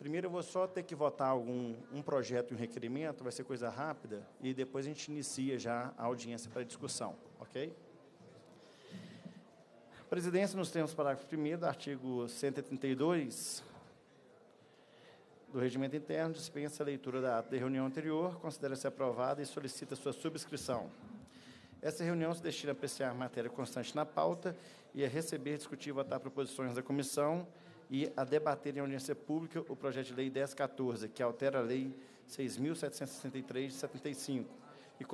Primeiro eu vou só ter que votar algum um projeto e um requerimento, vai ser coisa rápida, e depois a gente inicia já a audiência para discussão, ok? Presidência, nos termos do parágrafo 1 do artigo 132 do Regimento Interno, dispensa a leitura da ata da reunião anterior, considera-se aprovada e solicita sua subscrição. Essa reunião se destina a apreciar matéria constante na pauta e a receber, discutir e votar proposições da comissão e a debater em audiência pública o projeto de lei 1014, que altera a lei 6.763 de 75 e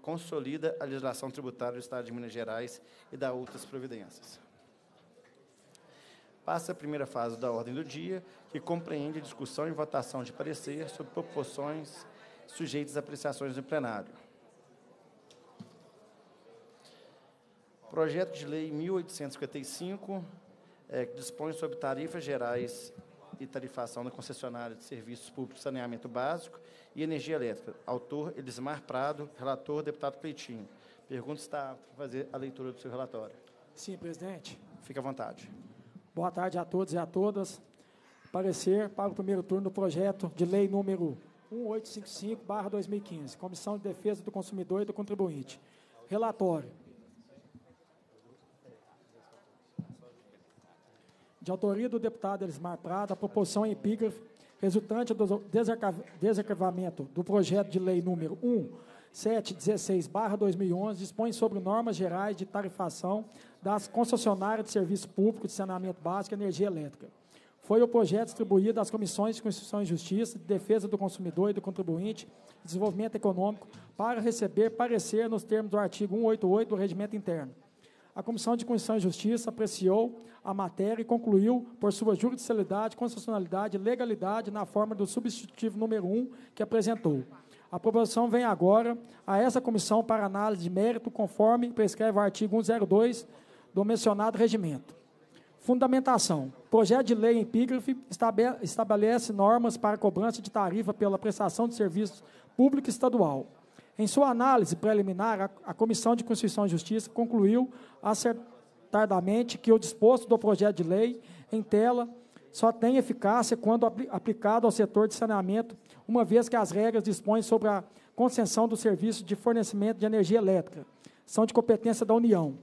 consolida a legislação tributária do Estado de Minas Gerais e dá outras providências. Passa a primeira fase da ordem do dia, que compreende a discussão e votação de parecer sobre proporções sujeitas a apreciações no plenário. Projeto de Lei 1855, é, que dispõe sobre tarifas gerais e tarifação na concessionária de serviços públicos, saneamento básico e energia elétrica. Autor Elismar Prado, relator deputado Cleitinho. Pergunta está para fazer a leitura do seu relatório. Sim, presidente. Fique à vontade. Boa tarde a todos e a todas. Parecer para o primeiro turno do projeto de lei número 1855/2015, Comissão de Defesa do Consumidor e do Contribuinte. Relatório. de autoria do deputado Elismar Prada, a proposição em epígrafe resultante do desacravamento do projeto de lei número 1716/2011 dispõe sobre normas gerais de tarifação das concessionárias de serviço público de saneamento básico e energia elétrica. Foi o projeto distribuído às comissões de Constituição e Justiça, de Defesa do Consumidor e do Contribuinte, Desenvolvimento Econômico, para receber parecer nos termos do artigo 188 do Regimento Interno a Comissão de Constituição e Justiça apreciou a matéria e concluiu, por sua juridicialidade, constitucionalidade e legalidade, na forma do substitutivo número 1 que apresentou. A proposição vem agora a essa comissão para análise de mérito, conforme prescreve o artigo 102 do mencionado regimento. Fundamentação. Projeto de lei epígrafe estabelece normas para cobrança de tarifa pela prestação de serviço público estadual. Em sua análise preliminar, a, a Comissão de Constituição e Justiça concluiu acertadamente que o disposto do projeto de lei em tela só tem eficácia quando apl aplicado ao setor de saneamento, uma vez que as regras dispõem sobre a concessão do serviço de fornecimento de energia elétrica, são de competência da União.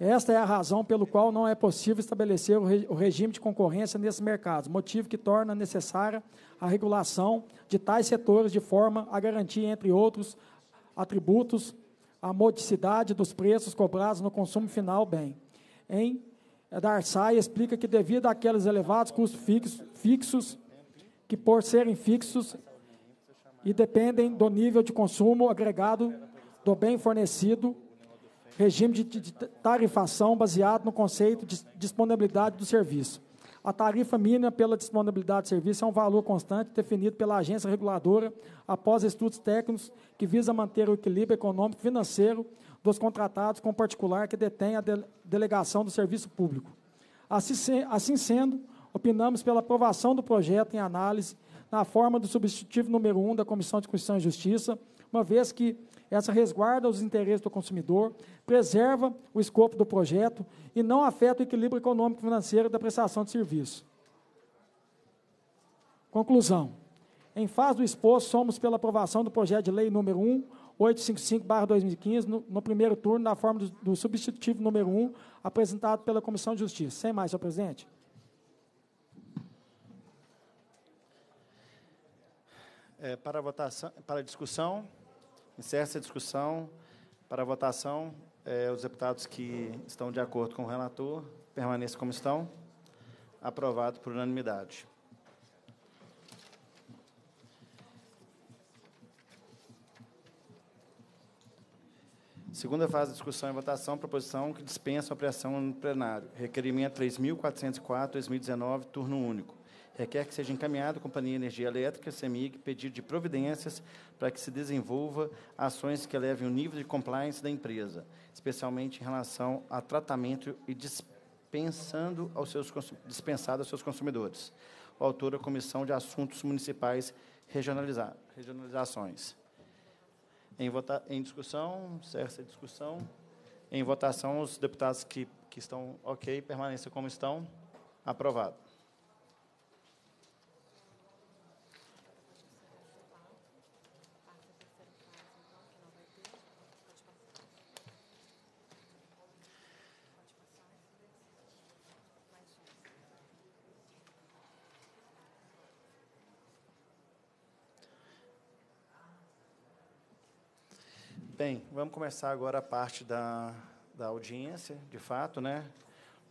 Esta é a razão pelo qual não é possível estabelecer o, regime de concorrência nesses mercados, motivo que torna necessária a regulação de tais setores de forma a garantir, entre outros atributos, a modicidade dos preços cobrados no consumo final bem. Em Darçay explica que devido àqueles elevados custos fixos, fixos que por serem fixos e dependem do nível de consumo agregado do bem fornecido regime de, de tarifação baseado no conceito de disponibilidade do serviço. A tarifa mínima pela disponibilidade de serviço é um valor constante definido pela agência reguladora após estudos técnicos que visa manter o equilíbrio econômico e financeiro dos contratados com particular que detém a delegação do serviço público. Assim, assim sendo, opinamos pela aprovação do projeto em análise na forma do substitutivo número 1 um da Comissão de Constituição e Justiça, uma vez que essa resguarda os interesses do consumidor, preserva o escopo do projeto e não afeta o equilíbrio econômico financeiro da prestação de serviço. Conclusão. Em fase do exposto, somos pela aprovação do projeto de lei número 1, 855-2015, no, no, primeiro turno, na forma do, do substitutivo número 1, apresentado pela Comissão de Justiça. Sem mais, senhor presidente. É, para a votação, para a discussão, encerra essa discussão para a votação. É, os deputados que estão de acordo com o relator permaneçam como estão. Aprovado por unanimidade. Segunda fase de discussão e votação, proposição que dispensa a apreciação no plenário. Requerimento 3.404-2019, turno único requer é, que seja encaminhado à Companhia Energia Elétrica, CEMIG, pedido de providências para que se desenvolva ações que elevem o nível de compliance da empresa, especialmente em relação a tratamento e dispensando aos seus, dispensado aos seus consumidores. O autor a Comissão de Assuntos Municipais Regionaliza, Regionalizações. Em, vota, em discussão, certa discussão. Em votação, os deputados que, que estão ok permaneçam como estão. Aprovado. Bem, vamos começar agora a parte da, da audiência, de fato, né?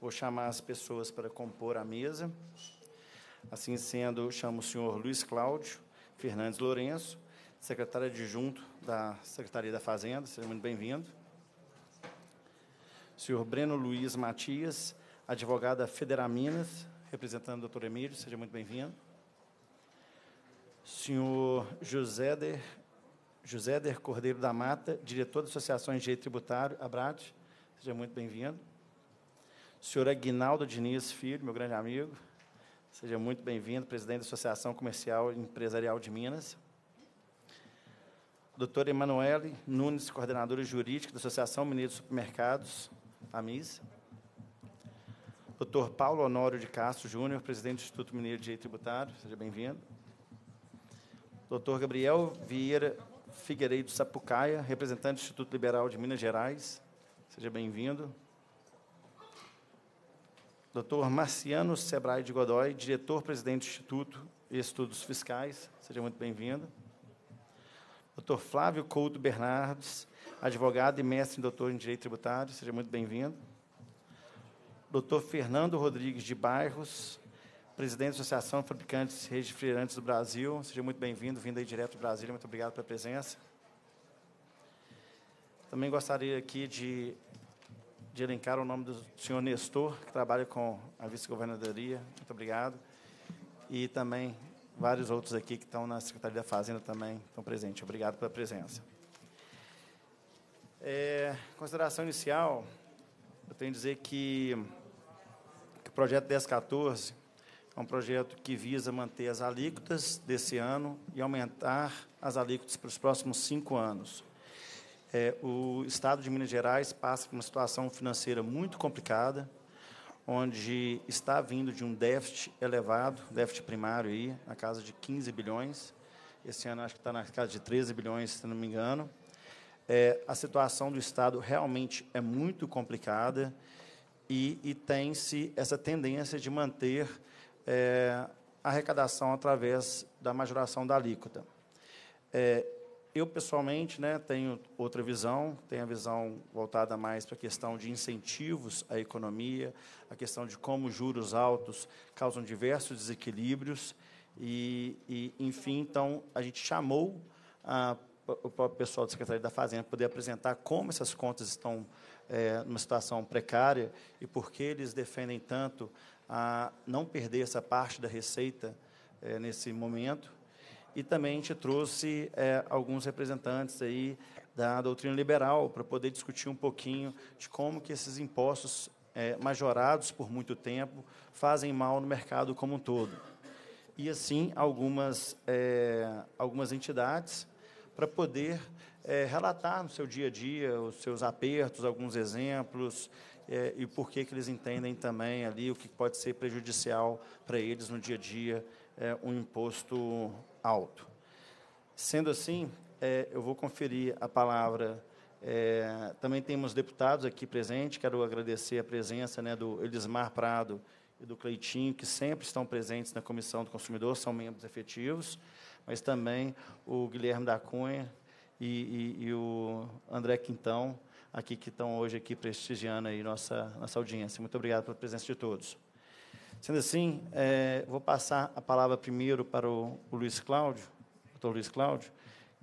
Vou chamar as pessoas para compor a mesa. Assim sendo, chamo o senhor Luiz Cláudio Fernandes Lourenço, secretário adjunto da Secretaria da Fazenda, seja muito bem-vindo. Senhor Breno Luiz Matias, advogada Federal Federaminas, representando o doutor Emílio, seja muito bem-vindo. Senhor José de José Der Cordeiro da Mata, diretor da Associação de Direito Tributário, Abrat, seja muito bem-vindo. Senhor Aguinaldo Diniz Filho, meu grande amigo, seja muito bem-vindo, presidente da Associação Comercial e Empresarial de Minas. Doutora Emanuele Nunes, coordenadora jurídica da Associação Mineira de Supermercados, AMIS. Doutor Paulo Honório de Castro Júnior, presidente do Instituto Mineiro de Direito Tributário, seja bem-vindo. Doutor Gabriel Vieira Figueiredo Sapucaia, representante do Instituto Liberal de Minas Gerais. Seja bem-vindo. Doutor Marciano Sebrae de Godoy, diretor-presidente do Instituto e Estudos Fiscais. Seja muito bem-vindo. Doutor Flávio Couto Bernardes, advogado e mestre em doutor em Direito Tributário. Seja muito bem-vindo. Doutor Fernando Rodrigues de Bairros, presidente da Associação Fabricantes e Refrigerantes do Brasil. Seja muito bem-vindo, vindo aí direto do Brasil. Muito obrigado pela presença. Também gostaria aqui de, de elencar o nome do senhor Nestor, que trabalha com a vice-governadoria. Muito obrigado. E também vários outros aqui que estão na Secretaria da Fazenda também estão presentes. Obrigado pela presença. É, consideração inicial, eu tenho que dizer que, que o projeto 1014 é um projeto que visa manter as alíquotas desse ano e aumentar as alíquotas para os próximos cinco anos. É, o Estado de Minas Gerais passa por uma situação financeira muito complicada, onde está vindo de um déficit elevado, déficit primário aí, na casa de 15 bilhões. Esse ano acho que está na casa de 13 bilhões, se não me engano. É, a situação do Estado realmente é muito complicada e, e tem-se essa tendência de manter é, arrecadação através da majoração da alíquota. É, eu, pessoalmente, né, tenho outra visão, tenho a visão voltada mais para a questão de incentivos à economia, a questão de como juros altos causam diversos desequilíbrios, e, e enfim, então, a gente chamou a, o próprio pessoal da Secretaria da Fazenda para poder apresentar como essas contas estão é, numa situação precária e por que eles defendem tanto a não perder essa parte da receita é, nesse momento. E também a gente trouxe é, alguns representantes aí da doutrina liberal para poder discutir um pouquinho de como que esses impostos é, majorados por muito tempo fazem mal no mercado como um todo. E assim algumas algumas entidades para poder relatar no seu dia a dia os seus apertos, alguns exemplos é, e por que, que eles entendem também ali o que pode ser prejudicial para eles no dia a dia é, um imposto alto. Sendo assim, é, eu vou conferir a palavra. É, também temos deputados aqui presentes, quero agradecer a presença né, do Elismar Prado e do Cleitinho, que sempre estão presentes na Comissão do Consumidor, são membros efetivos, mas também o Guilherme da Cunha e, e, e o André Quintão, aqui que estão hoje aqui prestigiando aí nossa, nossa audiência. Muito obrigado pela presença de todos. Sendo assim, é, vou passar a palavra primeiro para o, o Luiz Cláudio, doutor Luiz Cláudio,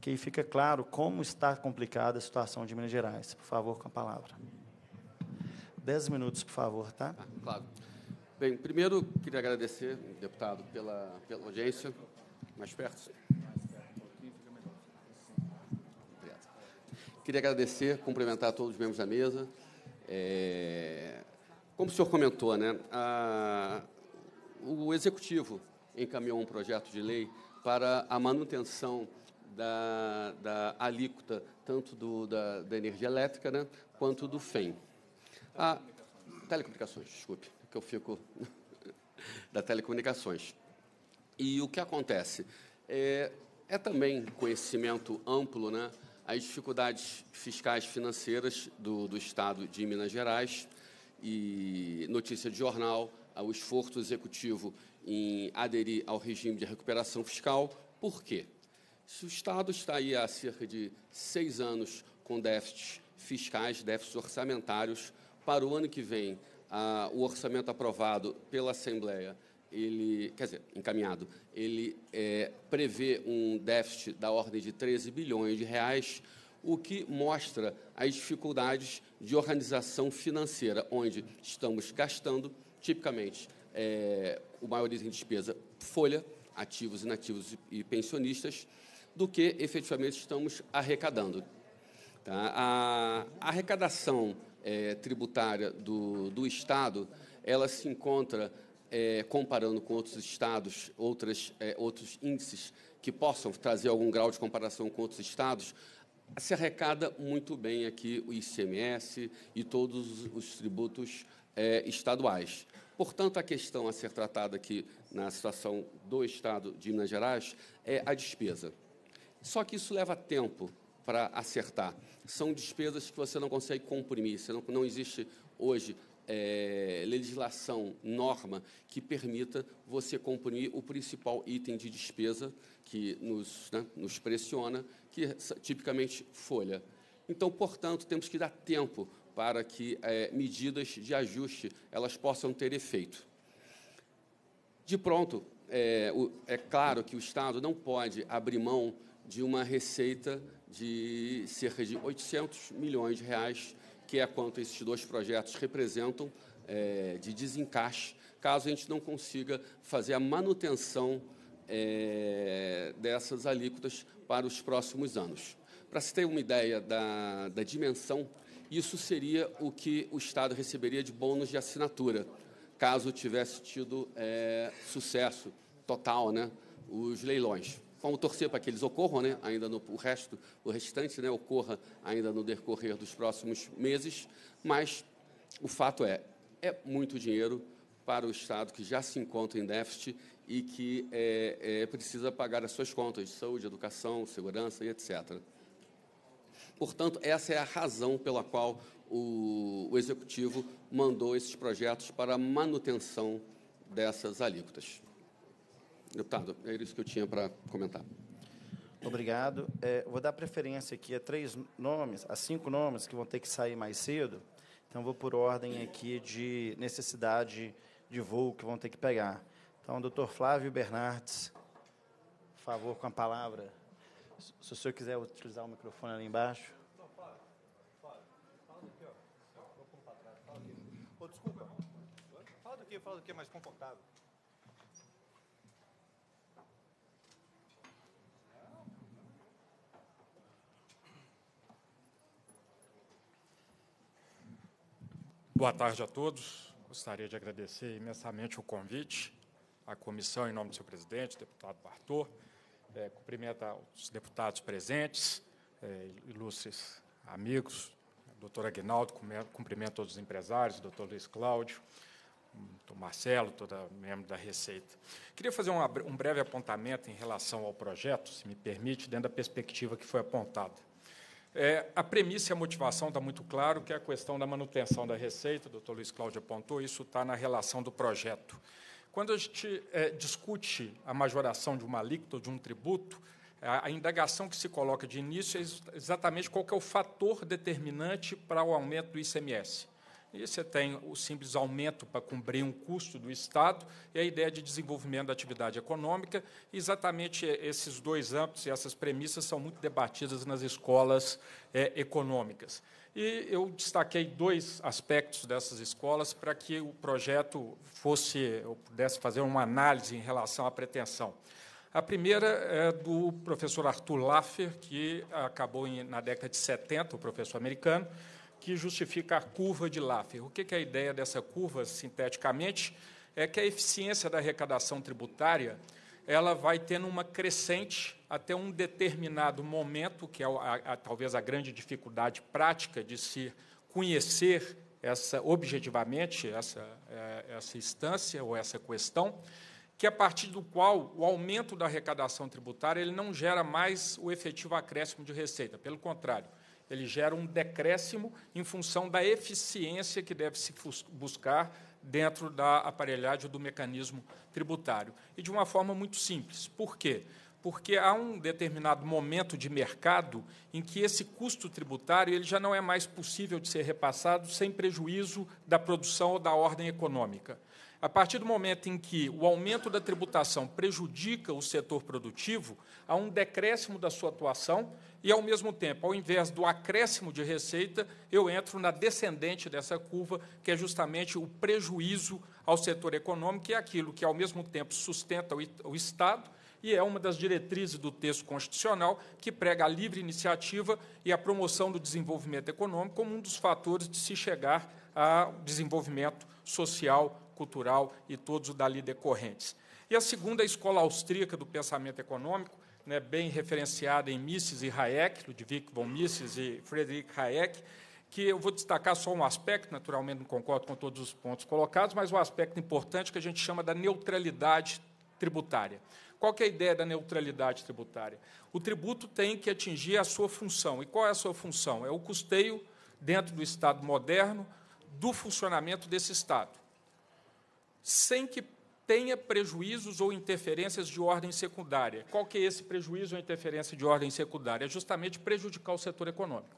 que aí fica claro como está complicada a situação de Minas Gerais. Por favor, com a palavra. Dez minutos, por favor, tá? Ah, claro. Bem, primeiro, queria agradecer, deputado, pela, pela audiência. Mais perto. Queria agradecer, cumprimentar todos os membros da mesa. É, como o senhor comentou, né, a, o Executivo encaminhou um projeto de lei para a manutenção da, da alíquota, tanto do, da, da, energia elétrica né, quanto do FEM. A, telecomunicações, desculpe, que eu fico da telecomunicações. E o que acontece? É, é também conhecimento amplo, né? as dificuldades fiscais financeiras do, do Estado de Minas Gerais e notícia de jornal, ah, o esforço Executivo em aderir ao regime de recuperação fiscal. Por quê? Se o Estado está aí há cerca de seis anos com déficits fiscais, déficits orçamentários, para o ano que vem, a, ah, o orçamento aprovado pela Assembleia ele, quer dizer, encaminhado, ele é, prevê um déficit da ordem de 13 bilhões de reais, o que mostra as dificuldades de organização financeira, onde estamos gastando, tipicamente, é, o maior em despesa, folha, ativos, inativos e pensionistas, do que efetivamente estamos arrecadando. Tá? A arrecadação é, tributária do, do Estado, ela se encontra é, comparando com outros estados, outras, é, outros índices que possam trazer algum grau de comparação com outros estados, se arrecada muito bem aqui o ICMS e todos os tributos é, estaduais. Portanto, a questão a ser tratada aqui na situação do Estado de Minas Gerais é a despesa. Só que isso leva tempo para acertar. São despesas que você não consegue comprimir, não, não existe hoje é, legislação, norma que permita você comprimir o principal item de despesa que nos, né, nos pressiona, que é tipicamente folha. Então, portanto, temos que dar tempo para que é, medidas de ajuste elas possam ter efeito. De pronto, é, o, é claro que o Estado não pode abrir mão de uma receita de cerca de 800 milhões de reais que é quanto esses dois projetos representam é, de desencaixe, caso a gente não consiga fazer a manutenção é, dessas alíquotas para os próximos anos. Para se ter uma ideia da, da dimensão, isso seria o que o Estado receberia de bônus de assinatura, caso tivesse tido é, sucesso total né, os leilões. Vamos torcer para que eles ocorram, né? ainda no o resto, o restante né? ocorra ainda no decorrer dos próximos meses, mas o fato é, é muito dinheiro para o Estado que já se encontra em déficit e que é, é, precisa pagar as suas contas de saúde, educação, segurança e etc. Portanto, essa é a razão pela qual o, o Executivo mandou esses projetos para manutenção dessas alíquotas. Deputado, era isso que eu tinha para comentar. Obrigado. É, vou dar preferência aqui a três nomes, a cinco nomes que vão ter que sair mais cedo. Então, vou por ordem aqui de necessidade de voo que vão ter que pegar. Então, doutor Flávio Bernardes, por favor, com a palavra. Se o senhor quiser utilizar o microfone ali embaixo. Flávio, fala daqui, para trás, fala desculpa. Fala do que, fala do que mais confortável. Boa tarde a todos. Gostaria de agradecer imensamente o convite à comissão, em nome do seu presidente, deputado Bartô. É, cumprimenta os deputados presentes, é, ilustres amigos, doutor Aguinaldo, cumprimento todos os empresários, doutor Luiz Cláudio, doutor Marcelo, todo membro da Receita. Queria fazer um, um breve apontamento em relação ao projeto, se me permite, dentro da perspectiva que foi apontada. É, a premissa e a motivação está muito claro, que é a questão da manutenção da receita, o doutor Luiz Cláudio apontou, isso está na relação do projeto. Quando a gente é, discute a majoração de uma alíquota ou de um tributo, a indagação que se coloca de início é exatamente qual é o fator determinante para o aumento do ICMS. E você tem o simples aumento para cumprir um custo do Estado e a ideia de desenvolvimento da atividade econômica. Exatamente esses dois âmbitos e essas premissas são muito debatidas nas escolas é, econômicas. E eu destaquei dois aspectos dessas escolas para que o projeto fosse, eu pudesse fazer uma análise em relação à pretensão. A primeira é do professor Arthur Laffer, que acabou em, na década de 70, o professor americano, que justifica a curva de Laffer. O que é a ideia dessa curva, sinteticamente? É que a eficiência da arrecadação tributária ela vai tendo uma crescente até um determinado momento, que é a, a, talvez a grande dificuldade prática de se conhecer essa objetivamente essa, é, essa instância ou essa questão, que é a partir do qual o aumento da arrecadação tributária ele não gera mais o efetivo acréscimo de receita, pelo contrário, ele gera um decréscimo em função da eficiência que deve se buscar dentro da aparelhagem do mecanismo tributário. E de uma forma muito simples. Por quê? Porque há um determinado momento de mercado em que esse custo tributário ele já não é mais possível de ser repassado sem prejuízo da produção ou da ordem econômica. A partir do momento em que o aumento da tributação prejudica o setor produtivo, há um decréscimo da sua atuação e, ao mesmo tempo, ao invés do acréscimo de receita, eu entro na descendente dessa curva, que é justamente o prejuízo ao setor econômico, que é aquilo que, ao mesmo tempo, sustenta o Estado e é uma das diretrizes do texto constitucional que prega a livre iniciativa e a promoção do desenvolvimento econômico como um dos fatores de se chegar ao desenvolvimento social cultural e todos os dali decorrentes. E a segunda é a escola austríaca do pensamento econômico, né, bem referenciada em Mises e Hayek, Ludwig von Mises e Friedrich Hayek, que eu vou destacar só um aspecto, naturalmente não concordo com todos os pontos colocados, mas um aspecto importante que a gente chama da neutralidade tributária. Qual é a ideia da neutralidade tributária? O tributo tem que atingir a sua função. E qual é a sua função? É o custeio, dentro do Estado moderno, do funcionamento desse Estado sem que tenha prejuízos ou interferências de ordem secundária. Qual que é esse prejuízo ou interferência de ordem secundária? É justamente prejudicar o setor econômico.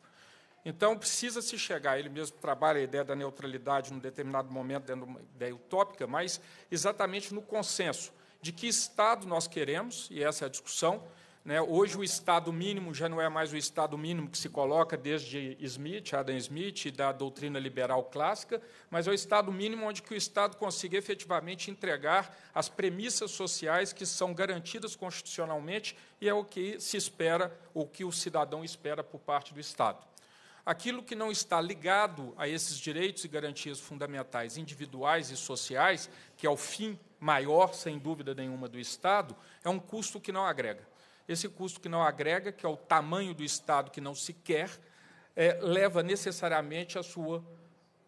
Então, precisa se chegar, ele mesmo trabalha a ideia da neutralidade num determinado momento, dentro de uma ideia utópica, mas exatamente no consenso de que Estado nós queremos, e essa é a discussão, né? Hoje o Estado mínimo já não é mais o Estado mínimo que se coloca desde Smith, Adam Smith, da doutrina liberal clássica, mas é o Estado mínimo onde que o Estado consiga efetivamente entregar as premissas sociais que são garantidas constitucionalmente e é o que se espera, o que o cidadão espera por parte do Estado. Aquilo que não está ligado a esses direitos e garantias fundamentais individuais e sociais, que é o fim maior, sem dúvida nenhuma, do Estado, é um custo que não agrega. Esse custo que não agrega, que é o tamanho do Estado que não se quer, é, leva necessariamente à sua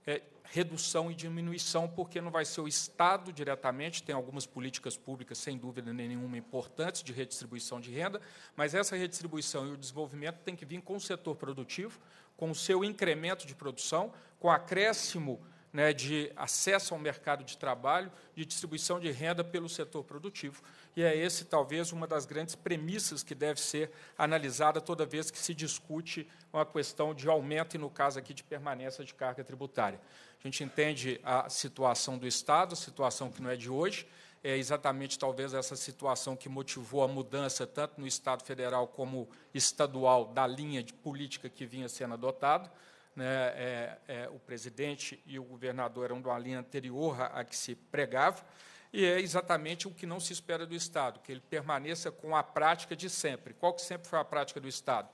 é, redução e diminuição, porque não vai ser o Estado diretamente, tem algumas políticas públicas, sem dúvida nenhuma, importantes de redistribuição de renda, mas essa redistribuição e o desenvolvimento tem que vir com o setor produtivo, com o seu incremento de produção, com o acréscimo né, de acesso ao mercado de trabalho, de distribuição de renda pelo setor produtivo. E é esse talvez uma das grandes premissas que deve ser analisada toda vez que se discute uma questão de aumento e no caso aqui de permanência de carga tributária. A gente entende a situação do Estado, situação que não é de hoje, é exatamente talvez essa situação que motivou a mudança tanto no Estado federal como estadual da linha de política que vinha sendo adotada. Né, é, é, o presidente e o governador eram de uma linha anterior à que se pregava, e é exatamente o que não se espera do Estado, que ele permaneça com a prática de sempre. Qual que sempre foi a prática do Estado?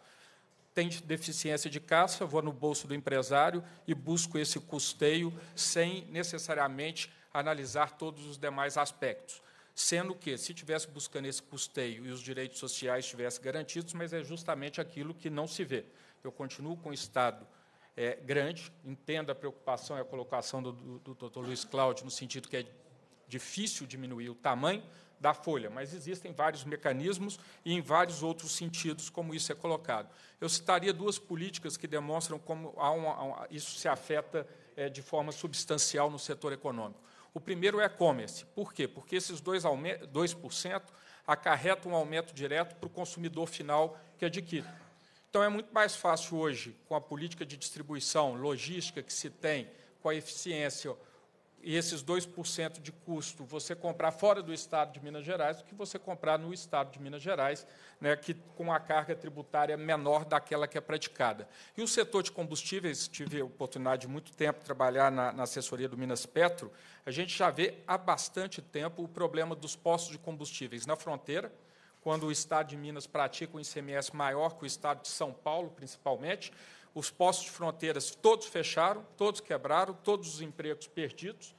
Tem deficiência de caça, vou no bolso do empresário e busco esse custeio sem necessariamente analisar todos os demais aspectos. Sendo que, se tivesse buscando esse custeio e os direitos sociais estivessem garantidos, mas é justamente aquilo que não se vê. Eu continuo com o Estado é, grande. Entendo a preocupação e a colocação do, do, do Dr. Luiz Cláudio no sentido que é difícil diminuir o tamanho da folha, mas existem vários mecanismos e em vários outros sentidos como isso é colocado. Eu citaria duas políticas que demonstram como há uma, há uma, isso se afeta é, de forma substancial no setor econômico. O primeiro é e-commerce. Por quê? Porque esses 2%, 2 acarretam um aumento direto para o consumidor final que adquire. Então, é muito mais fácil hoje, com a política de distribuição, logística que se tem, com a eficiência e esses 2% de custo, você comprar fora do estado de Minas Gerais do que você comprar no estado de Minas Gerais, né, que, com a carga tributária menor daquela que é praticada. E o setor de combustíveis, tive a oportunidade de muito tempo de trabalhar na, na assessoria do Minas Petro, a gente já vê há bastante tempo o problema dos postos de combustíveis na fronteira, quando o Estado de Minas pratica um ICMS maior que o Estado de São Paulo, principalmente. Os postos de fronteiras todos fecharam, todos quebraram, todos os empregos perdidos,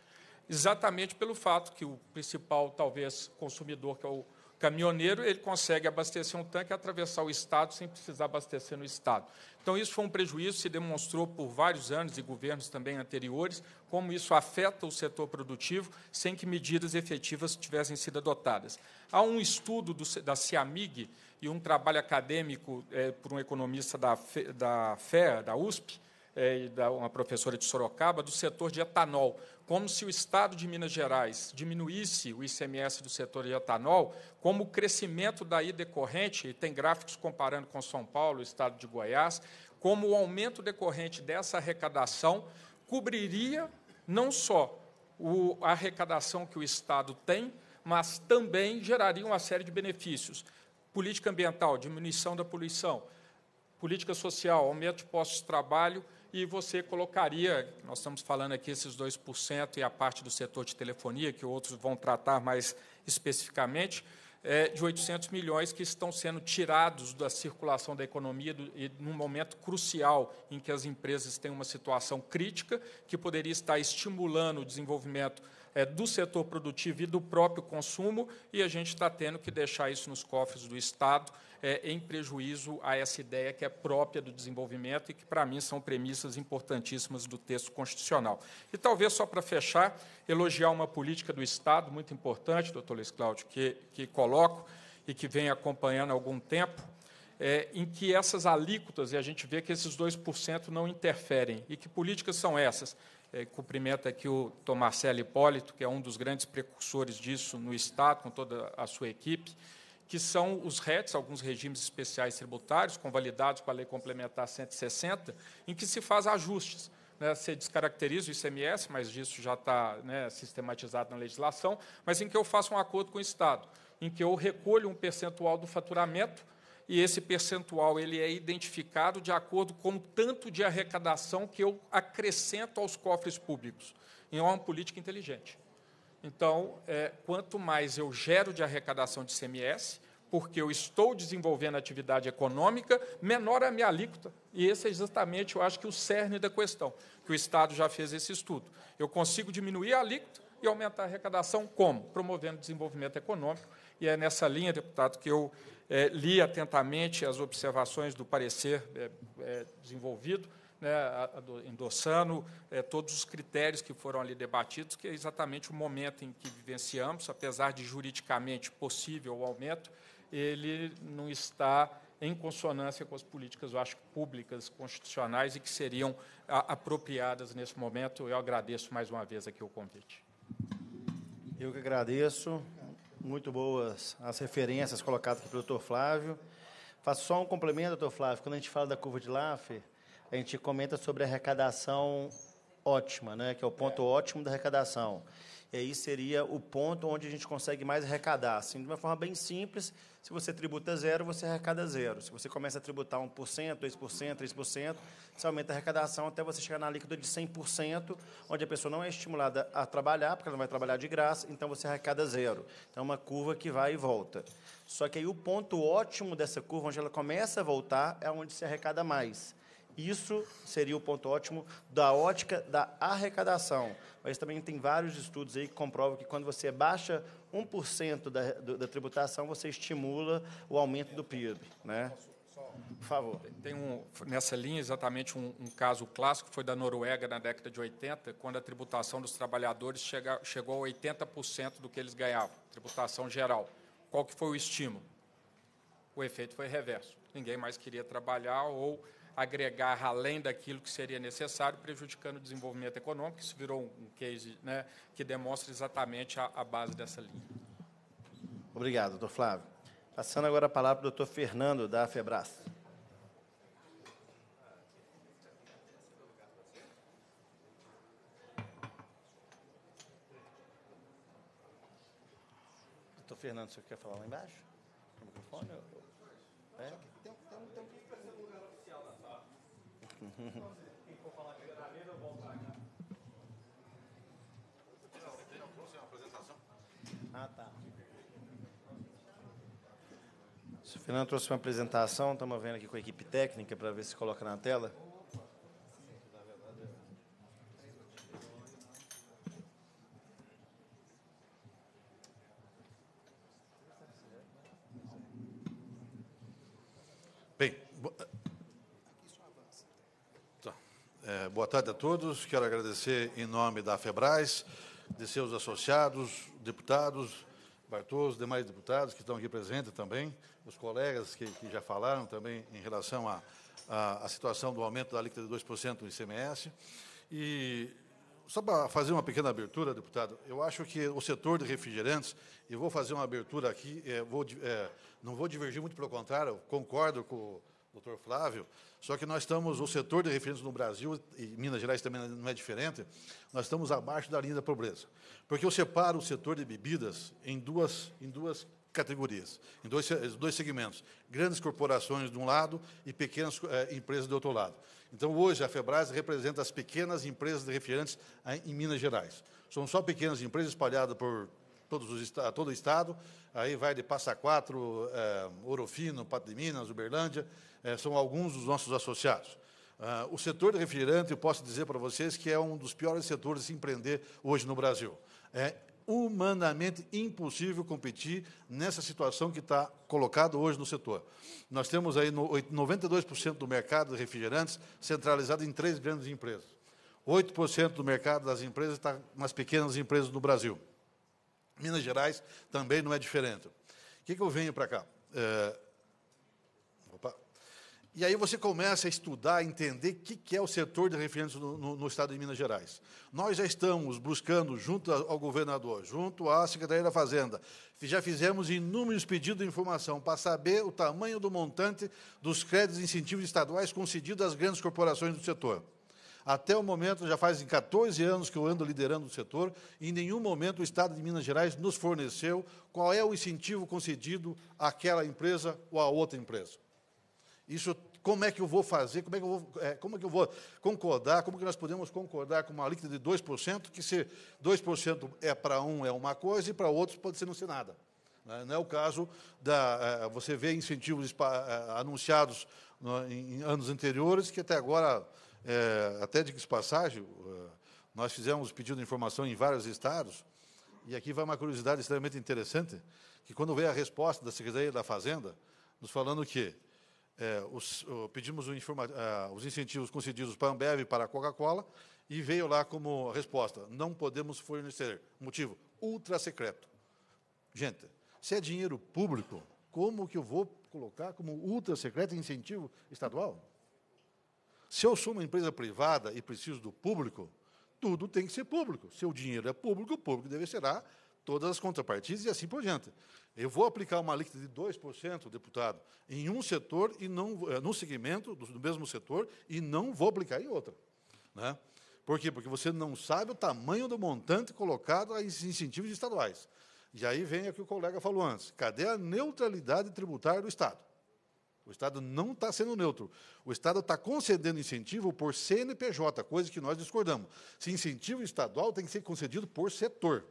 exatamente pelo fato que o principal, talvez, consumidor, que é o caminhoneiro, ele consegue abastecer um tanque e atravessar o Estado sem precisar abastecer no Estado. Então, isso foi um prejuízo, se demonstrou por vários anos e governos também anteriores, como isso afeta o setor produtivo sem que medidas efetivas tivessem sido adotadas. Há um estudo do, da CIAMIG e um trabalho acadêmico é, por um economista da, da FEA, da USP, é, da uma professora de Sorocaba, do setor de etanol. Como se o Estado de Minas Gerais diminuísse o ICMS do setor de etanol, como o crescimento daí decorrente, e tem gráficos comparando com São Paulo, o Estado de Goiás, como o aumento decorrente dessa arrecadação cobriria não só o, a arrecadação que o Estado tem, mas também geraria uma série de benefícios. Política ambiental, diminuição da poluição, política social, aumento de postos de trabalho e você colocaria, nós estamos falando aqui esses 2% e a parte do setor de telefonia, que outros vão tratar mais especificamente, é, de 800 milhões que estão sendo tirados da circulação da economia do, e num momento crucial em que as empresas têm uma situação crítica que poderia estar estimulando o desenvolvimento é, do setor produtivo e do próprio consumo, e a gente está tendo que deixar isso nos cofres do Estado é, em prejuízo a essa ideia que é própria do desenvolvimento e que, para mim, são premissas importantíssimas do texto constitucional. E talvez, só para fechar, elogiar uma política do Estado muito importante, doutor Luiz Cláudio, que, que coloco e que vem acompanhando há algum tempo, é, em que essas alíquotas, e a gente vê que esses 2% não interferem. E que políticas são essas? É, cumprimento aqui o Tomacello Hipólito, que é um dos grandes precursores disso no Estado, com toda a sua equipe, que são os RETs, alguns regimes especiais tributários, convalidados com a Lei Complementar 160, em que se faz ajustes. Né, se descaracteriza o ICMS, mas isso já está né, sistematizado na legislação, mas em que eu faço um acordo com o Estado, em que eu recolho um percentual do faturamento e esse percentual ele é identificado de acordo com o tanto de arrecadação que eu acrescento aos cofres públicos. então é uma política inteligente. Então, é, quanto mais eu gero de arrecadação de CMS, porque eu estou desenvolvendo atividade econômica, menor a minha alíquota. E esse é exatamente, eu acho, que o cerne da questão, que o Estado já fez esse estudo. Eu consigo diminuir a alíquota e aumentar a arrecadação como? Promovendo desenvolvimento econômico. E é nessa linha, deputado, que eu é, li atentamente as observações do parecer é, é desenvolvido né, endossando é, todos os critérios que foram ali debatidos, que é exatamente o momento em que vivenciamos, apesar de juridicamente possível o aumento, ele não está em consonância com as políticas, eu acho, públicas, constitucionais e que seriam a, apropriadas nesse momento. Eu agradeço mais uma vez aqui o convite. Eu que agradeço. Muito boas as referências colocadas pelo doutor Flávio. Faço só um complemento, doutor Flávio. Quando a gente fala da curva de Laffer, a gente comenta sobre a arrecadação ótima, né? que é o ponto é. ótimo da arrecadação. E aí seria o ponto onde a gente consegue mais arrecadar. Assim, de uma forma bem simples, se você tributa zero, você arrecada zero. Se você começa a tributar 1%, 2%, 3%, você aumenta a arrecadação até você chegar na líquida de 100%, onde a pessoa não é estimulada a trabalhar, porque ela não vai trabalhar de graça, então você arrecada zero. Então é uma curva que vai e volta. Só que aí o ponto ótimo dessa curva, onde ela começa a voltar, é onde se arrecada mais. Isso seria o ponto ótimo da ótica da arrecadação. Mas também tem vários estudos aí que comprovam que quando você baixa 1% da, do, da tributação, você estimula o aumento do PIB. Né? Por favor. Tem um, nessa linha exatamente um, um caso clássico, foi da Noruega na década de 80, quando a tributação dos trabalhadores chega, chegou a 80% do que eles ganhavam, tributação geral. Qual que foi o estímulo? O efeito foi reverso. Ninguém mais queria trabalhar ou agregar além daquilo que seria necessário, prejudicando o desenvolvimento econômico. Isso virou um case né, que demonstra exatamente a, a base dessa linha. Obrigado, doutor Flávio. Passando agora a palavra para o doutor Fernando, da FEBRAS. Doutor Fernando, o senhor quer falar lá embaixo? No microfone? É? Quem for falar eu volto cá. trouxe uma apresentação. Ah, tá. Se o Fernando trouxe uma apresentação, estamos vendo aqui com a equipe técnica para ver se coloca na tela. boa tarde a todos. Quero agradecer em nome da Febrais, de seus associados, deputados, os demais deputados que estão aqui presentes também, os colegas que, que já falaram também em relação à situação do aumento da alíquota de 2% no ICMS. E só para fazer uma pequena abertura, deputado, eu acho que o setor de refrigerantes, eu vou fazer uma abertura aqui, é, vou, é, não vou divergir muito, pelo contrário, concordo com o doutor Flávio, só que nós estamos, o setor de referência no Brasil, e Minas Gerais também não é diferente, nós estamos abaixo da linha da pobreza. Porque eu separo o setor de bebidas em duas, em duas categorias, em dois, dois segmentos. Grandes corporações de um lado e pequenas eh, empresas do outro lado. Então, hoje, a Febras representa as pequenas empresas de refrigerantes eh, em Minas Gerais. São só pequenas empresas espalhadas por todos os, todo o estado, aí vai de Passa Quatro, é, Orofino, Pato de Minas, Uberlândia, é, são alguns dos nossos associados. Uh, o setor de refrigerante, eu posso dizer para vocês que é um dos piores setores de se empreender hoje no Brasil. É humanamente impossível competir nessa situação que está colocada hoje no setor. Nós temos aí no, 92% do mercado de refrigerantes centralizado em três grandes empresas. 8% do mercado das empresas está nas pequenas empresas no Brasil. Minas Gerais também não é diferente. O que, que eu venho para cá? É... E aí você começa a estudar, entender o que, que é o setor de referência no, no, no, Estado de Minas Gerais. Nós já estamos buscando, junto ao governador, junto à Secretaria da Fazenda, já fizemos inúmeros pedidos de informação para saber o tamanho do montante dos créditos e incentivos estaduais concedidos às grandes corporações do setor. Até o momento, já faz 14 anos que eu ando liderando o setor, e em nenhum momento o Estado de Minas Gerais nos forneceu qual é o incentivo concedido àquela empresa ou à outra empresa. Isso, como é que eu vou fazer, como é que eu vou, é, como é que eu vou concordar, como é que nós podemos concordar com uma alíquota de 2%, que se 2% é para um é uma coisa e para outros pode ser não ser nada. Né? Não é o caso da. É, você vê incentivos é, anunciados né, em anos anteriores que até agora é, até de de passagem, eh, nós fizemos pedido de informação em vários estados, e aqui vai uma curiosidade extremamente interessante, que quando veio a resposta da Secretaria da Fazenda, nos falando que é, os, o, pedimos informa, eh, os incentivos concedidos para a Ambev e para a Coca-Cola, e veio lá como resposta, não podemos fornecer. Motivo, ultra secreto. Gente, se é dinheiro público, como que eu vou colocar como ultra secreto incentivo estadual? Se eu sou uma empresa privada e preciso do público, tudo tem que ser público. Se o dinheiro é público, o público deverá todas as contrapartidas e assim por diante. Eu vou aplicar uma alíquota de 2%, deputado, em um setor e não eh, no segmento do, mesmo setor e não vou aplicar em outro, né? Por quê? Porque você não sabe o tamanho do montante colocado a incentivos estaduais. E aí vem o que o colega falou antes. Cadê a neutralidade tributária do Estado? O Estado não está sendo neutro. O Estado está concedendo incentivo por CNPJ, coisa que nós discordamos. Se incentivo estadual tem que ser concedido por setor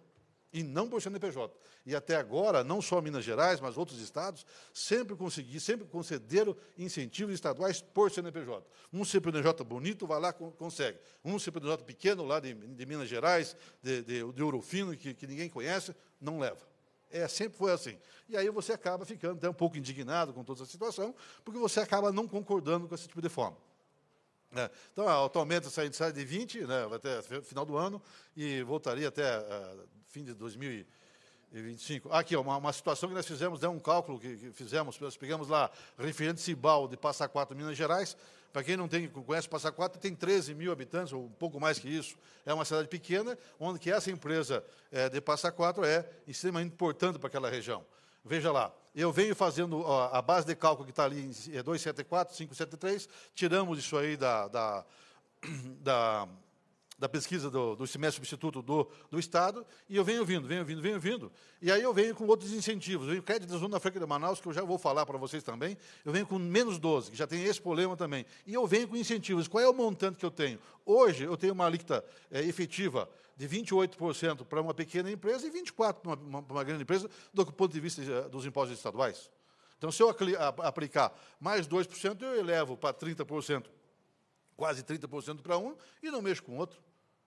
e não por CNPJ. E até agora, não só Minas Gerais, mas outros estados, sempre consegui, sempre concederam incentivos estaduais por CNPJ. Um CNPJ bonito vai lá consegue. Um CNPJ pequeno lá de, de Minas Gerais, de, de, de Ourofino, que, que ninguém conhece, não leva. É, sempre foi assim. E aí você acaba ficando até um pouco indignado com toda essa situação, porque você acaba não concordando com esse tipo de forma. É, então, ah, atualmente sai, sai de 20, né, até final do ano, e voltaria até uh, fim de 2025. Aqui, uma, uma situação que nós fizemos, né, um cálculo que, que fizemos, nós pegamos lá referente Cibal de Passa Quatro, Minas Gerais, para quem não tem, conhece Passa Quatro, tem 13 mil habitantes, ou um pouco mais que isso. É uma cidade pequena, onde que essa empresa é, de Passa Quatro é extremamente importante para aquela região. Veja lá, eu venho fazendo ó, a base de cálculo que está ali em é 274, 573, tiramos isso aí da, da, da da pesquisa do, do semestre substituto do, do Estado, e eu venho vindo, venho vindo, venho vindo. E aí eu venho com outros incentivos. Eu venho crédito da na Franca de Manaus, que eu já vou falar para vocês também. Eu venho com menos 12, que já tem esse problema também. E eu venho com incentivos. Qual é o montante que eu tenho? Hoje eu tenho uma alíquota é, efetiva de 28% para uma pequena empresa e 24% para uma, para uma grande empresa, do ponto de vista é, dos impostos estaduais. Então, se eu aplicar mais 2%, eu elevo para 30% quase 30% para um e não mexo com outro.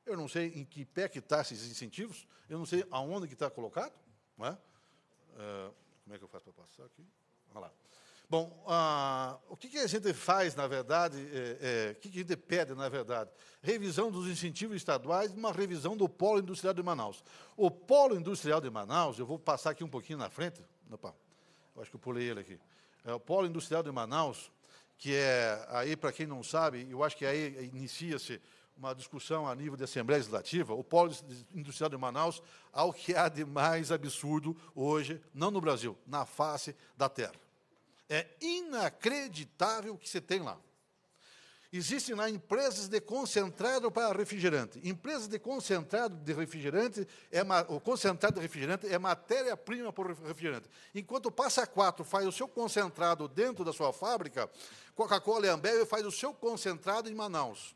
Eu não sei em que pé que está esses incentivos, eu não sei aonde que está colocado. Não né? é? Uh, como é que eu faço para passar aqui? Olha lá. Bom, o que, que, a gente faz, na verdade, é, é, o que, que, a gente pede, na verdade? Revisão dos incentivos estaduais, uma revisão do polo industrial de Manaus. O polo industrial de Manaus, eu vou passar aqui um pouquinho na frente, opa, eu acho que eu pulei ele aqui. É, o polo industrial de Manaus, que é aí, para quem não sabe, eu acho que aí inicia-se uma discussão a nível de Assembleia Legislativa, o polo industrial de Manaus, ao que há de mais absurdo hoje, não no Brasil, na face da terra. É inacreditável o que você tem lá. Existem lá empresas de concentrado para refrigerante. Empresas de concentrado de refrigerante, é o concentrado de refrigerante é matéria-prima para o refrigerante. Enquanto Passa Quatro faz o seu concentrado dentro da sua fábrica, Coca-Cola e Ambev faz o seu concentrado em Manaus.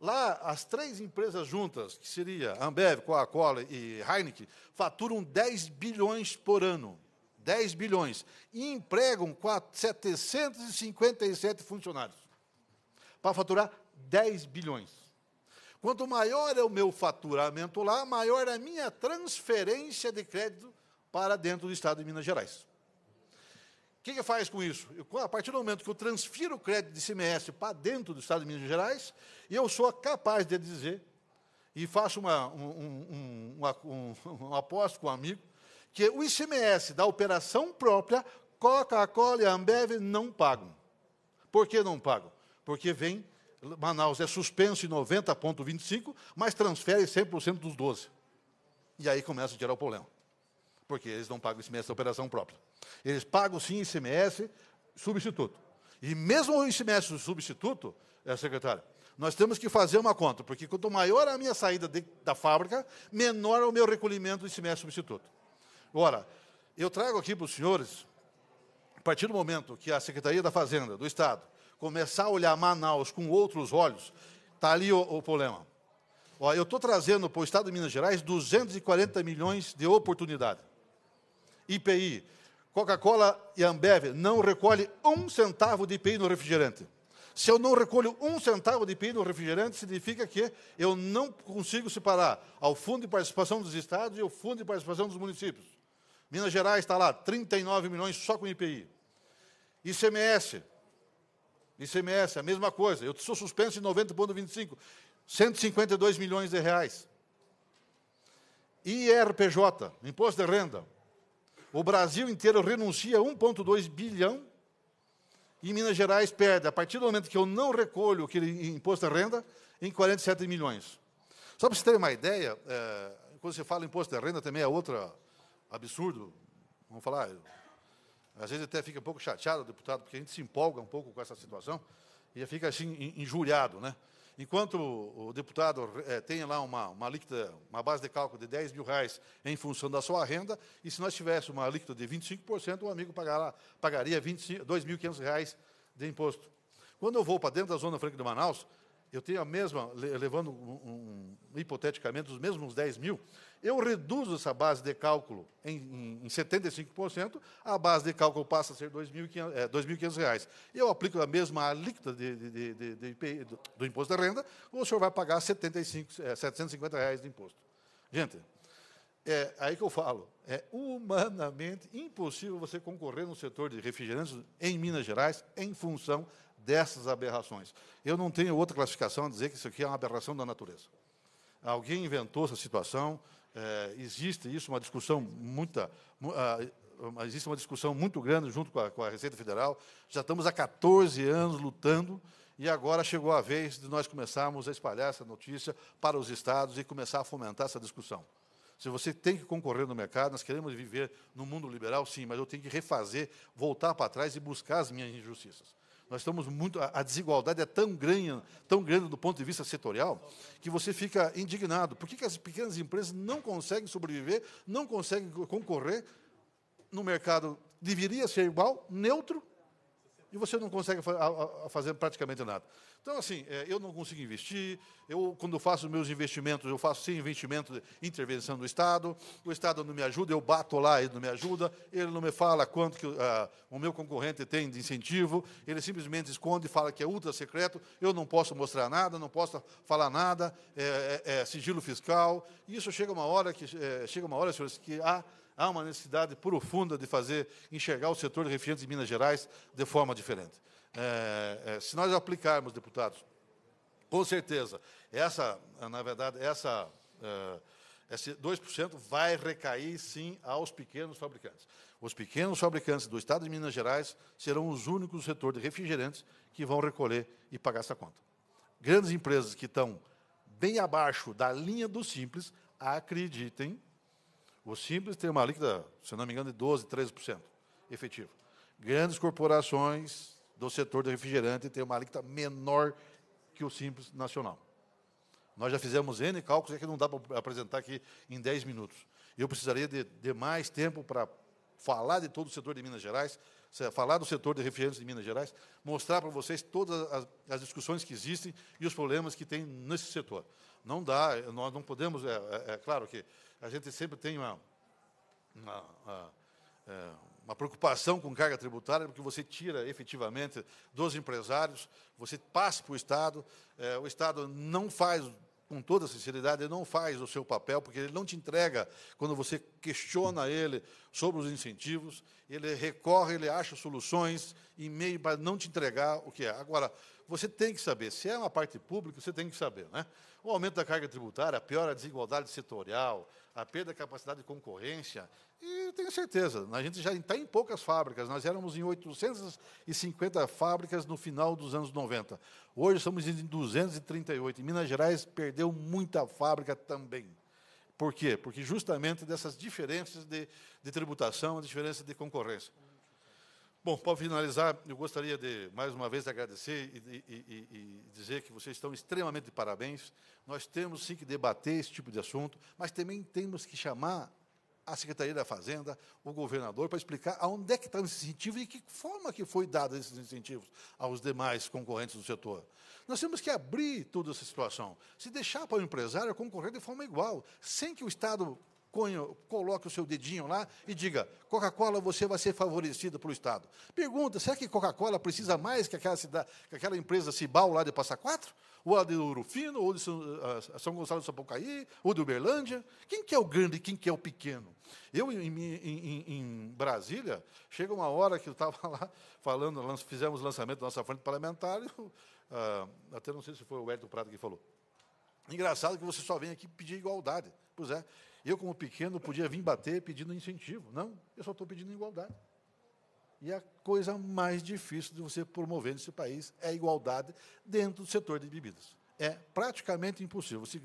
Lá, as três empresas juntas, que seria Ambev, Coca-Cola e Heineken, faturam 10 bilhões por ano. 10 bilhões. E empregam 4, 757 funcionários para faturar 10 bilhões. Quanto maior é o meu faturamento lá, maior é a minha transferência de crédito para dentro do estado de Minas Gerais. O que, que faz com isso? Eu, a partir do momento que eu transfiro o crédito de CMS para dentro do estado de Minas Gerais, eu sou capaz de dizer, e faço uma, um, um, um, um aposto com um amigo, que o ICMS da operação própria, Coca-Cola e Ambev não pagam. Por que não pagam? porque vem, Manaus é suspenso em 90,25, mas transfere 100% dos 12. E aí começa a gerar o problema, porque eles não pagam ICMS da operação própria. Eles pagam sim ICMS substituto. E mesmo o ICMS substituto, é, secretário, nós temos que fazer uma conta, porque quanto maior a minha saída de, da fábrica, menor é o meu recolhimento do ICMS substituto. Ora, eu trago aqui para os senhores, a partir do momento que a Secretaria da Fazenda do Estado começar a olhar Manaus com outros olhos, está ali o, o problema. Ó, eu estou trazendo para o estado de Minas Gerais 240 milhões de oportunidade. IPI. Coca-Cola e Ambev não recolhe um centavo de IPI no refrigerante. Se eu não recolho um centavo de IPI no refrigerante, significa que eu não consigo separar ao fundo de participação dos estados e ao fundo de participação dos municípios. Minas Gerais está lá, 39 milhões só com IPI. ICMS, ICMS, é a mesma coisa. Eu sou suspenso de 90,25. 152 milhões de reais. IRPJ, Imposto de Renda. O Brasil inteiro renuncia a 1,2 bilhão e Minas Gerais perde, a partir do momento que eu não recolho aquele imposto de renda, em 47 milhões. Só para vocês terem uma ideia, é, quando você fala imposto de renda também é outro absurdo, vamos falar, às vezes até fica um pouco chateado, deputado, porque a gente se empolga um pouco com essa situação e fica assim injuriado, né? Enquanto o deputado é, tem lá uma, uma alíquota, uma base de cálculo de 10 mil reais em função da sua renda, e se nós tivéssemos uma alíquota de 25%, o amigo pagará, pagaria R$ 2.500 reais de imposto. Quando eu vou para dentro da Zona Franca de Manaus, eu tenho a mesma, levando um, um, hipoteticamente os mesmos 10 mil, eu reduzo essa base de cálculo em, em 75%, a base de cálculo passa a ser R$ 2.500. É, reais. eu aplico a mesma alíquota de, de, de, de do, imposto da renda, o senhor vai pagar 75, é, 750 reais de imposto. Gente, é aí que eu falo, é humanamente impossível você concorrer no setor de refrigerantes em Minas Gerais em função dessas aberrações. Eu não tenho outra classificação a dizer que isso aqui é uma aberração da natureza. Alguém inventou essa situação, é, existe isso, uma discussão muita, uh, existe uma discussão muito grande junto com a, com a, Receita Federal. Já estamos há 14 anos lutando e agora chegou a vez de nós começarmos a espalhar essa notícia para os estados e começar a fomentar essa discussão. Se você tem que concorrer no mercado, nós queremos viver no mundo liberal, sim, mas eu tenho que refazer, voltar para trás e buscar as minhas injustiças. Nós estamos muito. A, desigualdade é tão grande, tão grande do ponto de vista setorial, que você fica indignado. Por que, que as pequenas empresas não conseguem sobreviver, não conseguem concorrer no mercado? Deveria ser igual, neutro, e você não consegue fazer praticamente nada. Então, assim, é, eu não consigo investir, eu, quando faço meus investimentos, eu faço sem investimento, intervenção do Estado, o Estado não me ajuda, eu bato lá, ele não me ajuda, ele não me fala quanto que ah, o meu concorrente tem de incentivo, ele simplesmente esconde, e fala que é ultra secreto, eu não posso mostrar nada, não posso falar nada, é, é, é sigilo fiscal, e isso chega uma hora, que, é, chega uma hora, senhores, que há há uma necessidade profunda de fazer enxergar o setor de refrigerantes em Minas Gerais de forma diferente. É, é, se nós aplicarmos, deputados, com certeza, essa, na verdade, essa, é, esse 2% vai recair, sim, aos pequenos fabricantes. Os pequenos fabricantes do Estado de Minas Gerais serão os únicos do setor de refrigerantes que vão recolher e pagar essa conta. Grandes empresas que estão bem abaixo da linha do Simples, acreditem, o Simples tem uma líquida, se não me engano, de 12%, 13% efetivo. Grandes corporações do setor do refrigerante tem uma alíquota menor que o Simples Nacional. Nós já fizemos N cálculos, é que não dá para apresentar aqui em 10 minutos. Eu precisaria de, de mais tempo para falar de todo o setor de Minas Gerais, falar do setor de refrigerantes de Minas Gerais, mostrar para vocês todas as, as, discussões que existem e os problemas que tem nesse setor. Não dá, nós não podemos, é, é, é claro que a gente sempre tem uma, uma, uma, é, uma preocupação com carga tributária, porque você tira efetivamente dos empresários, você passa para o Estado, é, o Estado não faz, com toda sinceridade, não faz o seu papel, porque ele não te entrega quando você questiona ele sobre os incentivos, ele recorre, ele acha soluções e meio para não te entregar o que é. Agora, você tem que saber, se é uma parte pública, você tem que saber. Né? O aumento da carga tributária, piora a desigualdade setorial, a perda da capacidade de concorrência. E eu tenho certeza, a gente já está em poucas fábricas, nós éramos em 850 fábricas no final dos anos 90. Hoje estamos em 238. E Minas Gerais perdeu muita fábrica também. Por quê? Porque justamente dessas diferenças de, de tributação, a diferença de concorrência. Bom, para finalizar, eu gostaria de, mais uma vez, agradecer e, e, e, e, dizer que vocês estão extremamente de parabéns. Nós temos, sim, que debater esse tipo de assunto, mas também temos que chamar a Secretaria da Fazenda, o governador, para explicar aonde é que estão esses incentivos e que forma que foi dado esses incentivos aos demais concorrentes do setor. Nós temos que abrir toda essa situação. Se deixar para o empresário concorrer de forma igual, sem que o Estado coloque o seu dedinho lá e diga: Coca-Cola, você vai ser favorecido pelo Estado. Pergunta: será que Coca-Cola precisa mais que aquela, cidade, que aquela empresa Cibal lá de Passa Quatro? Ou a de Urufino, Fino, ou de São, São Gonçalo do Sapucaí, ou de Uberlândia? Quem que é o grande e quem que é o pequeno? Eu, em, em, em Brasília, chega uma hora que eu estava lá falando, fizemos o lançamento da nossa frente parlamentar, e, uh, até não sei se foi o Hélio Prado que falou. Engraçado que você só vem aqui pedir igualdade. Pois é, eu, como pequeno, podia vir bater pedindo incentivo. Não, eu só estou pedindo igualdade. E a coisa mais difícil de você promover nesse país é a igualdade dentro do setor de bebidas. É praticamente impossível. Você,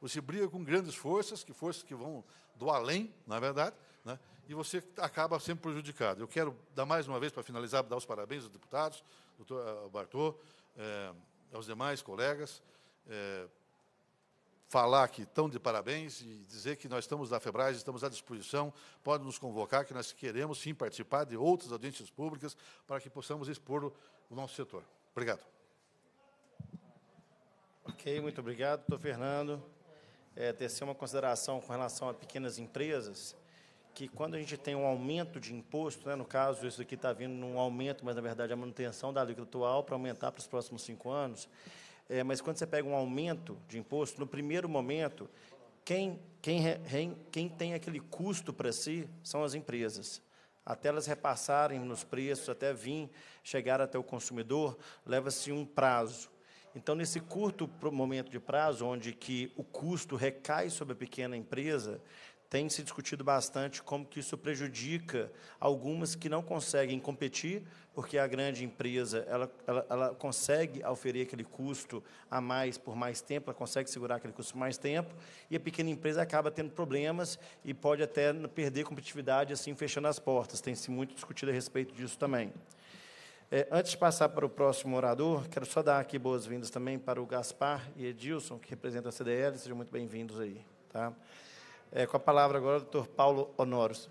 você briga com grandes forças, que forças que vão do além, na é verdade, né? e você acaba sendo prejudicado. Eu quero dar mais uma vez, para finalizar, dar os parabéns aos deputados, doutor eh, Bartô, eh, aos demais colegas. Eh, falar que estão de parabéns e dizer que nós estamos da Febraz, estamos à disposição, pode nos convocar, que nós queremos sim participar de outras audiências públicas para que possamos expor o nosso setor. Obrigado. Ok, muito obrigado, doutor Fernando. É, tecer uma consideração com relação a pequenas empresas, que quando a gente tem um aumento de imposto, né, no caso, isso aqui está vindo num aumento, mas na verdade é a manutenção da alíquota atual para aumentar para os próximos cinco anos, é, mas quando você pega um aumento de imposto, no primeiro momento, quem, quem, quem tem aquele custo para si são as empresas. Até elas repassarem nos preços, até vir, chegar até o consumidor, leva-se um prazo. Então, nesse curto momento de prazo, onde que o custo recai sobre a pequena empresa, tem se discutido bastante como que isso prejudica algumas que não conseguem competir, porque a grande empresa ela, ela, ela, consegue oferecer aquele custo a mais por mais tempo, ela consegue segurar aquele custo por mais tempo, e a pequena empresa acaba tendo problemas e pode até perder competitividade, assim, fechando as portas. Tem se muito discutido a respeito disso também. É, antes de passar para o próximo orador, quero só dar aqui boas-vindas também para o Gaspar e Edilson, que representam a CDL. Sejam muito bem-vindos aí. Tá? É, com a palavra agora o doutor Paulo Honoros.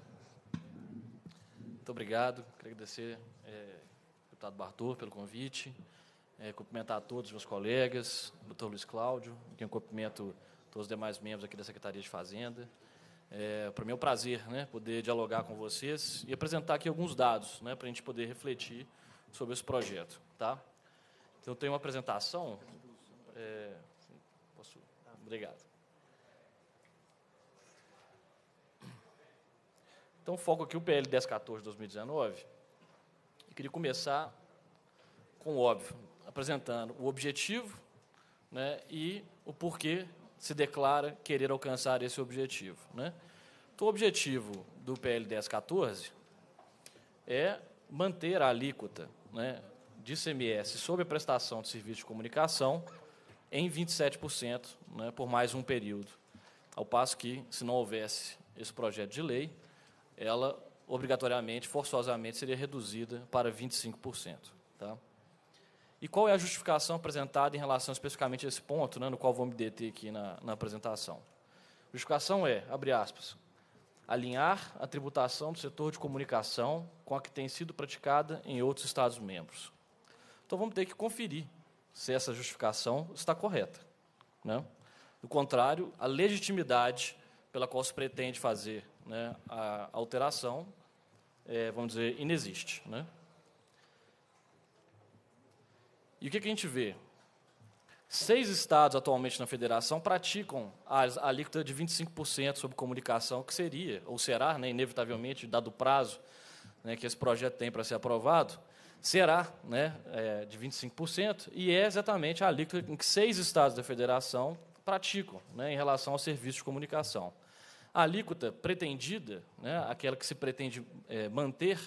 Muito obrigado. Quero agradecer é, deputado Bartô pelo convite. É, cumprimentar a todos os meus colegas, o doutor Luiz Cláudio, eu cumprimento todos os demais membros aqui da Secretaria de Fazenda. É, para mim é um prazer né, poder dialogar com vocês e apresentar aqui alguns dados né, para a gente poder refletir sobre esse projeto. Tá? Então, tenho uma apresentação. É, posso? Obrigado. Então, foco aqui o PL 1014 de 2019. Eu queria começar com o óbvio, apresentando o objetivo né, e o porquê se declara querer alcançar esse objetivo. Né? Então, o objetivo do PL 1014 é manter a alíquota né, de ICMS sobre a prestação de serviço de comunicação em 27% né, por mais um período. Ao passo que, se não houvesse esse projeto de lei, ela obrigatoriamente, forçosamente, seria reduzida para 25%. Tá? E qual é a justificação apresentada em relação especificamente a esse ponto, né, no qual vou me deter aqui na, na apresentação? A justificação é, abre aspas, alinhar a tributação do setor de comunicação com a que tem sido praticada em outros Estados-membros. Então vamos ter que conferir se essa justificação está correta. Né? Do contrário, a legitimidade pela qual se pretende fazer né, a alteração, é, vamos dizer, inexiste. Né? E o que, que a gente vê? Seis estados atualmente na federação praticam a alíquota de 25% sobre comunicação, que seria, ou será, né, inevitavelmente, dado o prazo né, que esse projeto tem para ser aprovado, será né, é, de 25%, e é exatamente a alíquota em que seis estados da federação praticam né, em relação ao serviço de comunicação. A alíquota pretendida, né, aquela que se pretende é, manter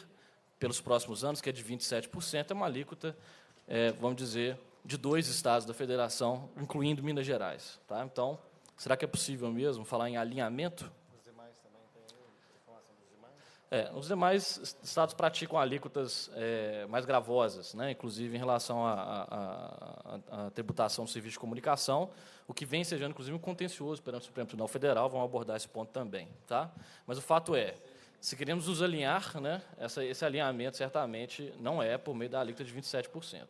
pelos próximos anos, que é de 27%, é uma alíquota, é, vamos dizer, de dois estados da federação, incluindo Minas Gerais. Tá? Então, será que é possível mesmo falar em alinhamento é, os demais estados praticam alíquotas é, mais gravosas, né? inclusive em relação à tributação do serviço de comunicação, o que vem sejando, inclusive, um contencioso perante o Supremo Tribunal Federal, vamos abordar esse ponto também. Tá? Mas o fato é, se queremos nos alinhar, né, essa, esse alinhamento certamente não é por meio da alíquota de 27%.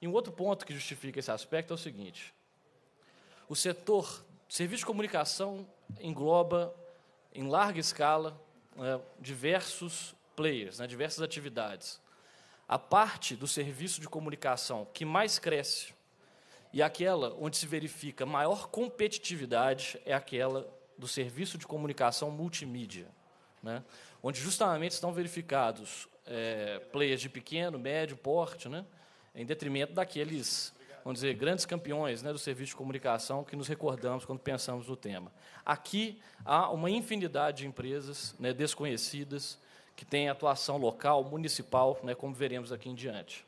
E um outro ponto que justifica esse aspecto é o seguinte, o setor serviço de comunicação engloba, em larga escala, né, diversos players, né, diversas atividades. A parte do serviço de comunicação que mais cresce e aquela onde se verifica maior competitividade é aquela do serviço de comunicação multimídia, né, onde justamente estão verificados é, players de pequeno, médio porte, né, em detrimento daqueles vamos dizer, grandes campeões né, do serviço de comunicação que nos recordamos quando pensamos no tema. Aqui há uma infinidade de empresas né, desconhecidas que têm atuação local, municipal, né, como veremos aqui em diante.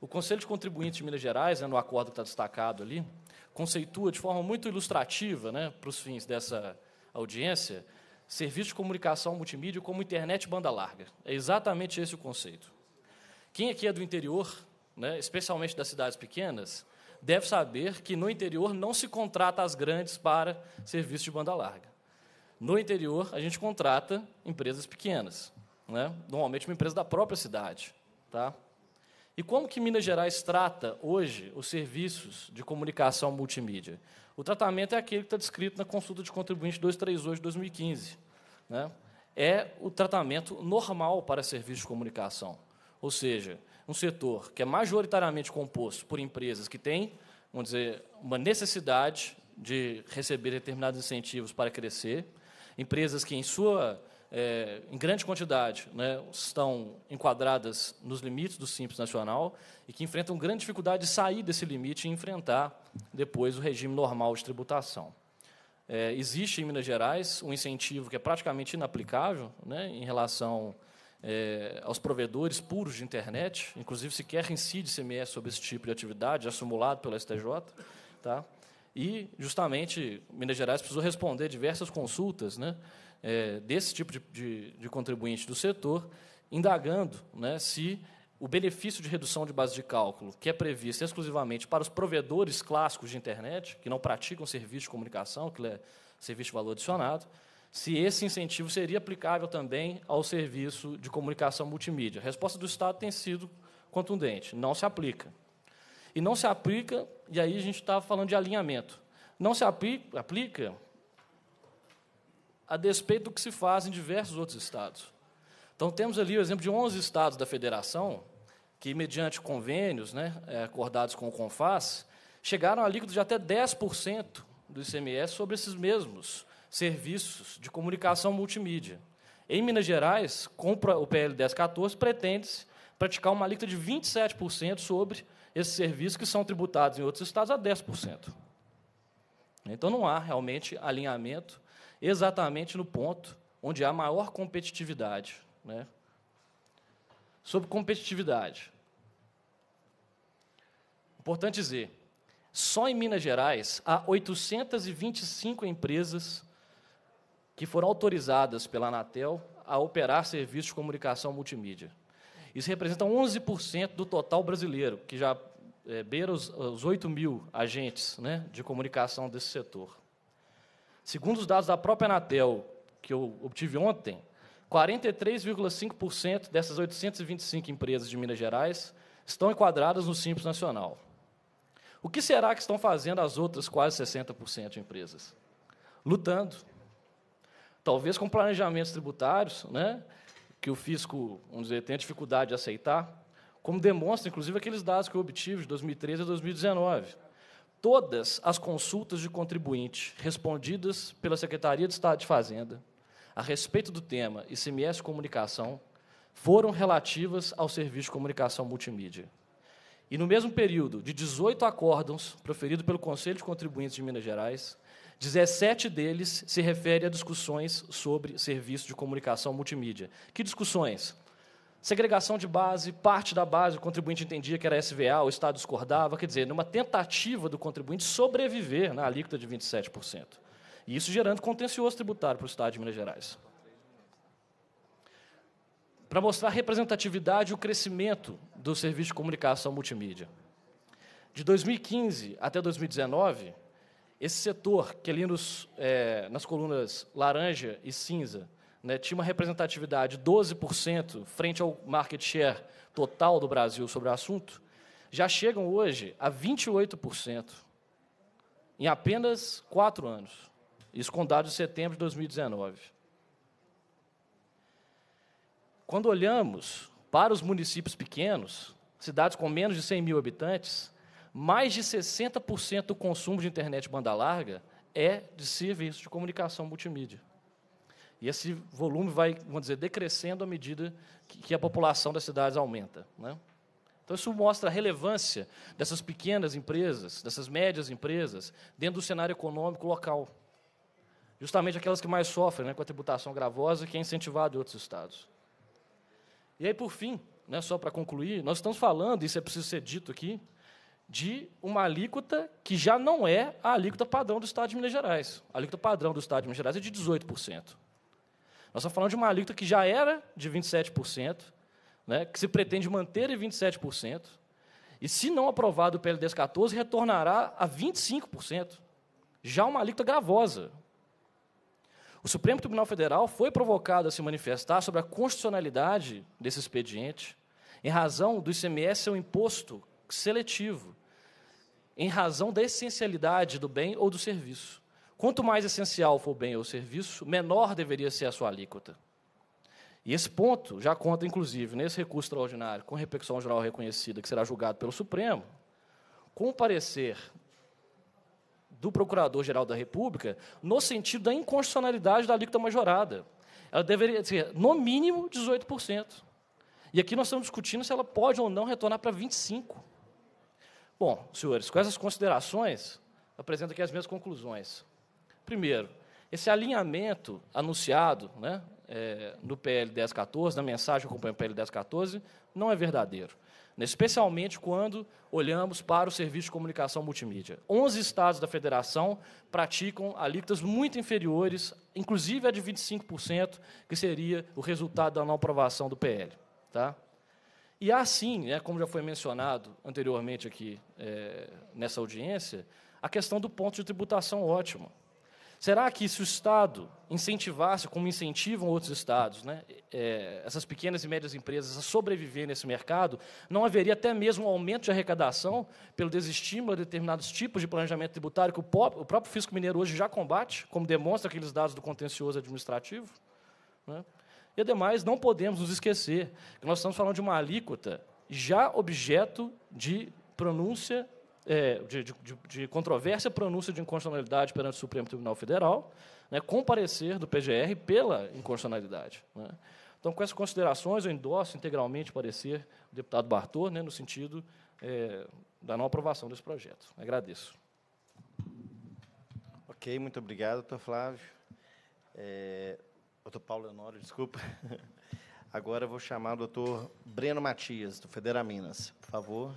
O Conselho de Contribuintes de Minas Gerais, né, no acordo que está destacado ali, conceitua de forma muito ilustrativa né, para os fins dessa audiência serviço de comunicação multimídia como internet banda larga. É exatamente esse o conceito. Quem aqui é do interior né, especialmente das cidades pequenas, deve saber que no interior não se contrata as grandes para serviço de banda larga. No interior, a gente contrata empresas pequenas, né, normalmente uma empresa da própria cidade. Tá? E como que Minas Gerais trata hoje os serviços de comunicação multimídia? O tratamento é aquele que está descrito na consulta de contribuinte 238 de 2015. Né? É o tratamento normal para serviços de comunicação. Ou seja, um setor que é majoritariamente composto por empresas que têm, vamos dizer, uma necessidade de receber determinados incentivos para crescer, empresas que, em sua é, em grande quantidade, né, estão enquadradas nos limites do Simples Nacional e que enfrentam grande dificuldade de sair desse limite e enfrentar depois o regime normal de tributação. É, existe em Minas Gerais um incentivo que é praticamente inaplicável né, em relação é, aos provedores puros de internet, inclusive sequer incide CMS sobre esse tipo de atividade, assumulado pela pelo STJ. Tá? E, justamente, Minas Gerais precisou responder diversas consultas né, é, desse tipo de, de, de, contribuinte do setor, indagando né, se o benefício de redução de base de cálculo, que é previsto exclusivamente para os provedores clássicos de internet, que não praticam serviço de comunicação, que é serviço de valor adicionado, se esse incentivo seria aplicável também ao serviço de comunicação multimídia. A resposta do Estado tem sido contundente: não se aplica. E não se aplica, e aí a gente está falando de alinhamento. Não se aplica, aplica a despeito do que se faz em diversos outros estados. Então, temos ali o exemplo de 11 estados da federação que, mediante convênios né, é, acordados com o CONFAS, chegaram a alíquota de até 10% do ICMS sobre esses mesmos serviços de comunicação multimídia. Em Minas Gerais, com o PL 1014, pretende-se praticar uma alíquota de 27% sobre esses serviços que são tributados em outros estados a 10%. Então não há realmente alinhamento exatamente no ponto onde há maior competitividade. Né? Sobre competitividade. Importante dizer, só em Minas Gerais há 825 empresas que foram autorizadas pela Anatel a operar serviços de comunicação multimídia. Isso representa 11% do total brasileiro, que já é, beira os, os 8 mil agentes né, de comunicação desse setor. Segundo os dados da própria Anatel, que eu obtive ontem, 43,5% dessas 825 empresas de Minas Gerais estão enquadradas no Simples Nacional. O que será que estão fazendo as outras quase 60% de empresas? Lutando talvez com planejamentos tributários, né, que o fisco, vamos dizer, tenha dificuldade de aceitar, como demonstra, inclusive, aqueles dados que eu obtive de 2013 a 2019. Todas as consultas de contribuinte respondidas pela Secretaria de Estado de Fazenda a respeito do tema ICMS Comunicação foram relativas ao serviço de comunicação multimídia. E no mesmo período, de 18 acórdãos proferidos pelo Conselho de Contribuintes de Minas Gerais, 17 deles se refere a discussões sobre serviço de comunicação multimídia. Que discussões? Segregação de base, parte da base, o contribuinte entendia que era SVA, o Estado discordava, quer dizer, numa tentativa do contribuinte sobreviver na alíquota de 27%. E isso gerando contencioso tributário para o Estado de Minas Gerais. Para mostrar a representatividade e o crescimento do serviço de comunicação multimídia. De 2015 até 2019, esse setor, que é ali nos, é, nas colunas laranja e cinza, né, tinha uma representatividade de 12% frente ao market share total do Brasil sobre o assunto, já chegam hoje a 28% em apenas quatro anos. Isso com dados de setembro de 2019. Quando olhamos para os municípios pequenos, cidades com menos de 100 mil habitantes, mais de 60% do consumo de internet banda larga é de serviços de comunicação multimídia. E esse volume vai, vamos dizer, decrescendo à medida que a população das cidades aumenta. Né? Então, isso mostra a relevância dessas pequenas empresas, dessas médias empresas, dentro do cenário econômico local. Justamente aquelas que mais sofrem né, com a tributação gravosa, que é incentivada em outros estados. E aí, por fim, né, só para concluir, nós estamos falando, isso é preciso ser dito aqui, de uma alíquota que já não é a alíquota padrão do Estado de Minas Gerais. A alíquota padrão do Estado de Minas Gerais é de 18%. Nós estamos falando de uma alíquota que já era de 27%, né, que se pretende manter em 27%, e se não aprovado o PL 1014, retornará a 25%, já uma alíquota gravosa. O Supremo Tribunal Federal foi provocado a se manifestar sobre a constitucionalidade desse expediente, em razão do ICMS ser um imposto seletivo, em razão da essencialidade do bem ou do serviço. Quanto mais essencial for o bem ou o serviço, menor deveria ser a sua alíquota. E esse ponto já conta, inclusive, nesse recurso extraordinário, com repercussão geral reconhecida, que será julgado pelo Supremo, com o parecer do Procurador-Geral da República, no sentido da inconstitucionalidade da alíquota majorada. Ela deveria ser, no mínimo, 18%. E aqui nós estamos discutindo se ela pode ou não retornar para 25%. Bom, senhores, com essas considerações, apresento aqui as minhas conclusões. Primeiro, esse alinhamento anunciado né, é, no PL 1014, na mensagem que acompanha o PL 1014, não é verdadeiro. Né, especialmente quando olhamos para o serviço de comunicação multimídia. 11 estados da federação praticam alíquotas muito inferiores, inclusive a de 25%, que seria o resultado da não aprovação do PL. Tá? E há sim, né, como já foi mencionado anteriormente aqui é, nessa audiência, a questão do ponto de tributação ótimo. Será que se o Estado incentivasse, como incentivam outros Estados, né, é, essas pequenas e médias empresas a sobreviver nesse mercado, não haveria até mesmo um aumento de arrecadação pelo desestímulo a determinados tipos de planejamento tributário que o, o próprio fisco mineiro hoje já combate, como demonstra aqueles dados do contencioso administrativo? Né? E, ademais, não podemos nos esquecer que nós estamos falando de uma alíquota já objeto de pronúncia, é, de, de, de, controvérsia, pronúncia de inconstitucionalidade perante o Supremo Tribunal Federal, né, com parecer do PGR pela inconstitucionalidade. Né. Então, com essas considerações, eu endosso integralmente o parecer do deputado Bartô, né, no sentido é, da não aprovação desse projeto. Agradeço. Ok, muito obrigado, doutor Flávio. É, Doutor Paulo Honório, desculpa. Agora vou chamar o doutor Breno Matias, do Federa Minas. Por favor,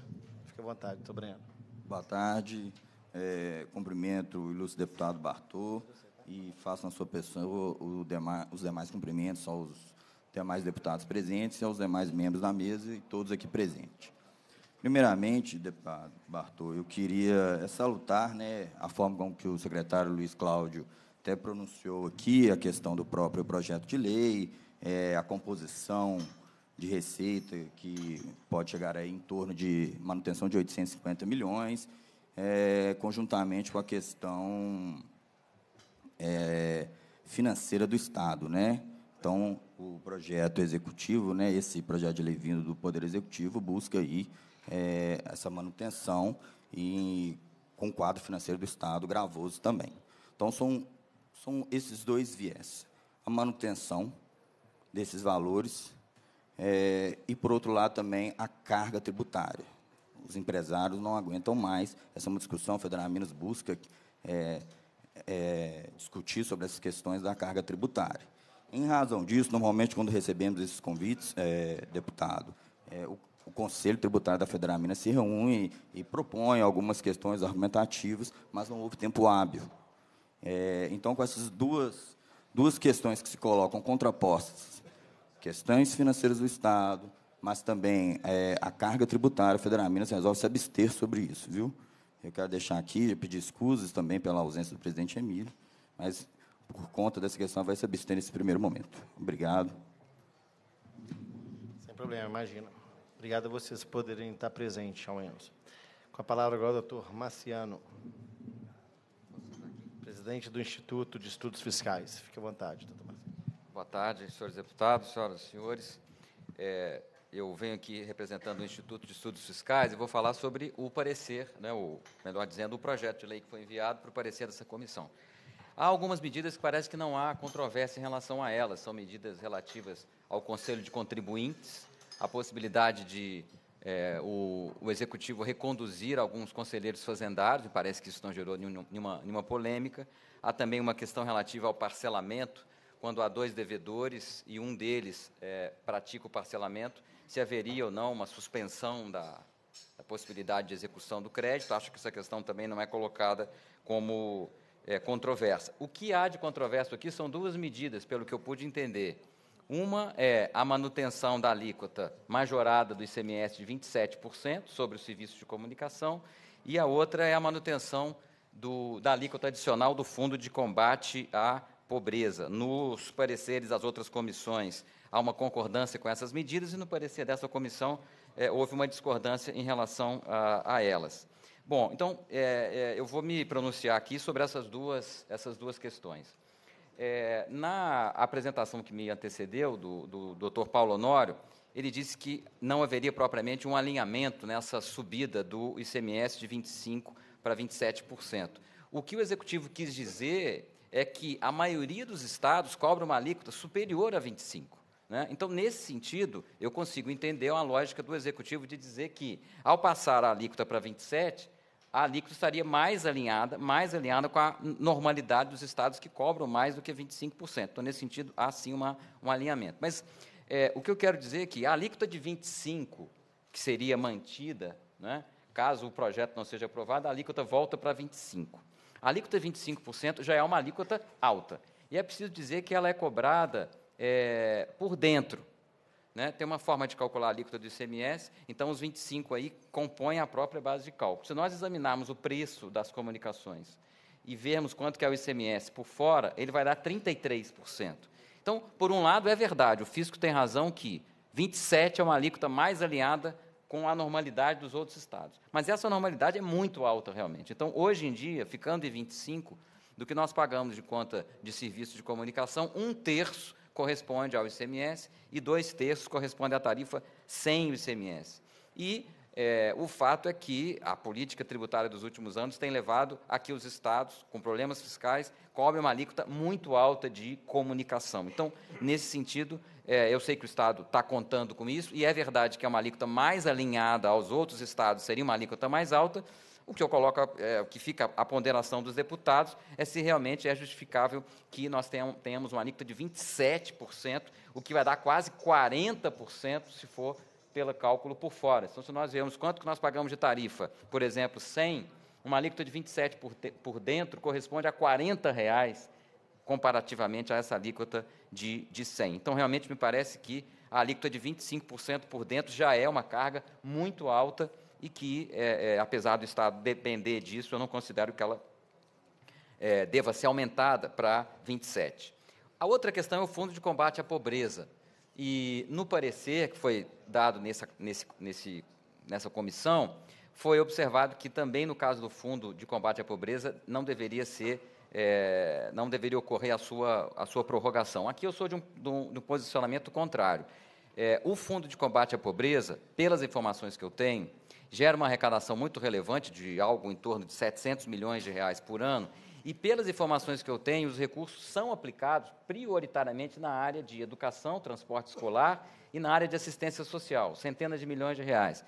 fique à vontade, doutor Breno. Boa tarde. É, cumprimento o ilustre deputado Bartô e faço na sua pessoa demais, os demais cumprimentos aos demais deputados presentes e aos demais membros da mesa e todos aqui presentes. Primeiramente, deputado Bartô, eu queria é salutar né, a forma com que o secretário Luiz Cláudio até pronunciou aqui a questão do próprio projeto de lei, é, a composição de receita, que pode chegar aí em torno de manutenção de 850 milhões, é, conjuntamente com a questão é, financeira do Estado. Né? Então, o projeto executivo, né, esse projeto de lei vindo do Poder Executivo, busca aí é, essa manutenção e com o quadro financeiro do Estado gravoso também. Então, são são esses dois viés: a manutenção desses valores é, e, por outro lado, também a carga tributária. Os empresários não aguentam mais. Essa é uma discussão. A Federal Minas busca é, é, discutir sobre essas questões da carga tributária. Em razão disso, normalmente, quando recebemos esses convites, deputado, o, o, Conselho Tributário da Federal Minas se reúne e, e propõe algumas questões argumentativas, mas não houve tempo hábil é, então, com essas duas, duas questões que se colocam contrapostas, questões financeiras do Estado, mas também é, a carga tributária, a Federal Minas resolve se abster sobre isso, viu? Eu quero deixar aqui, pedir escusas também pela ausência do presidente Emílio, mas por conta dessa questão vai se abster nesse primeiro momento. Obrigado. Sem problema, imagina. Obrigado a vocês poderem estar presentes, ao menos. Com a palavra agora o doutor Marciano presidente do Instituto de Estudos Fiscais. Fique à vontade, doutor Marcelo. Boa tarde, senhores deputados, senhoras e senhores. É, eu venho aqui representando o Instituto de Estudos Fiscais e vou falar sobre o parecer, né, ou, melhor dizendo, o projeto de lei que foi enviado para o parecer dessa comissão. Há algumas medidas que parece que não há controvérsia em relação a elas, são medidas relativas ao Conselho de Contribuintes, a possibilidade de é, o, o, executivo reconduzir alguns conselheiros fazendários, e parece que isso não gerou nenhuma, nenhuma polêmica. Há também uma questão relativa ao parcelamento, quando há dois devedores e um deles é, pratica o parcelamento, se haveria ou não uma suspensão da, da, possibilidade de execução do crédito. Acho que essa questão também não é colocada como é, controversa. O que há de controverso aqui são duas medidas, pelo que eu pude entender. Uma é a manutenção da alíquota majorada do ICMS de 27% sobre os serviços de comunicação, e a outra é a manutenção do, da alíquota adicional do Fundo de Combate à Pobreza. Nos pareceres das outras comissões, há uma concordância com essas medidas, e no parecer dessa comissão é, houve uma discordância em relação a, a elas. Bom, então, é, é, eu vou me pronunciar aqui sobre essas duas, essas duas questões. É, na apresentação que me antecedeu, do, do, Dr. Paulo Honório, ele disse que não haveria propriamente um alinhamento nessa subida do ICMS de 25% para 27%. O que o executivo quis dizer é que a maioria dos estados cobra uma alíquota superior a 25%. Né? Então, nesse sentido, eu consigo entender a lógica do executivo de dizer que, ao passar a alíquota para 27%, a alíquota estaria mais alinhada, mais alinhada com a normalidade dos estados que cobram mais do que 25%. Então, nesse sentido, há sim uma, um alinhamento. Mas é, o que eu quero dizer é que a alíquota de 25%, que seria mantida, né, caso o projeto não seja aprovado, a alíquota volta para 25%. A alíquota de 25% já é uma alíquota alta. E é preciso dizer que ela é cobrada é, por dentro. Né? Tem uma forma de calcular a alíquota do ICMS, então os 25 aí compõem a própria base de cálculo. Se nós examinarmos o preço das comunicações e vermos quanto que é o ICMS por fora, ele vai dar 33%. Então, por um lado, é verdade, o fisco tem razão que 27 é uma alíquota mais alinhada com a normalidade dos outros estados. Mas essa normalidade é muito alta realmente. Então, hoje em dia, ficando em 25, do que nós pagamos de conta de serviço de comunicação, um terço corresponde ao ICMS e dois terços corresponde à tarifa sem o ICMS. E é, o fato é que a política tributária dos últimos anos tem levado a que os estados, com problemas fiscais, cobrem uma alíquota muito alta de comunicação. Então, nesse sentido, é, eu sei que o estado está contando com isso, e é verdade que é uma alíquota mais alinhada aos outros estados, seria uma alíquota mais alta, o que eu coloco, é, o que fica a ponderação dos deputados é se realmente é justificável que nós tenhamos uma alíquota de 27%, o que vai dar quase 40% se for pelo cálculo por fora. Então, se nós vemos quanto que nós pagamos de tarifa, por exemplo, 100, uma alíquota de 27 por, te, por dentro corresponde a 40 reais comparativamente a essa alíquota de, de 100. Então, realmente me parece que a alíquota de 25% por dentro já é uma carga muito alta e que, é, é, apesar do Estado depender disso, eu não considero que ela é, deva ser aumentada para 27. A outra questão é o Fundo de Combate à Pobreza. E no parecer que foi dado nessa, nesse, nesse, nessa comissão, foi observado que também no caso do Fundo de Combate à Pobreza não deveria ser é, não deveria ocorrer a sua, a sua prorrogação. Aqui eu sou de um, de um, de um posicionamento contrário. É, o Fundo de Combate à Pobreza, pelas informações que eu tenho, gera uma arrecadação muito relevante de algo em torno de 700 milhões de reais por ano. E pelas informações que eu tenho, os recursos são aplicados prioritariamente na área de educação, transporte escolar e na área de assistência social, centenas de milhões de reais.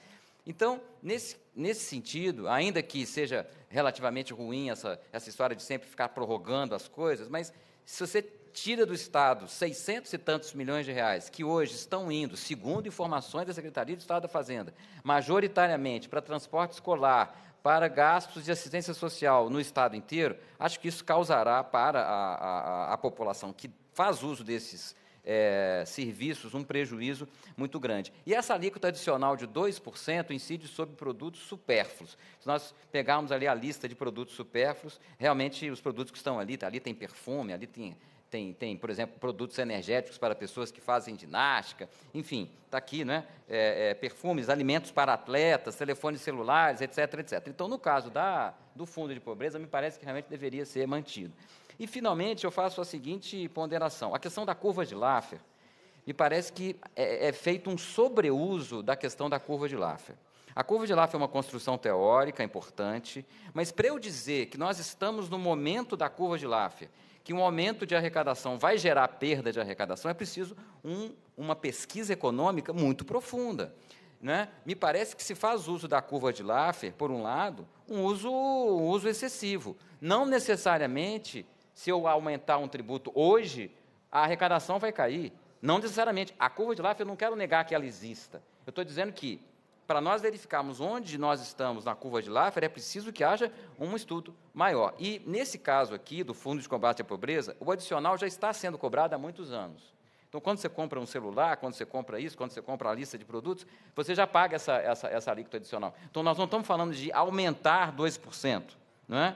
Então, nesse, nesse sentido, ainda que seja relativamente ruim essa, essa história de sempre ficar prorrogando as coisas, mas se você tira do Estado 600 e tantos milhões de reais, que hoje estão indo, segundo informações da Secretaria de Estado da Fazenda, majoritariamente para transporte escolar, para gastos de assistência social no Estado inteiro, acho que isso causará para a, a, a população que faz uso desses é, serviços um prejuízo muito grande. E essa alíquota adicional de 2% incide sobre produtos supérfluos. Se nós pegarmos ali a lista de produtos supérfluos, realmente os produtos que estão ali, tá ali tem perfume, ali tem tem, tem, por exemplo, produtos energéticos para pessoas que fazem ginástica, enfim, está aqui, né? É, é, perfumes, alimentos para atletas, telefones celulares, etc, etc. Então, no caso da, do fundo de pobreza, me parece que realmente deveria ser mantido. E, finalmente, eu faço a seguinte ponderação. A questão da curva de Laffer, me parece que é, é feito um sobreuso da questão da curva de Laffer. A curva de Laffer é uma construção teórica importante, mas para eu dizer que nós estamos no momento da curva de Laffer que um aumento de arrecadação vai gerar perda de arrecadação, é preciso um, uma pesquisa econômica muito profunda. Né? Me parece que se faz uso da curva de Laffer, por um lado, um uso, um uso excessivo. Não necessariamente, se eu aumentar um tributo hoje, a arrecadação vai cair. Não necessariamente. A curva de Laffer, eu não quero negar que ela exista. Eu estou dizendo que para nós verificarmos onde nós estamos na curva de Laffer, é preciso que haja um estudo maior. E, nesse caso aqui, do Fundo de Combate à Pobreza, o adicional já está sendo cobrado há muitos anos. Então, quando você compra um celular, quando você compra isso, quando você compra a lista de produtos, você já paga essa, essa, essa alíquota adicional. Então, nós não estamos falando de aumentar 2%. Não é?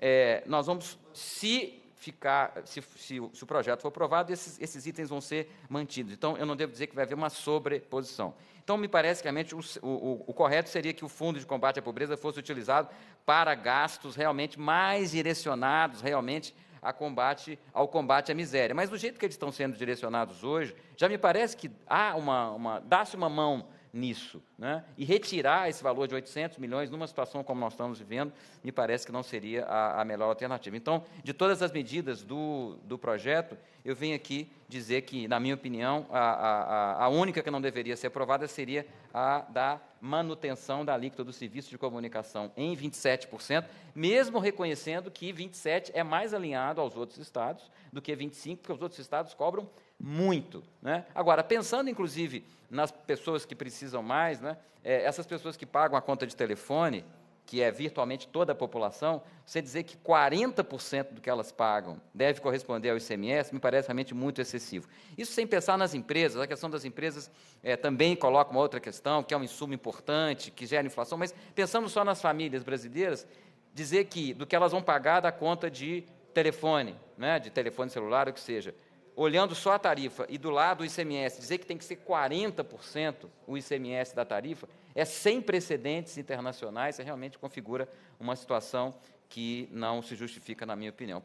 É, nós vamos, se ficar, se, se, se, o projeto for aprovado, esses, esses itens vão ser mantidos. Então, eu não devo dizer que vai haver uma sobreposição. Então, me parece que realmente o, o, o correto seria que o Fundo de Combate à Pobreza fosse utilizado para gastos realmente mais direcionados, realmente Combate, ao combate à miséria. Mas do jeito que eles estão sendo direcionados hoje, já me parece que há uma, uma dá-se uma mão nisso. Né? E retirar esse valor de 800 milhões numa situação como nós estamos vivendo, me parece que não seria a, a melhor alternativa. Então, de todas as medidas do, do projeto, eu venho aqui dizer que, na minha opinião, a, a, a única que não deveria ser aprovada seria a da manutenção da alíquota do serviço de comunicação em 27%, mesmo reconhecendo que 27% é mais alinhado aos outros estados do que 25%, porque os outros estados cobram muito. Né? Agora, pensando inclusive nas pessoas que precisam mais, né? É, essas pessoas que pagam a conta de telefone, que é virtualmente toda a população, você dizer que 40% do que elas pagam deve corresponder ao ICMS, me parece realmente muito excessivo. Isso sem pensar nas empresas, a questão das empresas é, também coloca uma outra questão, que é um insumo importante, que gera inflação, mas pensando só nas famílias brasileiras, dizer que do que elas vão pagar da conta de telefone, né, de telefone celular, o que seja, olhando só a tarifa e do lado o ICMS, dizer que tem que ser 40% o ICMS da tarifa, é sem precedentes internacionais, é realmente configura uma situação que não se justifica, na minha opinião.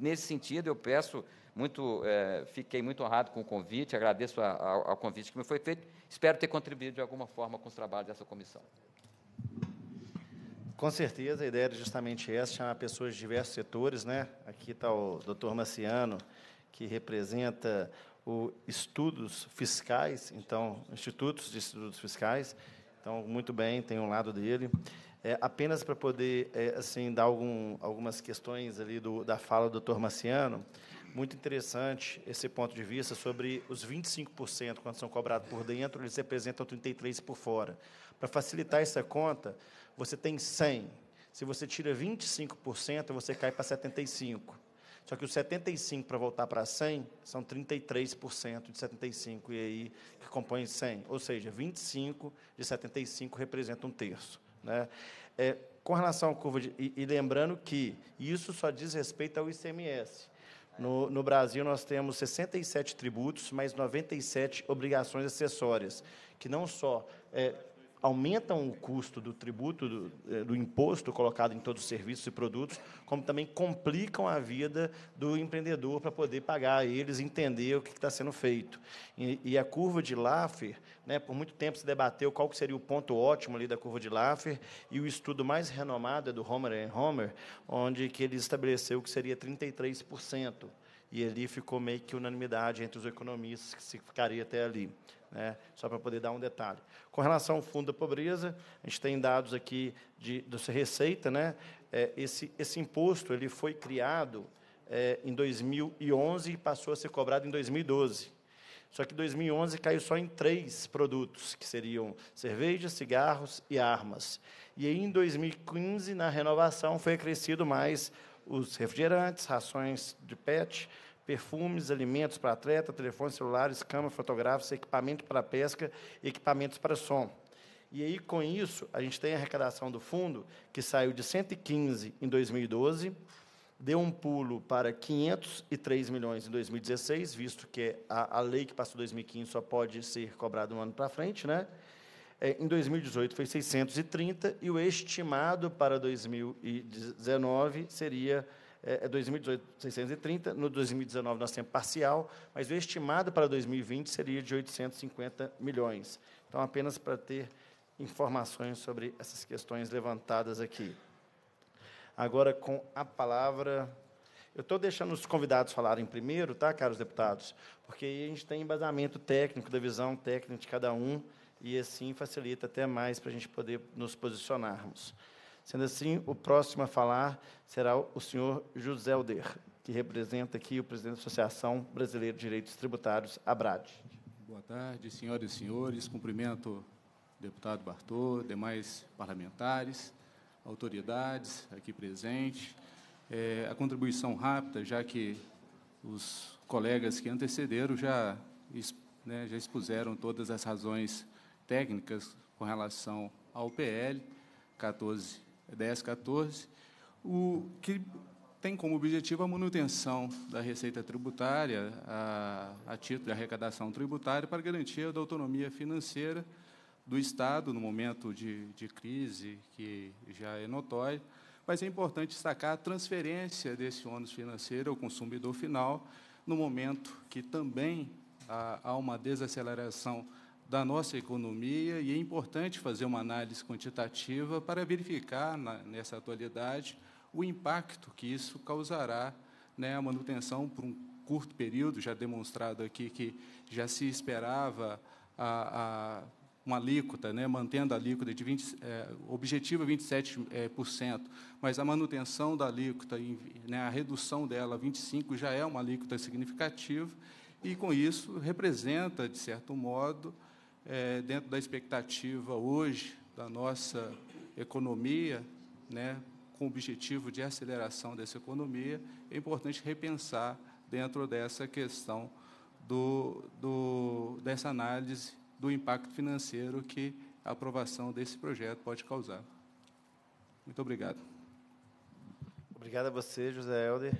Nesse sentido, eu peço muito, é, fiquei muito honrado com o convite, agradeço a, a, ao convite que me foi feito, espero ter contribuído de alguma forma com os trabalhos dessa comissão. Com certeza, a ideia era justamente essa, chamar pessoas de diversos setores, né? Aqui está o doutor Marciano, que representa o estudos fiscais, então, institutos de estudos fiscais. Então, muito bem, tem um lado dele. É, apenas para poder é, assim dar algum, algumas questões ali do, da fala do Dr. Marciano, muito interessante esse ponto de vista sobre os 25% quando são cobrados por dentro, eles representam 33 por fora. Para facilitar essa conta, você tem 100. Se você tira 25%, você cai para 75. Só que os 75 para voltar para 100 são 33% de 75 e aí que compõem 100, ou seja, 25 de 75 representa um terço, né? É, com relação à curva de, e, e, lembrando que isso só diz respeito ao ICMS. No, no Brasil, nós temos 67 tributos, mais 97 obrigações acessórias, que não só é, aumentam o custo do tributo, do, eh, do, imposto colocado em todos os serviços e produtos, como também complicam a vida do empreendedor para poder pagar eles, entender o que está sendo feito. E, e, a curva de Laffer, né, por muito tempo se debateu qual que seria o ponto ótimo ali da curva de Laffer, e o estudo mais renomado é do Homer Homer, onde que ele estabeleceu que seria 33%. E ali ficou meio que unanimidade entre os economistas que se ficaria até ali. Né? Só para poder dar um detalhe. Com relação ao fundo da pobreza, a gente tem dados aqui de, de receita, né? É, esse, esse imposto ele foi criado é, em 2011 e passou a ser cobrado em 2012. Só que 2011 caiu só em três produtos, que seriam cerveja, cigarros e armas. E aí, em 2015, na renovação, foi acrescido mais os refrigerantes, rações de pet perfumes, alimentos para atleta, telefones celulares, câmeras fotográficas, equipamento para pesca, equipamentos para som. E aí, com isso, a gente tem a arrecadação do fundo, que saiu de 115 em 2012, deu um pulo para 503 milhões em 2016, visto que a, a lei que passou em 2015 só pode ser cobrada um ano para frente, né? É, em 2018 foi 630 e o estimado para 2019 seria é 2018, é 630, no 2019 nós temos parcial, mas o estimado para 2020 seria de 850 milhões. Então, apenas para ter informações sobre essas questões levantadas aqui. Agora, com a palavra. Eu estou deixando os convidados falarem primeiro, tá, caros deputados? Porque aí a gente tem embasamento técnico da visão técnica de cada um, e assim facilita até mais para a gente poder nos posicionarmos. Sendo assim, o próximo a falar será o senhor José Alder, que representa aqui o presidente da Associação Brasileira de Direitos Tributários, ABRAD. Boa tarde, senhoras e senhores. Cumprimento o deputado Bartô, demais parlamentares, autoridades aqui presentes. É, a contribuição rápida, já que os colegas que antecederam já, né, já expuseram todas as razões técnicas com relação ao PL 14 10, 14, o que tem como objetivo a manutenção da receita tributária a, a título de arrecadação tributária para garantia da autonomia financeira do Estado no momento de, de crise, que já é notório, mas é importante destacar a transferência desse ônus financeiro ao consumidor final no momento que também há, há uma desaceleração da nossa economia e é importante fazer uma análise quantitativa para verificar, na, nessa atualidade, o impacto que isso causará né, a manutenção por um curto período, já demonstrado aqui que já se esperava a, a uma alíquota, né, mantendo a alíquota de 20, é, objetivo 27%, é, por cento, mas a manutenção da alíquota, em, né, a redução dela 25% já é uma alíquota significativa, e com isso representa, de certo modo, é, dentro da expectativa hoje da nossa economia, né, com o objetivo de aceleração dessa economia, é importante repensar dentro dessa questão do, do, dessa análise do impacto financeiro que a aprovação desse projeto pode causar. Muito obrigado. Obrigado a você, José Helder.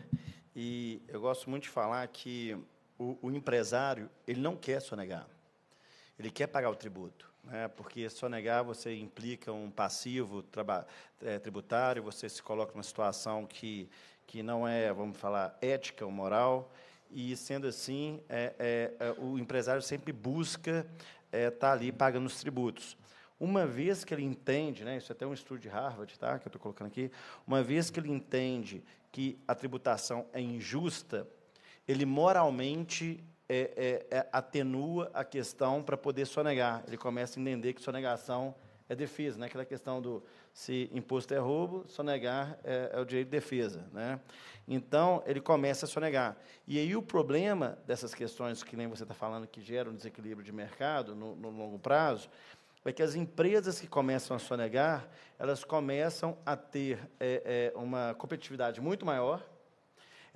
E eu gosto muito de falar que o, o empresário ele não quer sonegar ele quer pagar o tributo, né? porque é negar você implica um passivo é, tributário, você se coloca numa situação que, que não é, vamos falar, ética ou moral, e, sendo assim, é, é, é o empresário sempre busca estar é, tá ali pagando os tributos. Uma vez que ele entende, né, isso é até um estudo de Harvard tá, que eu estou colocando aqui, uma vez que ele entende que a tributação é injusta, ele moralmente é, é, é, atenua a questão para poder sonegar. Ele começa a entender que sonegação é defesa, né? aquela questão do se imposto é roubo, sonegar é, é o direito de defesa. Né? Então, ele começa a sonegar. E aí o problema dessas questões que nem você está falando, que geram desequilíbrio de mercado no, no longo prazo, é que as empresas que começam a sonegar, elas começam a ter é, é, uma competitividade muito maior,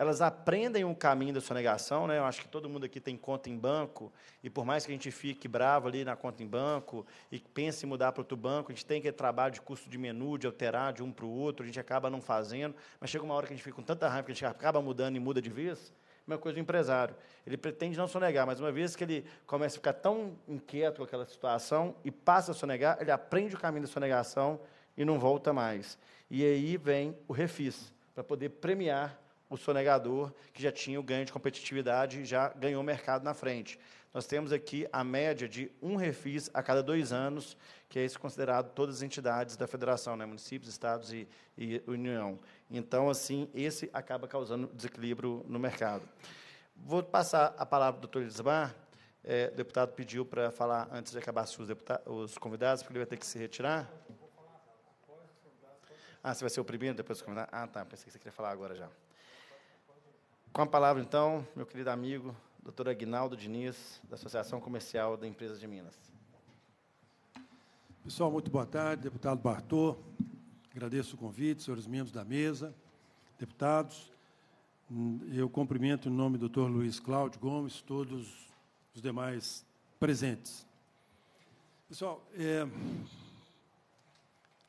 elas aprendem o caminho da sonegação, né? Eu acho que todo mundo aqui tem conta em banco, e por mais que a gente fique bravo ali na conta em banco e pense em mudar para outro banco, a gente tem que trabalho de custo de menu, de alterar de um para o outro, a gente acaba não fazendo, mas chega uma hora que a gente fica com tanta raiva que a gente acaba mudando e muda de vez, mesma coisa do empresário. Ele pretende não sonegar, mas uma vez que ele começa a ficar tão inquieto com aquela situação e passa a sonegar, ele aprende o caminho da sonegação e não volta mais. E aí vem o refis, para poder premiar o sonegador, que já tinha o ganho de competitividade e já ganhou o mercado na frente. Nós temos aqui a média de um refis a cada dois anos, que é isso considerado todas as entidades da federação, né? municípios, estados e, e União. Então, assim, esse acaba causando desequilíbrio no mercado. Vou passar a palavra o doutor Elisabar. É, o deputado pediu para falar antes de acabar os, os convidados, porque ele vai ter que se retirar. Ah, você vai ser o primeiro, depois dos convidados? Ah, tá, pensei que você queria falar agora já. Com a palavra, então, meu querido amigo, doutor Aguinaldo Diniz, da Associação Comercial da Empresa de Minas. Pessoal, muito boa tarde, deputado Bartô. Agradeço o convite, senhores membros da mesa, deputados. Hum, eu cumprimento em nome do doutor Luiz Cláudio Gomes, todos os demais presentes. Pessoal, é,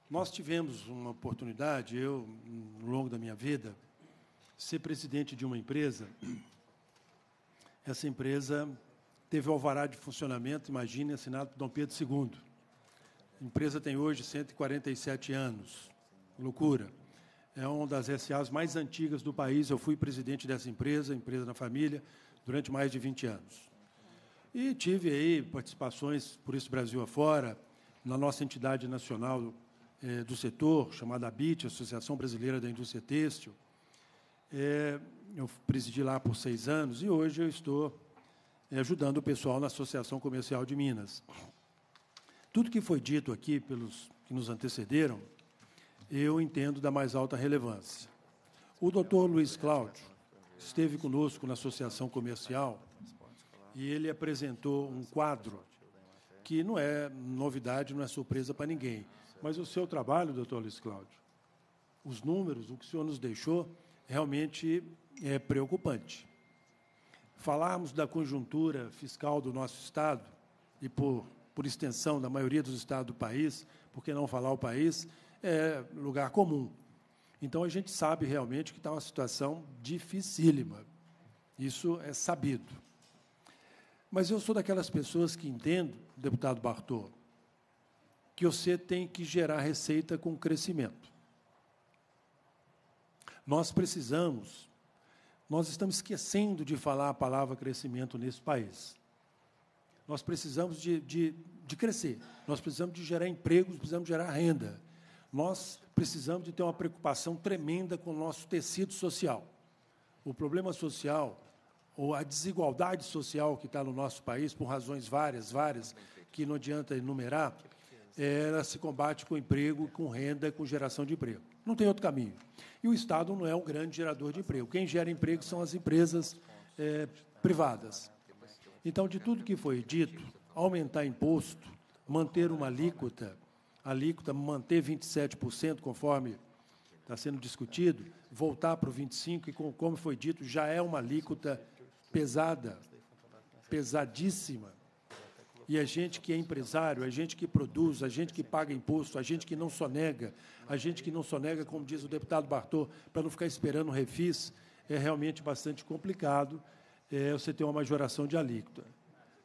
nós tivemos uma oportunidade, eu, ao longo da minha vida, ser presidente de uma empresa, essa empresa teve o alvará de funcionamento, imagine, assinado por Dom Pedro II. A empresa tem hoje 147 anos. Loucura. É uma das SAs mais antigas do país. Eu fui presidente dessa empresa, empresa na família, durante mais de 20 anos. E tive aí participações por esse Brasil afora, na nossa entidade nacional eh, do setor, chamada ABIT, Associação Brasileira da Indústria Têxtil é, eu presidi lá por seis anos e hoje eu estou é, ajudando o pessoal na Associação Comercial de Minas. Tudo que foi dito aqui pelos que nos antecederam, eu entendo da mais alta relevância. O doutor Luiz Cláudio esteve conosco na Associação Comercial e ele apresentou um quadro que não é novidade, não é surpresa para ninguém. Mas o seu trabalho, doutor Luiz Cláudio, os números, o que o senhor nos deixou, realmente é preocupante. Falarmos da conjuntura fiscal do nosso Estado, e por, por extensão da maioria dos estados do país, por que não falar o país, é lugar comum. Então, a gente sabe realmente que está uma situação dificílima. Isso é sabido. Mas eu sou daquelas pessoas que entendo, deputado Bartô, que você tem que gerar receita com crescimento. Nós precisamos, nós estamos esquecendo de falar a palavra crescimento nesse país. Nós precisamos de, de, de crescer, nós precisamos de gerar empregos, precisamos gerar renda. Nós precisamos de ter uma preocupação tremenda com o nosso tecido social. O problema social, ou a desigualdade social que está no nosso país, por razões várias, várias, que não adianta enumerar, ela se combate com emprego, com renda, com geração de emprego. Não tem outro caminho. E o Estado não é um grande gerador de emprego. Quem gera emprego são as empresas é, privadas. Então, de tudo que foi dito, aumentar imposto, manter uma alíquota, alíquota manter 27%, conforme está sendo discutido, voltar para o 25%, e, como foi dito, já é uma alíquota pesada, pesadíssima, e a gente que é empresário, a gente que produz, a gente que paga imposto, a gente que não sonega, a gente que não sonega, como diz o deputado Bartô, para não ficar esperando refis, é realmente bastante complicado é, você ter uma majoração de alíquota.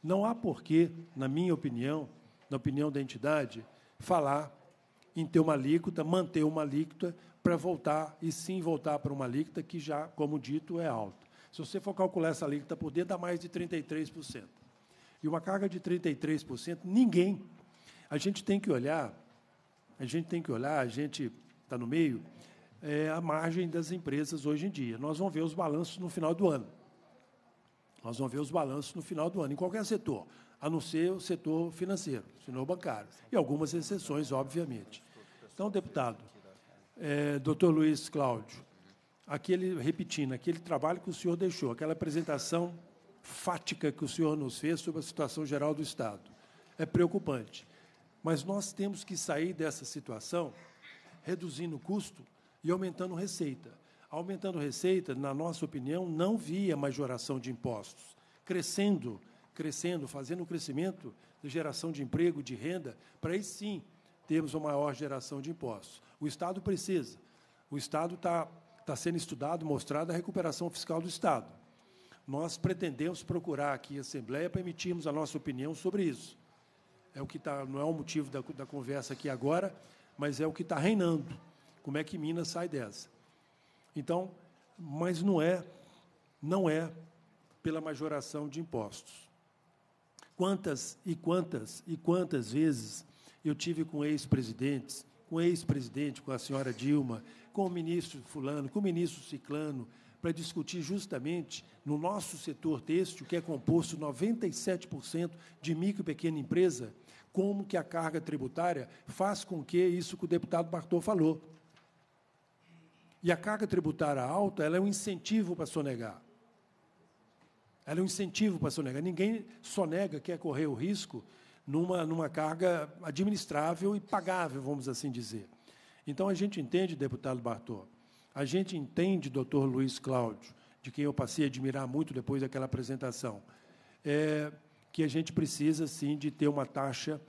Não há porquê, na minha opinião, na opinião da entidade, falar em ter uma alíquota, manter uma alíquota para voltar, e sim voltar para uma alíquota que já, como dito, é alta. Se você for calcular essa alíquota por dentro, dá mais de 33%. E uma carga de 33%, ninguém. A gente tem que olhar, a gente tem que olhar, a gente está no meio, é, a margem das empresas hoje em dia. Nós vamos ver os balanços no final do ano. Nós vamos ver os balanços no final do ano, em qualquer setor, a não ser o setor financeiro, o setor bancário. E algumas exceções, obviamente. Então, deputado, é, doutor Luiz Cláudio, aquele, repetindo, aquele trabalho que o senhor deixou, aquela apresentação fática que o senhor nos fez sobre a situação geral do Estado. É preocupante. Mas nós temos que sair dessa situação reduzindo o custo e aumentando receita. Aumentando receita, na nossa opinião, não via majoração de impostos. Crescendo, crescendo, fazendo um crescimento de geração de emprego, de renda, para aí sim termos uma maior geração de impostos. O Estado precisa. O Estado está está sendo estudado, mostrado a recuperação fiscal do Estado nós pretendemos procurar aqui a Assembleia para emitirmos a nossa opinião sobre isso. É o que tá, não é o motivo da, da conversa aqui agora, mas é o que está reinando. Como é que Minas sai dessa? Então, mas não é, não é pela majoração de impostos. Quantas e quantas e quantas vezes eu tive com ex-presidentes, com ex-presidente, com a senhora Dilma, com o ministro fulano, com o ministro Ciclano, para discutir justamente no nosso setor têxtil, que é composto 97% de micro e pequena empresa, como que a carga tributária faz com que isso que o deputado Bartô falou. E a carga tributária alta ela é um incentivo para sonegar. Ela é um incentivo para sonegar. Ninguém sonega, quer correr o risco numa, numa carga administrável e pagável, vamos assim dizer. Então, a gente entende, deputado Bartô, a gente entende, doutor Luiz Cláudio, de quem eu passei a admirar muito depois daquela apresentação, é, que a gente precisa, sim, de ter uma taxa,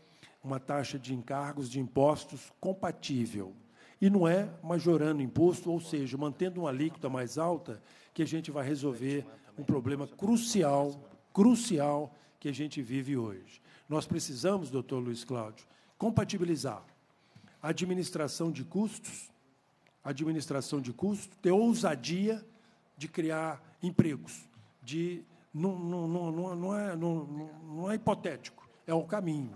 uma taxa de encargos, de impostos compatível. E não é majorando imposto, ou seja, mantendo uma alíquota mais alta, que a gente vai resolver um problema crucial, crucial que a gente vive hoje. Nós precisamos, doutor Luiz Cláudio, compatibilizar a administração de custos administração de custos, ter ousadia de criar empregos. De, não, não, não, não, é, não, não é hipotético, é o caminho.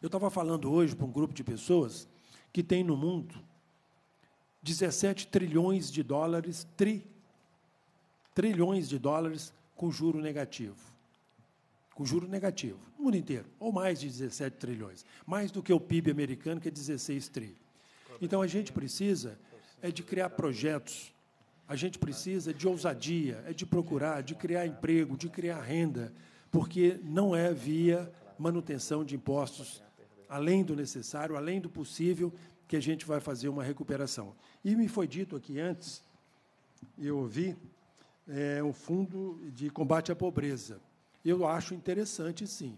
Eu estava falando hoje para um grupo de pessoas que tem no mundo 17 trilhões de dólares, tri, trilhões de dólares com juro negativo. Com juro negativo, no mundo inteiro, ou mais de 17 trilhões, mais do que o PIB americano, que é 16 trilhões. Então a gente precisa é de criar projetos, a gente precisa de ousadia, é de procurar, de criar emprego, de criar renda, porque não é via manutenção de impostos além do necessário, além do possível, que a gente vai fazer uma recuperação. E me foi dito aqui antes, eu ouvi, é fundo de combate à pobreza. Eu acho interessante, sim,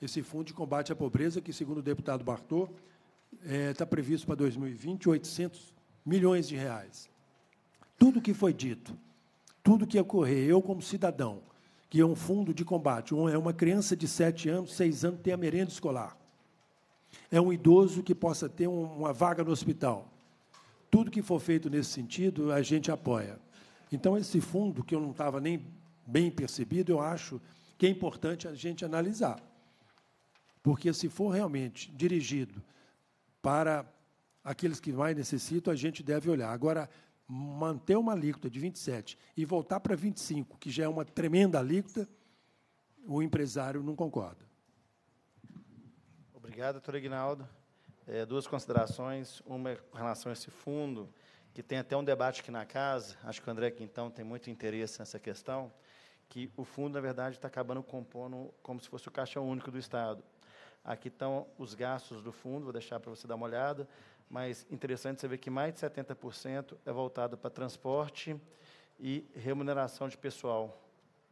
esse fundo de combate à pobreza, que, segundo o deputado Bartô, está é, tá previsto para 2020 800 milhões de reais. Tudo que foi dito, tudo que ocorrer, eu como cidadão, que é um fundo de combate, é uma criança de 7 anos, 6 anos, tem a merenda escolar. É um idoso que possa ter uma vaga no hospital. Tudo que for feito nesse sentido, a gente apoia. Então, esse fundo, que eu não estava nem bem percebido, eu acho que é importante a gente analisar. Porque, se for realmente dirigido para aqueles que mais necessitam, a gente deve olhar. Agora, manter uma alíquota de 27 e voltar para 25, que já é uma tremenda alíquota, o empresário não concorda. Obrigado, doutor Aguinaldo. É, duas considerações. Uma é com relação a esse fundo, que tem até um debate aqui na casa, acho que o André Quintão tem muito interesse nessa questão, que o fundo, na verdade, está acabando compondo como se fosse o caixa único do Estado. Aqui estão os gastos do fundo, vou deixar para você dar uma olhada, mas interessante você ver que mais de 70% é voltado para transporte e remuneração de pessoal.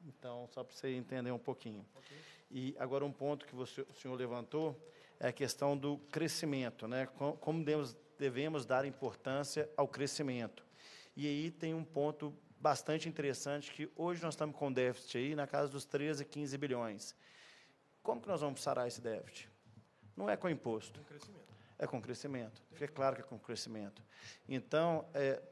Então, só para você entender um pouquinho. Okay. E agora um ponto que você, o senhor levantou é a questão do crescimento, né? Como devemos, devemos dar importância ao crescimento. E aí tem um ponto bastante interessante que hoje nós estamos com déficit aí na casa dos 13, 15 bilhões. Como que nós vamos sarar esse déficit? Não é com imposto. Com crescimento. É com crescimento. Fica claro que é com crescimento. Então, é,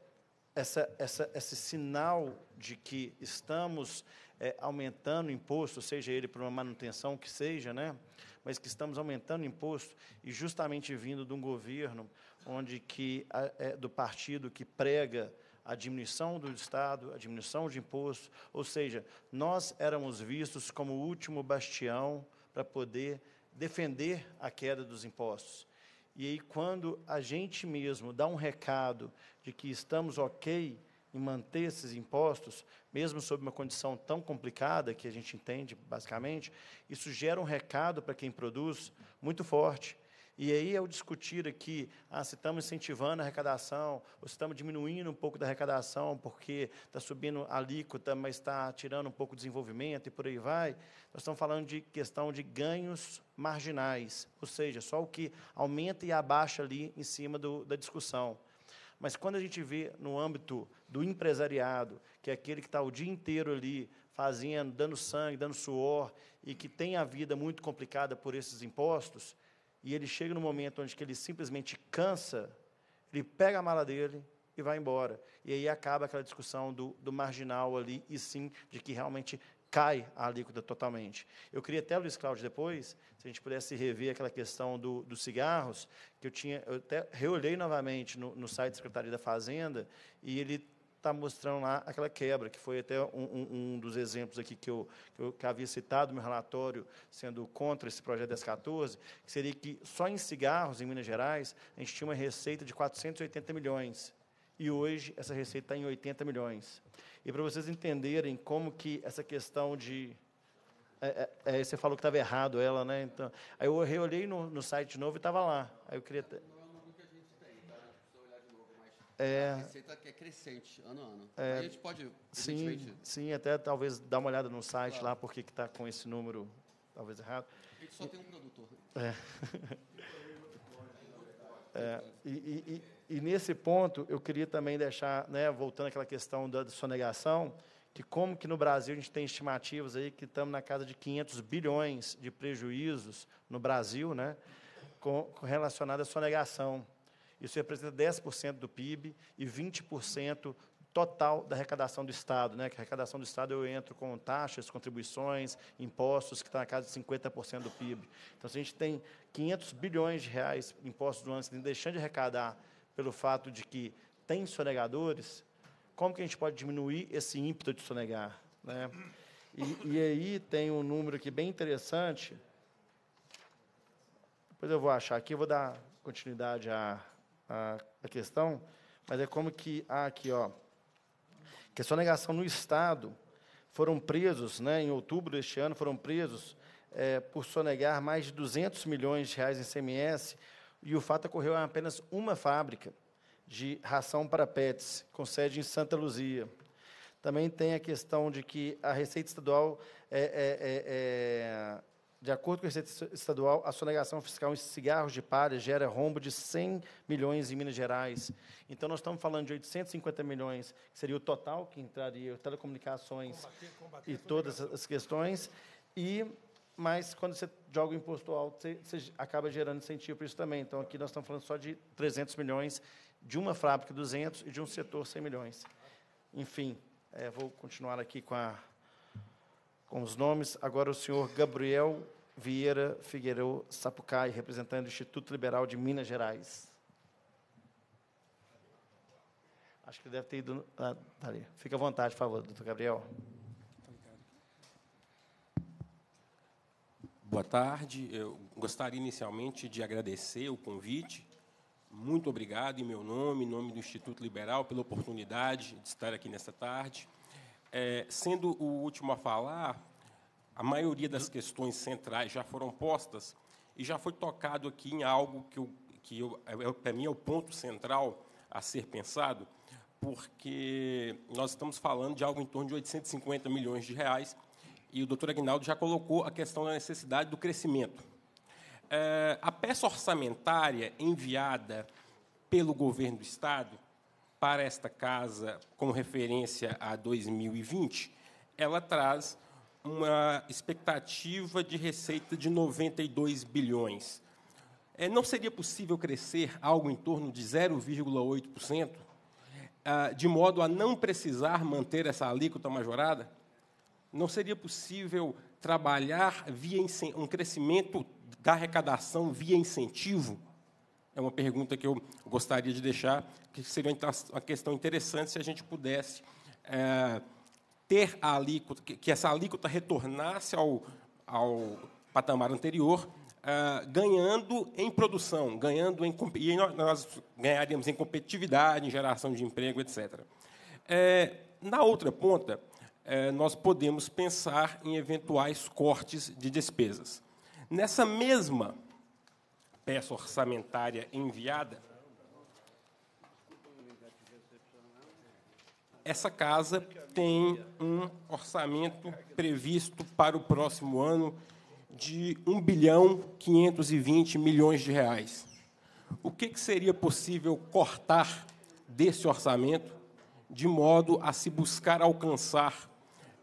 essa, essa, esse sinal de que estamos é, aumentando o imposto, seja ele por uma manutenção que seja, né? mas que estamos aumentando o imposto e justamente vindo de um governo onde que a, é, do partido que prega a diminuição do Estado, a diminuição de imposto, ou seja, nós éramos vistos como o último bastião para poder defender a queda dos impostos. E aí, quando a gente mesmo dá um recado de que estamos ok em manter esses impostos, mesmo sob uma condição tão complicada que a gente entende, basicamente, isso gera um recado para quem produz muito forte e aí, ao discutir aqui, ah, se estamos incentivando a arrecadação, ou se estamos diminuindo um pouco da arrecadação, porque está subindo a alíquota, mas está tirando um pouco do desenvolvimento e por aí vai, nós estamos falando de questão de ganhos marginais, ou seja, só o que aumenta e abaixa ali em cima do, da discussão. Mas quando a gente vê no âmbito do empresariado, que é aquele que está o dia inteiro ali fazendo, dando sangue, dando suor, e que tem a vida muito complicada por esses impostos, e ele chega no momento onde ele simplesmente cansa, ele pega a mala dele e vai embora. E aí acaba aquela discussão do, do marginal ali, e sim de que realmente cai a alíquota totalmente. Eu queria até, Luiz Cláudio, depois, se a gente pudesse rever aquela questão do, dos cigarros, que eu tinha, eu até reolhei novamente no, no site da Secretaria da Fazenda, e ele está mostrando lá aquela quebra, que foi até um, um, um dos exemplos aqui que eu, que eu que havia citado no meu relatório, sendo contra esse projeto 1014, que seria que só em cigarros, em Minas Gerais, a gente tinha uma receita de 480 milhões. E hoje essa receita está em 80 milhões. E para vocês entenderem como que essa questão de é, é, é você falou que estava errado ela, né? Então, aí eu olhei no, no site novo e estava lá. Aí eu queria. É, a receita que é crescente, ano a ano. É, a gente pode, sim, sim, até talvez dar uma olhada no site claro. lá, porque está com esse número, talvez errado. A gente só tem um produtor. Né? É. é e, e, e, e, nesse ponto, eu queria também deixar, né, voltando àquela questão da sonegação, que como que no Brasil a gente tem estimativas aí que estamos na casa de 500 bilhões de prejuízos no Brasil, né, com, com relacionado à sonegação. Isso representa 10% do PIB e 20% total da arrecadação do Estado, né? que a arrecadação do Estado eu entro com taxas, contribuições, impostos, que está na casa de 50% do PIB. Então, se a gente tem 500 bilhões de reais em impostos do ano deixando de arrecadar pelo fato de que tem sonegadores, como que a gente pode diminuir esse ímpeto de sonegar? Né? E, e, aí tem um número aqui bem interessante. Depois eu vou achar aqui, eu vou dar continuidade a a, a questão, mas é como que há ah, aqui, ó, que a sonegação no Estado foram presos, né, em outubro deste ano, foram presos é, por sonegar mais de 200 milhões de reais em CMS, e o fato ocorreu em apenas uma fábrica de ração para pets, com sede em Santa Luzia. Também tem a questão de que a Receita Estadual é, é, de acordo com a Receita Estadual, a sonegação fiscal em cigarros de palha gera rombo de 100 milhões em Minas Gerais. Então, nós estamos falando de 850 milhões, que seria o total que entraria telecomunicações combater, combater e todas as questões. E mas quando você joga o imposto alto, você, você, acaba gerando incentivo para isso também. Então, aqui nós estamos falando só de 300 milhões, de uma fábrica 200 e de um setor 100 milhões. Enfim, é, vou continuar aqui com a com os nomes. Agora o senhor Gabriel Vieira Figueiredo Sapucai, representante do Instituto Liberal de Minas Gerais. Acho que deve ter ido. Ah, tá ali. Fica à vontade, por favor, doutor Gabriel. Boa tarde. Eu gostaria inicialmente de agradecer o convite. Muito obrigado em meu nome, em nome do Instituto Liberal, pela oportunidade de estar aqui nesta tarde. É, sendo o último a falar, a maioria das questões centrais já foram postas e já foi tocado aqui em algo que, eu, que eu, é, para mim é o ponto central a ser pensado, porque nós estamos falando de algo em torno de 850 milhões de reais e o doutor Aguinaldo já colocou a questão da necessidade do crescimento. É, a peça orçamentária enviada pelo governo do Estado para esta casa, com referência a 2020, ela traz uma expectativa de receita de 92 bilhões. É, não seria possível crescer algo em torno de 0,8%, ah, de modo a não precisar manter essa alíquota majorada? Não seria possível trabalhar via um crescimento da arrecadação via incentivo? é uma pergunta que eu gostaria de deixar, que seria uma questão interessante se a gente pudesse é, ter a alíquota, que essa alíquota retornasse ao, ao patamar anterior, é, ganhando em produção, ganhando em e nós ganharíamos em competitividade, em geração de emprego, etc. É, na outra ponta, é, nós podemos pensar em eventuais cortes de despesas. Nessa mesma peça orçamentária enviada, essa casa tem um orçamento previsto para o próximo ano de 1 bilhão 520 milhões de reais. O que, seria possível cortar desse orçamento de modo a se buscar alcançar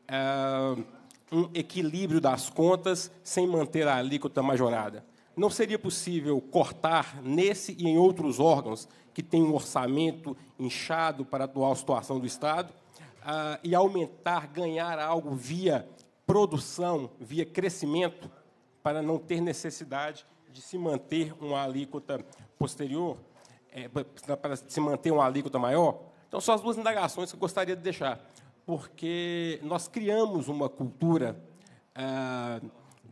eh, um equilíbrio das contas sem manter a alíquota majorada? não seria possível cortar nesse e em outros órgãos que têm um orçamento inchado para a atual situação do Estado ah, e aumentar, ganhar algo via produção, via crescimento, para não ter necessidade de se manter uma alíquota posterior, é, para se manter uma alíquota maior? Então, são as duas indagações que eu gostaria de deixar, porque nós criamos uma cultura. Ah,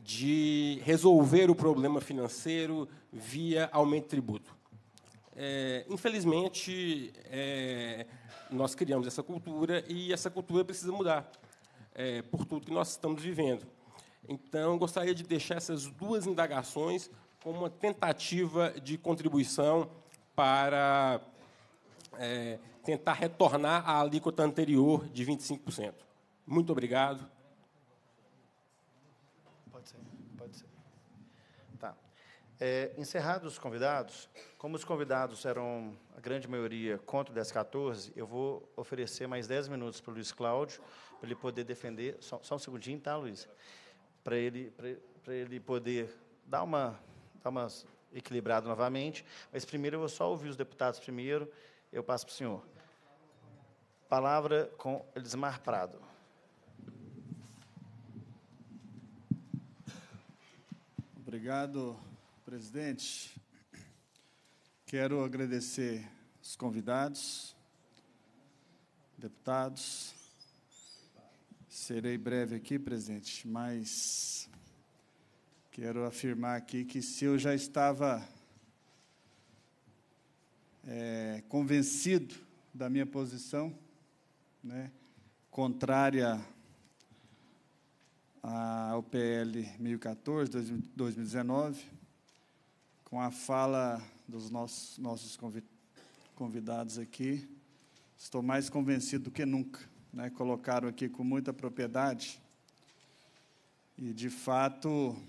de resolver o problema financeiro via aumento de tributo. É, infelizmente, é, nós criamos essa cultura e essa cultura precisa mudar é, por tudo que nós estamos vivendo. Então, gostaria de deixar essas duas indagações como uma tentativa de contribuição para é, tentar retornar à alíquota anterior de 25%. Muito obrigado. É, encerrados os convidados, como os convidados eram a grande maioria contra o 1014, eu vou oferecer mais 10 minutos para o Luiz Cláudio, para ele poder defender. Só, só um segundinho, tá, Luiz? Para ele, para ele poder dar uma, dar uma equilibrada novamente. Mas primeiro eu vou só ouvir os deputados primeiro, eu passo para o senhor. Palavra com Elismar Prado. Obrigado, Presidente, quero agradecer os convidados, deputados. Serei breve aqui, presidente, mas quero afirmar aqui que se eu já estava é, convencido da minha posição, né, contrária ao PL 1014 2019, com a fala dos nossos, nossos convidados aqui, estou mais convencido do que nunca. Né? Colocaram aqui com muita propriedade. E, de fato,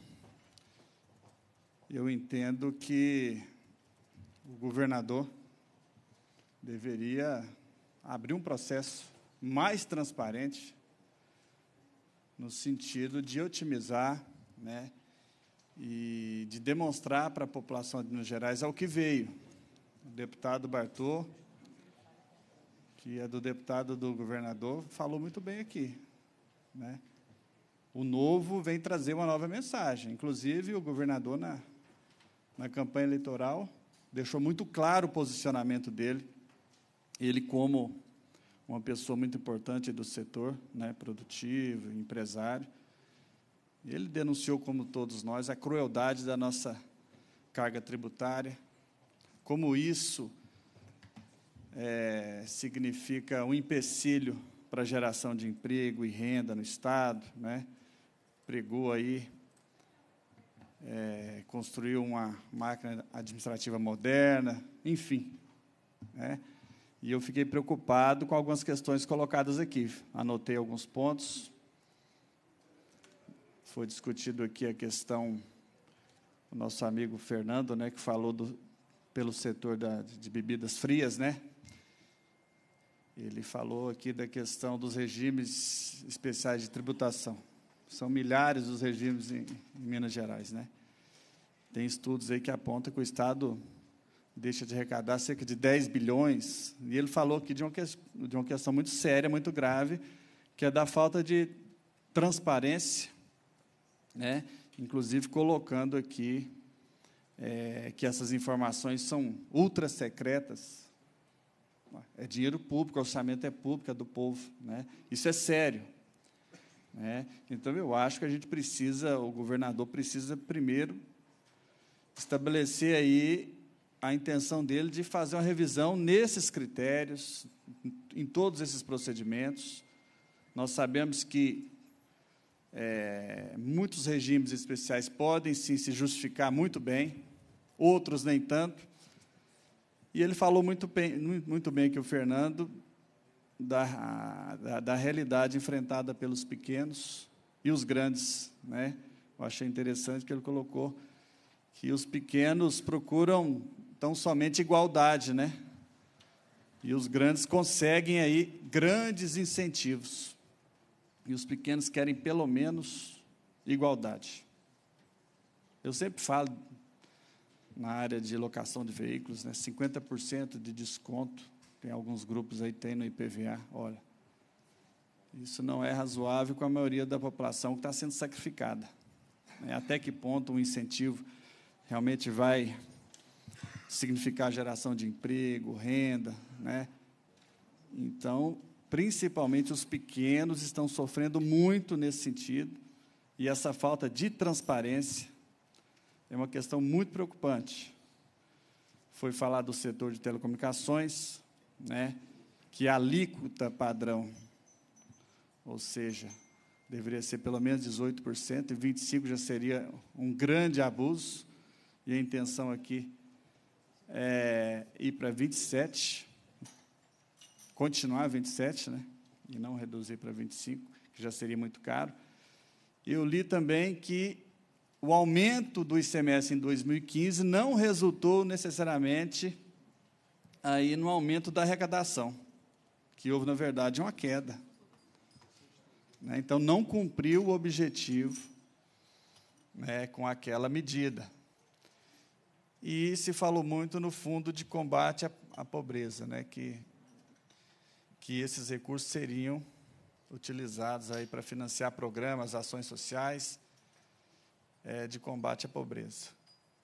eu entendo que o governador deveria abrir um processo mais transparente no sentido de otimizar né, e de demonstrar para a população de Minas Gerais ao que veio. O deputado Bartô, que é do deputado do governador, falou muito bem aqui. Né? O novo vem trazer uma nova mensagem. Inclusive, o governador, na, na campanha eleitoral, deixou muito claro o posicionamento dele. Ele, como uma pessoa muito importante do setor né, produtivo, empresário, ele denunciou, como todos nós, a crueldade da nossa carga tributária, como isso é, significa um empecilho para a geração de emprego e renda no Estado. Né? Pregou aí, é, construiu uma máquina administrativa moderna, enfim. Né? E eu fiquei preocupado com algumas questões colocadas aqui. Anotei alguns pontos, foi discutido aqui a questão, o nosso amigo Fernando, né, que falou do, pelo setor da, de bebidas frias, né? Ele falou aqui da questão dos regimes especiais de tributação. São milhares os regimes em, em Minas Gerais, né? Tem estudos aí que apontam que o Estado deixa de arrecadar cerca de 10 bilhões. E ele falou aqui de uma, que, de uma questão muito séria, muito grave, que é da falta de transparência né? inclusive colocando aqui é, que essas informações são ultra secretas. É dinheiro público, o orçamento é público, é do povo. Né? Isso é sério. Né? Então, eu acho que a gente precisa, o governador precisa primeiro estabelecer aí a intenção dele de fazer uma revisão nesses critérios, em todos esses procedimentos. Nós sabemos que é, muitos regimes especiais podem sim se justificar muito bem, outros nem tanto. E ele falou muito bem, muito bem que o Fernando da, da, da, realidade enfrentada pelos pequenos e os grandes, né? Eu achei interessante que ele colocou que os pequenos procuram tão somente igualdade, né? E os grandes conseguem aí grandes incentivos. E os pequenos querem pelo menos igualdade. Eu sempre falo na área de locação de veículos, né, 50% de desconto. Tem alguns grupos aí tem no IPVA, olha. Isso não é razoável com a maioria da população que está sendo sacrificada. Né? Até que ponto um incentivo realmente vai significar geração de emprego, renda, né? Então, principalmente os pequenos, estão sofrendo muito nesse sentido, e essa falta de transparência é uma questão muito preocupante. Foi falar do setor de telecomunicações, né, que é a alíquota padrão, ou seja, deveria ser pelo menos 18%, e 25% já seria um grande abuso, e a intenção aqui é ir para 27%, continuar 27, né? E não reduzir para 25, que já seria muito caro. Eu li também que o aumento do ICMS em 2015 não resultou necessariamente aí no aumento da arrecadação, que houve, na verdade, uma queda. Né? Então, não cumpriu o objetivo né, com aquela medida. E se falou muito no fundo de combate à, à pobreza, né, que que esses recursos seriam utilizados aí para financiar programas, ações sociais é, de combate à pobreza.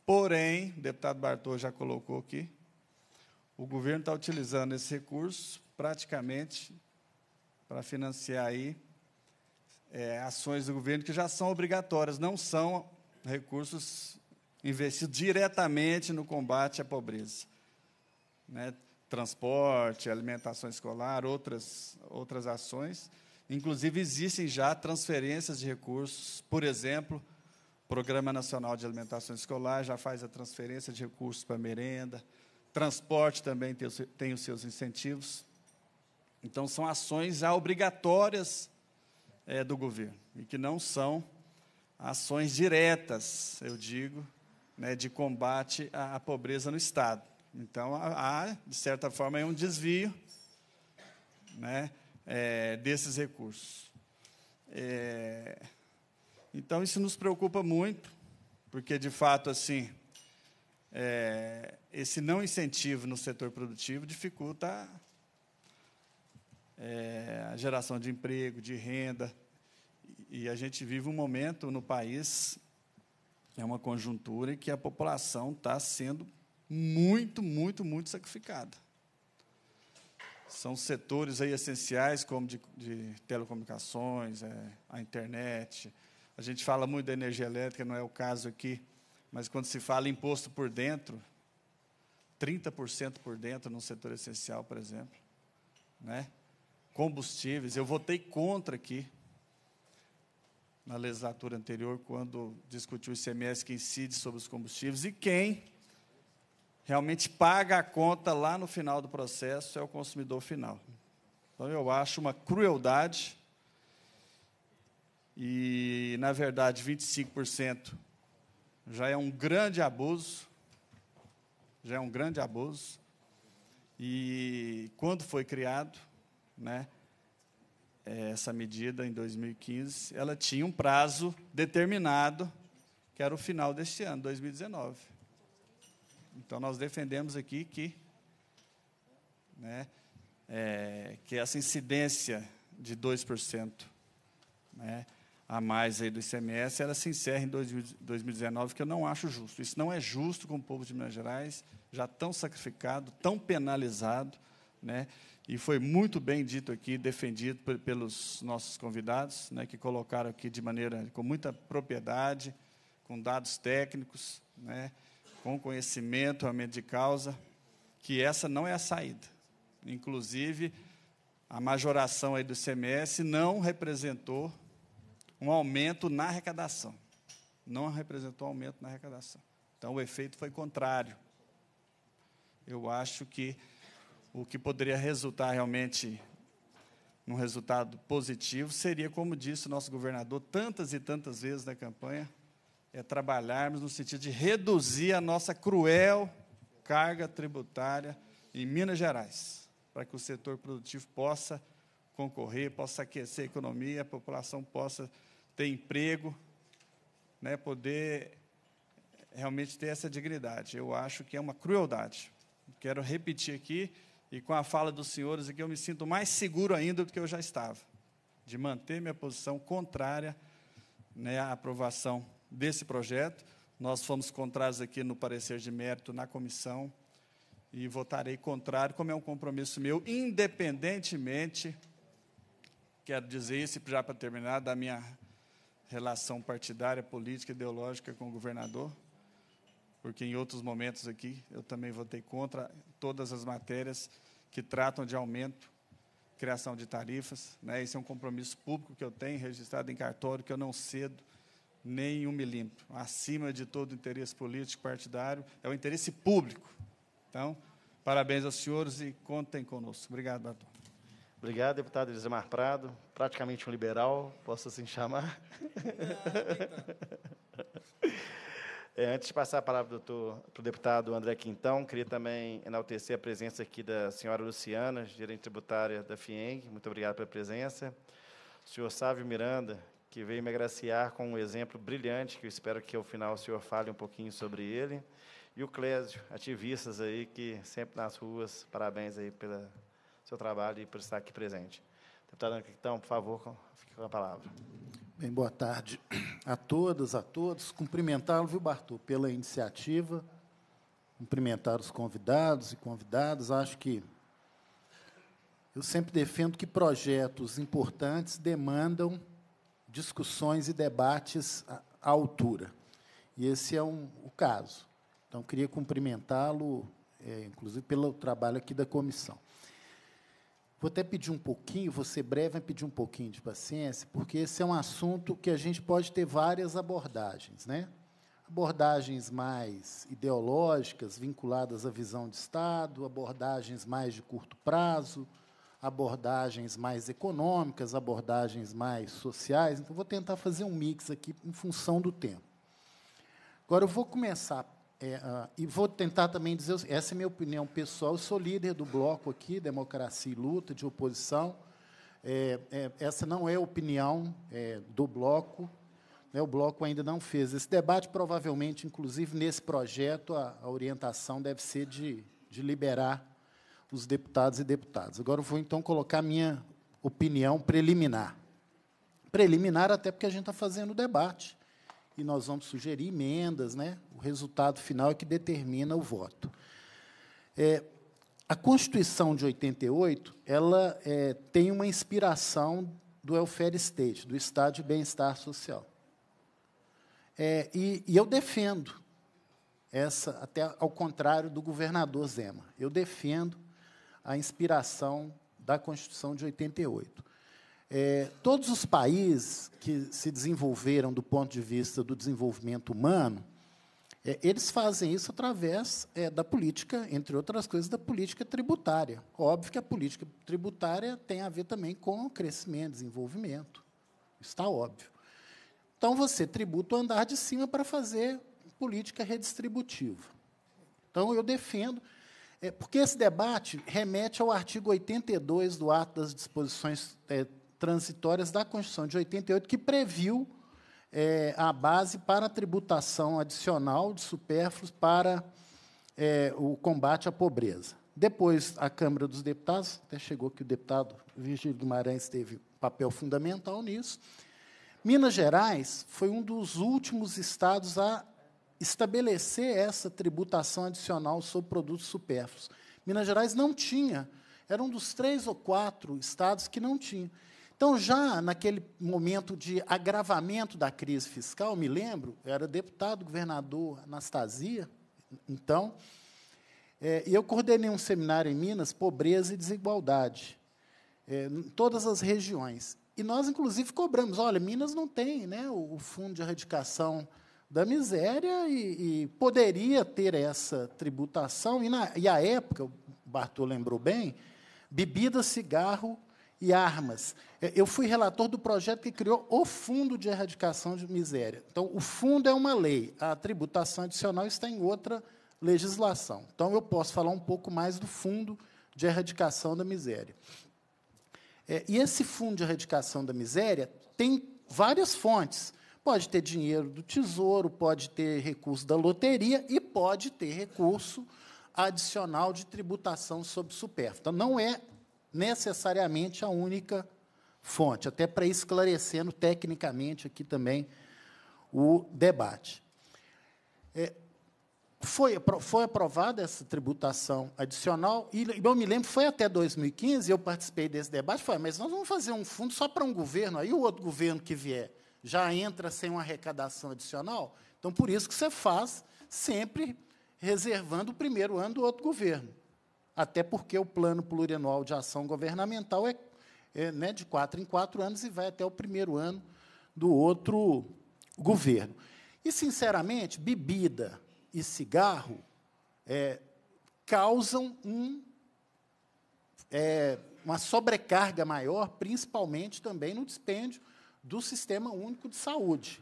Porém, o deputado Bartô já colocou aqui, o governo está utilizando esse recurso praticamente para financiar aí é, ações do governo que já são obrigatórias, não são recursos investidos diretamente no combate à pobreza. Né? transporte, alimentação escolar, outras, outras ações. Inclusive, existem já transferências de recursos, por exemplo, o Programa Nacional de Alimentação Escolar já faz a transferência de recursos para merenda, transporte também tem, tem os seus incentivos. Então, são ações já obrigatórias é, do governo e que não são ações diretas, eu digo, né, de combate à, à pobreza no Estado. Então, há, de certa forma, é um desvio né, é, desses recursos. É, então, isso nos preocupa muito, porque, de fato, assim, é, esse não incentivo no setor produtivo dificulta é, a geração de emprego, de renda. E a gente vive um momento no país, é uma conjuntura em que a população está sendo muito, muito, muito sacrificada. São setores aí essenciais, como de, de telecomunicações, é, a internet. A gente fala muito da energia elétrica, não é o caso aqui, mas quando se fala imposto por dentro, 30% por dentro num setor essencial, por exemplo. Né? Combustíveis, eu votei contra aqui na legislatura anterior, quando discutiu o ICMS que incide sobre os combustíveis, e quem realmente paga a conta lá no final do processo é o consumidor final. Então, eu acho uma crueldade. E, na verdade, 25% já é um grande abuso. Já é um grande abuso. E quando foi criado, né, é, essa medida, em 2015, ela tinha um prazo determinado, que era o final deste ano, 2019. Então nós defendemos aqui que, né, é, que essa incidência de 2% né, a mais aí do ICMS, ela se encerra em 2019, que eu não acho justo. Isso não é justo com o povo de Minas Gerais, já tão sacrificado, tão penalizado, né, e foi muito bem dito aqui, defendido pelos nossos convidados, né, que colocaram aqui de maneira, com muita propriedade, com dados técnicos, né, com conhecimento, realmente de causa, que essa não é a saída. Inclusive, a majoração aí do CMS não representou um aumento na arrecadação. Não representou aumento na arrecadação. Então, o efeito foi contrário. Eu acho que o que poderia resultar realmente num resultado positivo seria, como disse o nosso governador tantas e tantas vezes na campanha, é trabalharmos no sentido de reduzir a nossa cruel carga tributária em Minas Gerais, para que o setor produtivo possa concorrer, possa aquecer a economia, a população possa ter emprego, né, poder realmente ter essa dignidade. Eu acho que é uma crueldade. Quero repetir aqui, e com a fala dos senhores aqui, eu me sinto mais seguro ainda do que eu já estava, de manter minha posição contrária né, à aprovação desse projeto. Nós fomos contrários aqui no parecer de mérito na comissão e votarei contrário, como é um compromisso meu, independentemente, quero dizer isso já para terminar, da minha relação partidária, política, ideológica com o governador, porque em outros momentos aqui eu também votei contra todas as matérias que tratam de aumento, criação de tarifas. Né? Esse é um compromisso público que eu tenho, registrado em cartório, que eu não cedo nem um milímetro. Acima de todo interesse político partidário, é o interesse público. Então, parabéns aos senhores e contem conosco. Obrigado, Batom. Obrigado, deputado Elisemar Prado, praticamente um liberal, posso assim chamar. É, antes de passar a palavra para o deputado André Quintão, queria também enaltecer a presença aqui da senhora Luciana, gerente tributária da FIENG. Muito obrigado pela presença. O senhor Sávio Miranda, que veio me agraciar com um exemplo brilhante, que eu espero que ao final o senhor fale um pouquinho sobre ele. E o Clésio, ativistas aí, que sempre nas ruas, parabéns aí pelo seu trabalho e por estar aqui presente. Deputado Anquitão, por favor, fique com a palavra. Bem, boa tarde a todas, a todos. Cumprimentá-lo, viu, Bartô, pela iniciativa, cumprimentar os convidados e convidadas. Acho que eu sempre defendo que projetos importantes demandam discussões e debates à altura. E esse é um, o caso. Então, queria cumprimentá-lo, é, inclusive, pelo trabalho aqui da comissão. Vou até pedir um pouquinho, vou ser breve, mas pedir um pouquinho de paciência, porque esse é um assunto que a gente pode ter várias abordagens. Né? Abordagens mais ideológicas, vinculadas à visão de Estado, abordagens mais de curto prazo, abordagens mais econômicas, abordagens mais sociais. Então, vou tentar fazer um mix aqui em função do tempo. Agora, eu vou começar é, uh, e vou tentar também dizer, essa é minha opinião pessoal, eu sou líder do bloco aqui, Democracia e Luta, de oposição. É, é, essa não é a opinião é, do bloco. Né, o bloco ainda não fez esse debate, provavelmente, inclusive, nesse projeto, a, a orientação deve ser de, de liberar os deputados e deputadas. Agora eu vou, então, colocar minha opinião preliminar. Preliminar até porque a gente está fazendo o debate e nós vamos sugerir emendas. Né? O resultado final é que determina o voto. É, a Constituição de 88 ela é, tem uma inspiração do welfare state, do Estado de bem-estar social. É, e, e eu defendo essa, até ao contrário do governador Zema, eu defendo a inspiração da Constituição de 88. É, todos os países que se desenvolveram do ponto de vista do desenvolvimento humano, é, eles fazem isso através é, da política, entre outras coisas, da política tributária. Óbvio que a política tributária tem a ver também com o crescimento, desenvolvimento. Está óbvio. Então, você tributa o andar de cima para fazer política redistributiva. Então, eu defendo é, porque esse debate remete ao artigo 82 do Ato das Disposições é, Transitórias da Constituição de 88, que previu é, a base para a tributação adicional de supérfluos para é, o combate à pobreza. Depois, a Câmara dos Deputados, até chegou que o deputado Virgílio Guimarães teve papel fundamental nisso. Minas Gerais foi um dos últimos estados a estabelecer essa tributação adicional sobre produtos supérfluos. Minas Gerais não tinha, era um dos três ou quatro estados que não tinha. Então, já naquele momento de agravamento da crise fiscal, me lembro, eu era deputado, governador Anastasia, então, é, eu coordenei um seminário em Minas, Pobreza e Desigualdade, é, em todas as regiões. E nós, inclusive, cobramos, olha, Minas não tem né, o, o fundo de erradicação da miséria e, e poderia ter essa tributação. E, na, e à época, o Bartô lembrou bem, bebida, cigarro e armas. Eu fui relator do projeto que criou o Fundo de Erradicação de Miséria. Então, o fundo é uma lei, a tributação adicional está em outra legislação. Então, eu posso falar um pouco mais do Fundo de Erradicação da Miséria. É, e esse Fundo de Erradicação da Miséria tem várias fontes. Pode ter dinheiro do tesouro, pode ter recurso da loteria e pode ter recurso adicional de tributação sobre supérfluo. Então, não é necessariamente a única fonte, até para esclarecendo tecnicamente aqui também o debate. É, foi, foi aprovada essa tributação adicional, e eu me lembro, foi até 2015, eu participei desse debate, foi, mas nós vamos fazer um fundo só para um governo, aí o outro governo que vier já entra sem uma arrecadação adicional. Então, por isso que você faz sempre reservando o primeiro ano do outro governo. Até porque o plano plurianual de ação governamental é, é né, de quatro em quatro anos e vai até o primeiro ano do outro governo. E, sinceramente, bebida e cigarro é, causam um, é, uma sobrecarga maior, principalmente também no dispêndio do Sistema Único de Saúde.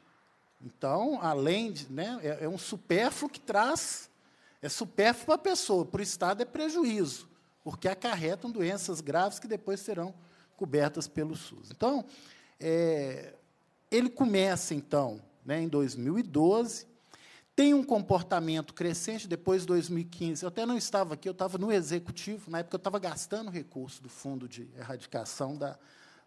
Então, além de. Né, é, é um supérfluo que traz. É supérfluo para a pessoa, para o Estado é prejuízo, porque acarretam doenças graves que depois serão cobertas pelo SUS. Então, é, ele começa, então, né, em 2012, tem um comportamento crescente depois de 2015. Eu até não estava aqui, eu estava no executivo, na época eu estava gastando recurso do fundo de erradicação da,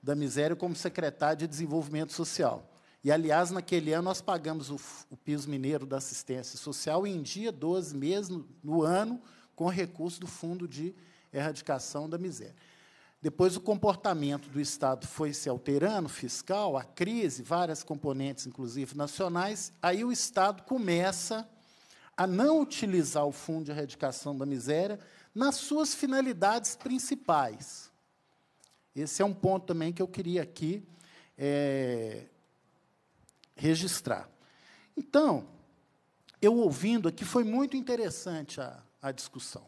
da Miséria como secretário de Desenvolvimento Social. E, aliás, naquele ano nós pagamos o, o piso mineiro da assistência social em dia 12 mesmo no, no ano, com recurso do Fundo de Erradicação da Miséria. Depois, o comportamento do Estado foi se alterando, fiscal, a crise, várias componentes, inclusive nacionais. Aí o Estado começa a não utilizar o Fundo de Erradicação da Miséria nas suas finalidades principais. Esse é um ponto também que eu queria aqui é, registrar. Então, eu ouvindo aqui, foi muito interessante a, a discussão.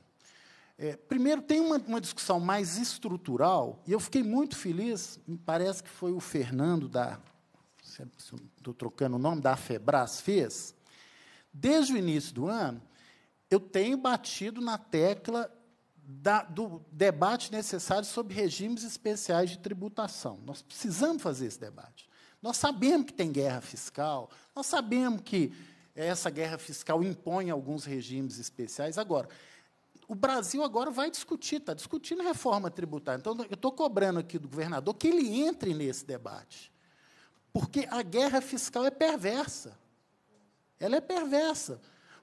É, primeiro, tem uma, uma, discussão mais estrutural, e eu fiquei muito feliz, me parece que foi o Fernando da. Estou trocando o nome, da Febras fez. Desde o início do ano, eu tenho batido na tecla da, do debate necessário sobre regimes especiais de tributação. Nós precisamos fazer esse debate. Nós sabemos que tem guerra fiscal, nós sabemos que essa guerra fiscal impõe alguns regimes especiais. Agora, o Brasil agora vai discutir, está discutindo reforma tributária. Então, eu estou cobrando aqui do governador que ele entre nesse debate. Porque a guerra fiscal é perversa. Ela é perversa.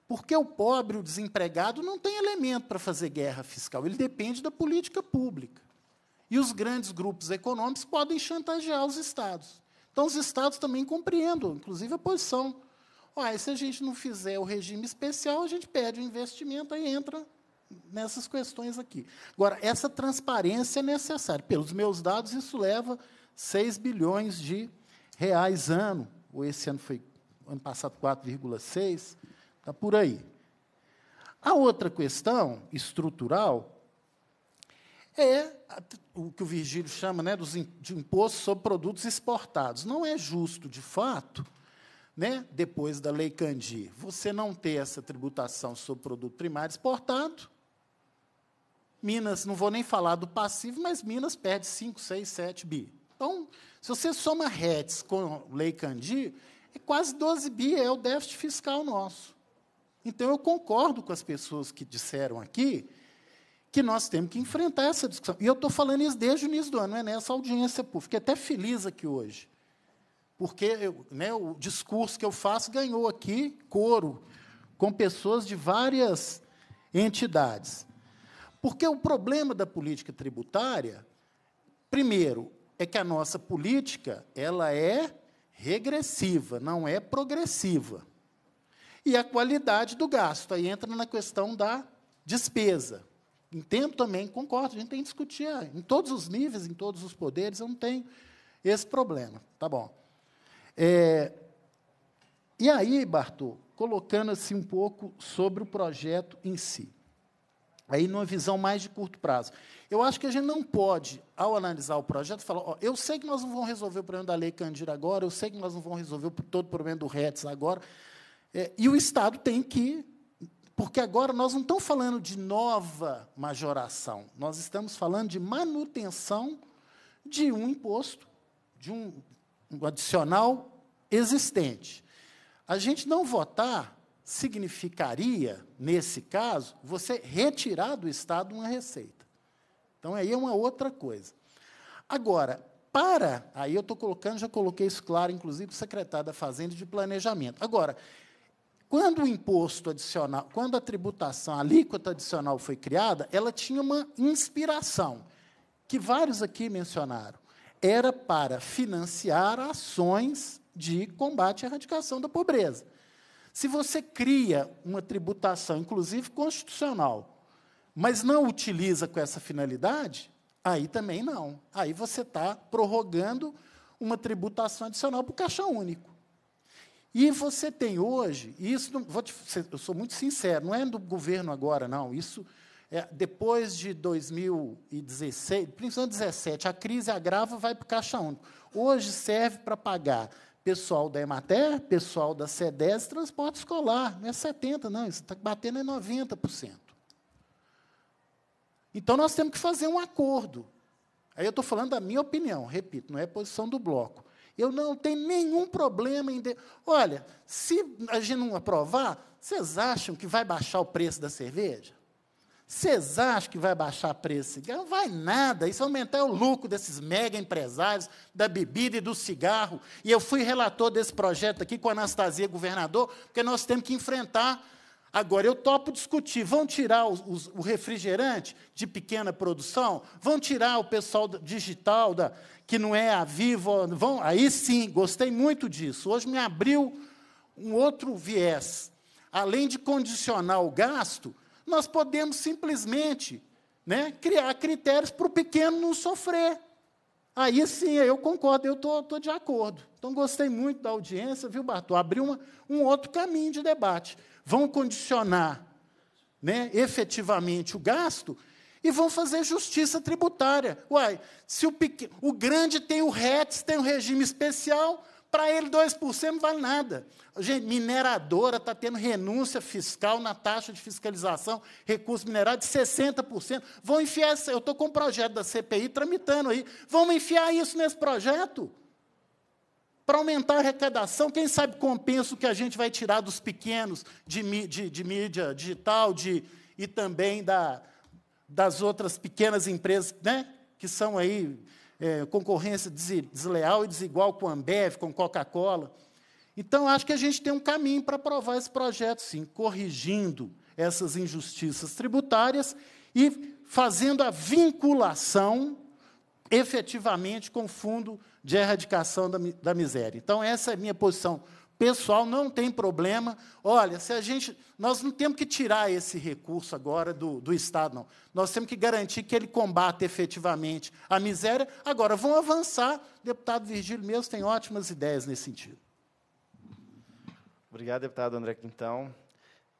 Porque o pobre, o desempregado, não tem elemento para fazer guerra fiscal, ele depende da política pública. E os grandes grupos econômicos podem chantagear os estados. Então, os estados também compreendam, inclusive a posição. Olha, se a gente não fizer o regime especial, a gente perde o investimento e entra nessas questões aqui. Agora, essa transparência é necessária. Pelos meus dados, isso leva 6 bilhões de reais ano, ou esse ano foi, ano passado, 4,6 Está por aí. A outra questão estrutural é o que o Virgílio chama né, dos, de imposto sobre produtos exportados. Não é justo, de fato, né, depois da Lei Candir, você não ter essa tributação sobre produto primário exportado. Minas, não vou nem falar do passivo, mas Minas perde 5, 6, 7 bi. Então, se você soma RETs com Lei Candir, é quase 12 bi, é o déficit fiscal nosso. Então, eu concordo com as pessoas que disseram aqui que nós temos que enfrentar essa discussão. E eu estou falando isso desde o início do ano, não é nessa audiência pública. Fiquei até feliz aqui hoje, porque eu, né, o discurso que eu faço ganhou aqui coro com pessoas de várias entidades. Porque o problema da política tributária, primeiro, é que a nossa política ela é regressiva, não é progressiva e a qualidade do gasto. Aí entra na questão da despesa. Entendo também, concordo, a gente tem que discutir ah, em todos os níveis, em todos os poderes, eu não tenho esse problema. Tá bom. É, e aí, Bartô, colocando-se assim um pouco sobre o projeto em si. Aí, numa visão mais de curto prazo. Eu acho que a gente não pode, ao analisar o projeto, falar: ó, eu sei que nós não vamos resolver o problema da Lei Candira agora, eu sei que nós não vamos resolver todo o problema do RETS agora, é, e o Estado tem que. Porque agora nós não estamos falando de nova majoração, nós estamos falando de manutenção de um imposto, de um, um adicional existente. A gente não votar significaria, nesse caso, você retirar do Estado uma receita. Então, aí é uma outra coisa. Agora, para, aí eu estou colocando, já coloquei isso claro, inclusive, para o secretário da Fazenda de Planejamento. Agora, quando o imposto adicional, quando a tributação, a alíquota adicional foi criada, ela tinha uma inspiração, que vários aqui mencionaram. Era para financiar ações de combate à erradicação da pobreza. Se você cria uma tributação, inclusive constitucional, mas não utiliza com essa finalidade, aí também não. Aí você está prorrogando uma tributação adicional para o caixa único. E você tem hoje, e isso não, vou te, eu sou muito sincero, não é do governo agora, não. Isso é, depois de 2016, principalmente 2017, a crise agrava vai para o Caixa Único. Hoje serve para pagar pessoal da Emater, pessoal da CEDES, transporte escolar. Não é 70%, não, isso está batendo em 90%. Então nós temos que fazer um acordo. Aí eu estou falando da minha opinião, repito, não é posição do bloco. Eu não tenho nenhum problema em. De... Olha, se a gente não aprovar, vocês acham que vai baixar o preço da cerveja? Vocês acham que vai baixar o preço Não vai nada. Isso aumentar o lucro desses mega empresários da bebida e do cigarro. E eu fui relator desse projeto aqui com a Anastasia, governador, porque nós temos que enfrentar Agora, eu topo discutir. Vão tirar os, os, o refrigerante de pequena produção? Vão tirar o pessoal digital da, que não é a Viva. Vão, aí sim, gostei muito disso. Hoje me abriu um outro viés. Além de condicionar o gasto, nós podemos simplesmente né, criar critérios para o pequeno não sofrer. Aí sim, eu concordo, eu estou tô, tô, de acordo. Então, gostei muito da audiência, viu, Bartô? Abriu uma, um outro caminho de debate. Vão condicionar né, efetivamente o gasto e vão fazer justiça tributária. Uai, se o, pequeno, o grande tem o RETS, tem um regime especial, para ele 2% não vale nada. Gente, mineradora está tendo renúncia fiscal na taxa de fiscalização, recurso mineral de 60%. Vão enfiar, eu estou com um projeto da CPI tramitando aí, vamos enfiar isso nesse projeto? Para aumentar a arrecadação, quem sabe compensa o que a gente vai tirar dos pequenos de, de, de mídia digital de, e também da, das outras pequenas empresas, né? que são aí é, concorrência desleal e desigual com a Ambev, com Coca-Cola. Então, acho que a gente tem um caminho para aprovar esse projeto, sim, corrigindo essas injustiças tributárias e fazendo a vinculação efetivamente com o Fundo de Erradicação da, da Miséria. Então, essa é a minha posição pessoal não tem problema. Olha, se a gente, nós não temos que tirar esse recurso agora do, do Estado, não. Nós temos que garantir que ele combate efetivamente a miséria. Agora, vão avançar. O deputado Virgílio mesmo tem ótimas ideias nesse sentido. Obrigado, deputado André Quintão.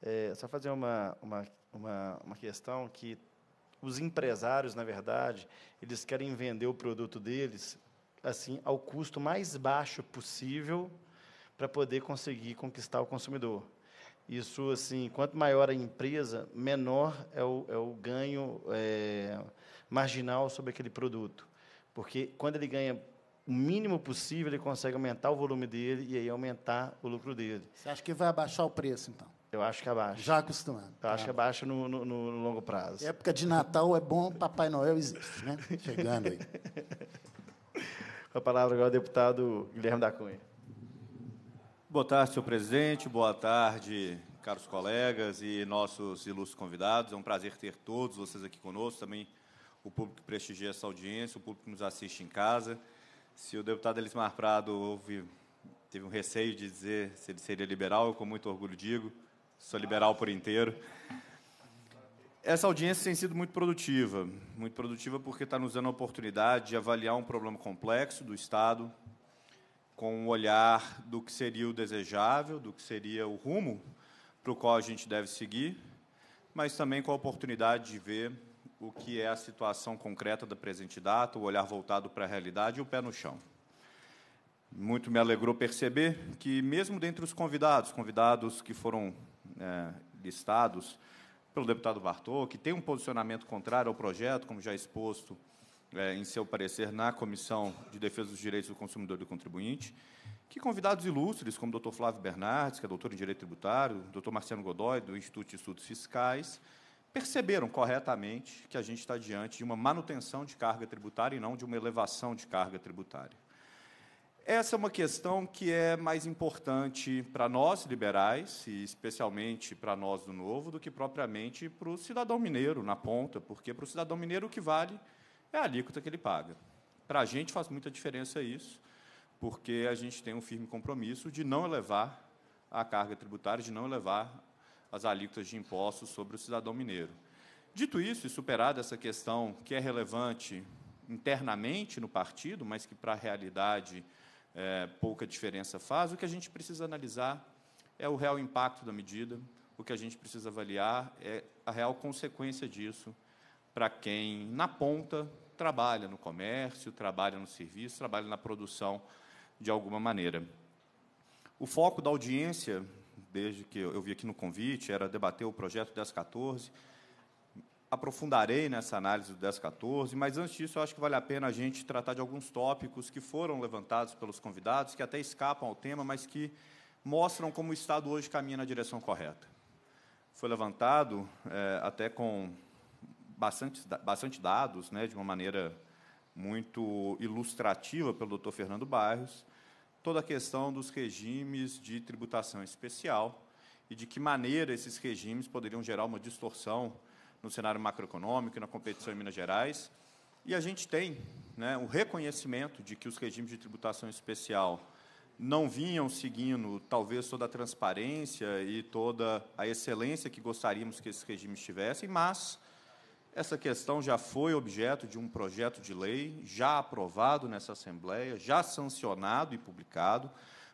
É, só fazer uma, uma, uma, uma questão que os empresários, na verdade, eles querem vender o produto deles assim ao custo mais baixo possível para poder conseguir conquistar o consumidor. Isso, assim, quanto maior a empresa, menor é o, é o ganho é, marginal sobre aquele produto. Porque quando ele ganha o mínimo possível, ele consegue aumentar o volume dele e aí aumentar o lucro dele. Você acha que vai abaixar o preço, então? Eu acho que abaixa. Já acostumado. Eu acho que tá. abaixa no, no, no longo prazo. época de Natal é bom, Papai Noel existe, né? Chegando aí. Com a palavra agora, deputado Guilherme da Cunha. Boa tarde, senhor presidente. Boa tarde, caros colegas e nossos ilustres convidados. É um prazer ter todos vocês aqui conosco, também o público que prestigia essa audiência, o público que nos assiste em casa. Se o deputado Elismar Prado houve, teve um receio de dizer se ele seria liberal, eu com muito orgulho digo, sou liberal por inteiro. Essa audiência tem sido muito produtiva, muito produtiva porque está nos dando a oportunidade de avaliar um problema complexo do Estado, com um olhar do que seria o desejável, do que seria o rumo para o qual a gente deve seguir, mas também com a oportunidade de ver o que é a situação concreta da presente data, o olhar voltado para a realidade e o pé no chão. Muito me alegrou perceber que, mesmo dentre os convidados, convidados que foram é, listados pelo deputado Bartô, que tem um posicionamento contrário ao projeto, como já exposto é, em seu parecer na Comissão de Defesa dos Direitos do Consumidor e do Contribuinte, que convidados ilustres, como o Dr. Flávio Bernardes, que é doutor em Direito Tributário, o Dr. Marciano Godoy, do Instituto de Estudos Fiscais, perceberam corretamente que a gente está diante de uma manutenção de carga tributária e não de uma elevação de carga tributária. Essa é uma questão que é mais importante para nós liberais, e especialmente para nós do Novo, do que propriamente para o cidadão mineiro na ponta, porque para o cidadão mineiro o que vale é a alíquota que ele paga. Para a gente faz muita diferença isso, porque a gente tem um firme compromisso de não elevar a carga tributária, de não elevar as alíquotas de impostos sobre o cidadão mineiro. Dito isso, e superada essa questão que é relevante internamente no partido, mas que para a realidade é, pouca diferença faz, o que a gente precisa analisar é o real impacto da medida, o que a gente precisa avaliar é a real consequência disso para quem, na ponta, trabalha no comércio, trabalha no serviço, trabalha na produção de alguma maneira. O foco da audiência, desde que eu vi aqui no convite, era debater o projeto 1014. Aprofundarei nessa análise do 1014, mas antes disso, eu acho que vale a pena a gente tratar de alguns tópicos que foram levantados pelos convidados, que até escapam ao tema, mas que mostram como o Estado hoje caminha na direção correta. Foi levantado, é, até com bastante, bastante dados, né, de uma maneira muito ilustrativa pelo Dr. Fernando Barros, toda a questão dos regimes de tributação especial e de que maneira esses regimes poderiam gerar uma distorção no cenário macroeconômico e na competição em Minas Gerais. E a gente tem né, o reconhecimento de que os regimes de tributação especial não vinham seguindo, talvez, toda a transparência e toda a excelência que gostaríamos que esses regimes tivessem, mas essa questão já foi objeto de um projeto de lei, já aprovado nessa Assembleia, já sancionado e publicado.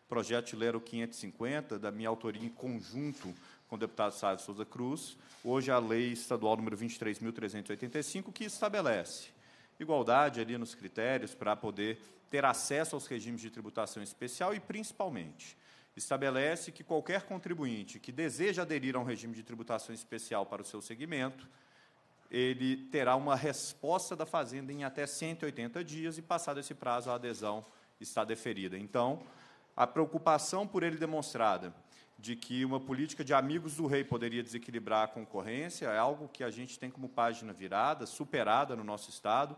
projeto de lei era o 550, da minha autoria em conjunto com o deputado Sábio Souza Cruz. Hoje, a lei estadual número 23.385, que estabelece igualdade ali nos critérios para poder ter acesso aos regimes de tributação especial e, principalmente, estabelece que qualquer contribuinte que deseja aderir a um regime de tributação especial para o seu segmento ele terá uma resposta da Fazenda em até 180 dias e, passado esse prazo, a adesão está deferida. Então, a preocupação por ele demonstrada de que uma política de amigos do rei poderia desequilibrar a concorrência é algo que a gente tem como página virada, superada no nosso Estado,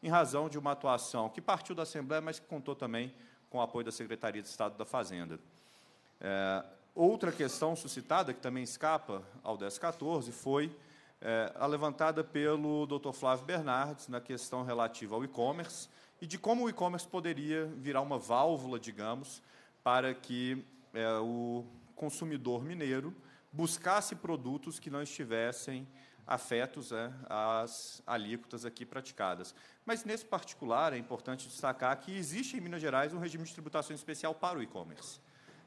em razão de uma atuação que partiu da Assembleia, mas que contou também com o apoio da Secretaria de Estado da Fazenda. É, outra questão suscitada, que também escapa ao 1014, foi é, a levantada pelo Dr. Flávio Bernardes na questão relativa ao e-commerce e de como o e-commerce poderia virar uma válvula, digamos, para que é, o consumidor mineiro buscasse produtos que não estivessem afetos é, às alíquotas aqui praticadas. Mas, nesse particular, é importante destacar que existe em Minas Gerais um regime de tributação especial para o e-commerce.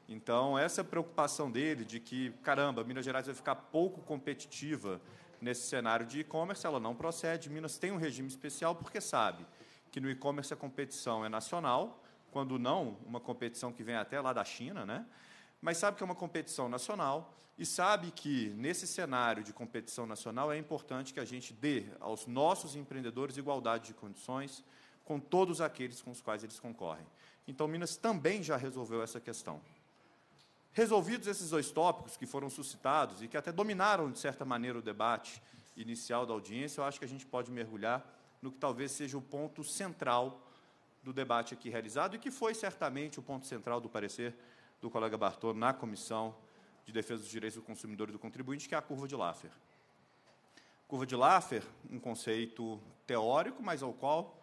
Então, essa preocupação dele de que, caramba, Minas Gerais vai ficar pouco competitiva nesse cenário de e-commerce, ela não procede. Minas tem um regime especial porque sabe que no e-commerce a competição é nacional, quando não, uma competição que vem até lá da China, né? mas sabe que é uma competição nacional e sabe que, nesse cenário de competição nacional, é importante que a gente dê aos nossos empreendedores igualdade de condições com todos aqueles com os quais eles concorrem. Então, Minas também já resolveu essa questão. Resolvidos esses dois tópicos que foram suscitados e que até dominaram, de certa maneira, o debate inicial da audiência, eu acho que a gente pode mergulhar no que talvez seja o ponto central do debate aqui realizado e que foi certamente o ponto central do parecer do colega Barton na Comissão de Defesa dos Direitos do Consumidor e do Contribuinte, que é a curva de Laffer. Curva de Laffer, um conceito teórico, mas ao qual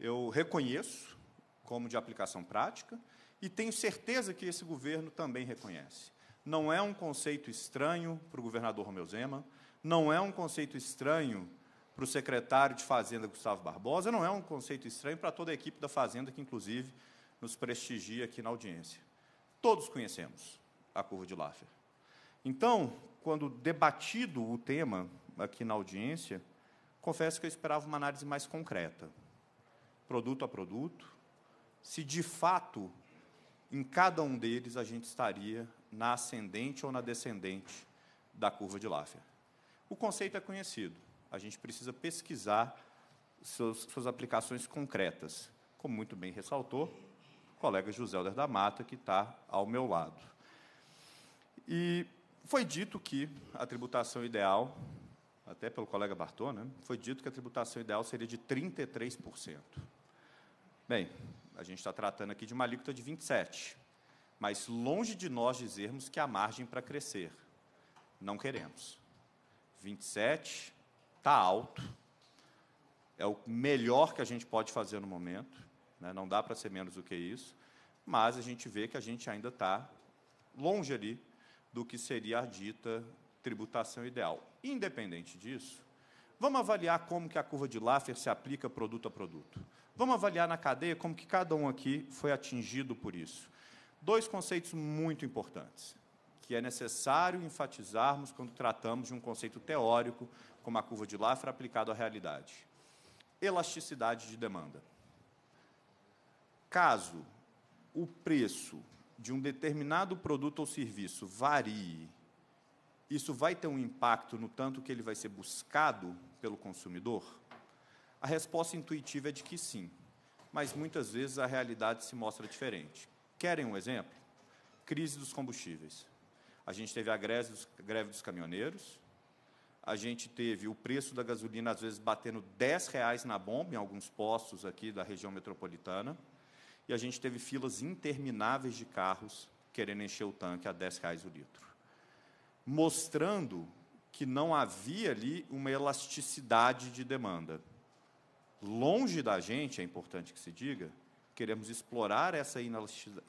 eu reconheço como de aplicação prática e tenho certeza que esse governo também reconhece. Não é um conceito estranho para o governador Romeu Zema, não é um conceito estranho para o secretário de Fazenda Gustavo Barbosa, não é um conceito estranho para toda a equipe da Fazenda, que inclusive nos prestigia aqui na audiência. Todos conhecemos a curva de Laffer. Então, quando debatido o tema aqui na audiência, confesso que eu esperava uma análise mais concreta, produto a produto, se de fato em cada um deles a gente estaria na ascendente ou na descendente da curva de Laffer. O conceito é conhecido, a gente precisa pesquisar seus, suas aplicações concretas, como muito bem ressaltou o colega José Alder da Mata, que está ao meu lado. E foi dito que a tributação ideal, até pelo colega Bartô, né, foi dito que a tributação ideal seria de 33%. Bem, a gente está tratando aqui de uma alíquota de 27, mas longe de nós dizermos que há margem para crescer. Não queremos. 27 está alto, é o melhor que a gente pode fazer no momento, né? não dá para ser menos do que isso, mas a gente vê que a gente ainda está longe ali do que seria a dita tributação ideal. Independente disso, Vamos avaliar como que a curva de Laffer se aplica produto a produto. Vamos avaliar na cadeia como que cada um aqui foi atingido por isso. Dois conceitos muito importantes que é necessário enfatizarmos quando tratamos de um conceito teórico como a curva de Laffer aplicado à realidade. Elasticidade de demanda. Caso o preço de um determinado produto ou serviço varie isso vai ter um impacto no tanto que ele vai ser buscado pelo consumidor? A resposta intuitiva é de que sim, mas muitas vezes a realidade se mostra diferente. Querem um exemplo? Crise dos combustíveis. A gente teve a greve dos, greve dos caminhoneiros, a gente teve o preço da gasolina, às vezes, batendo R$ reais na bomba em alguns postos aqui da região metropolitana, e a gente teve filas intermináveis de carros querendo encher o tanque a R$ reais o litro mostrando que não havia ali uma elasticidade de demanda. Longe da gente, é importante que se diga, queremos explorar essa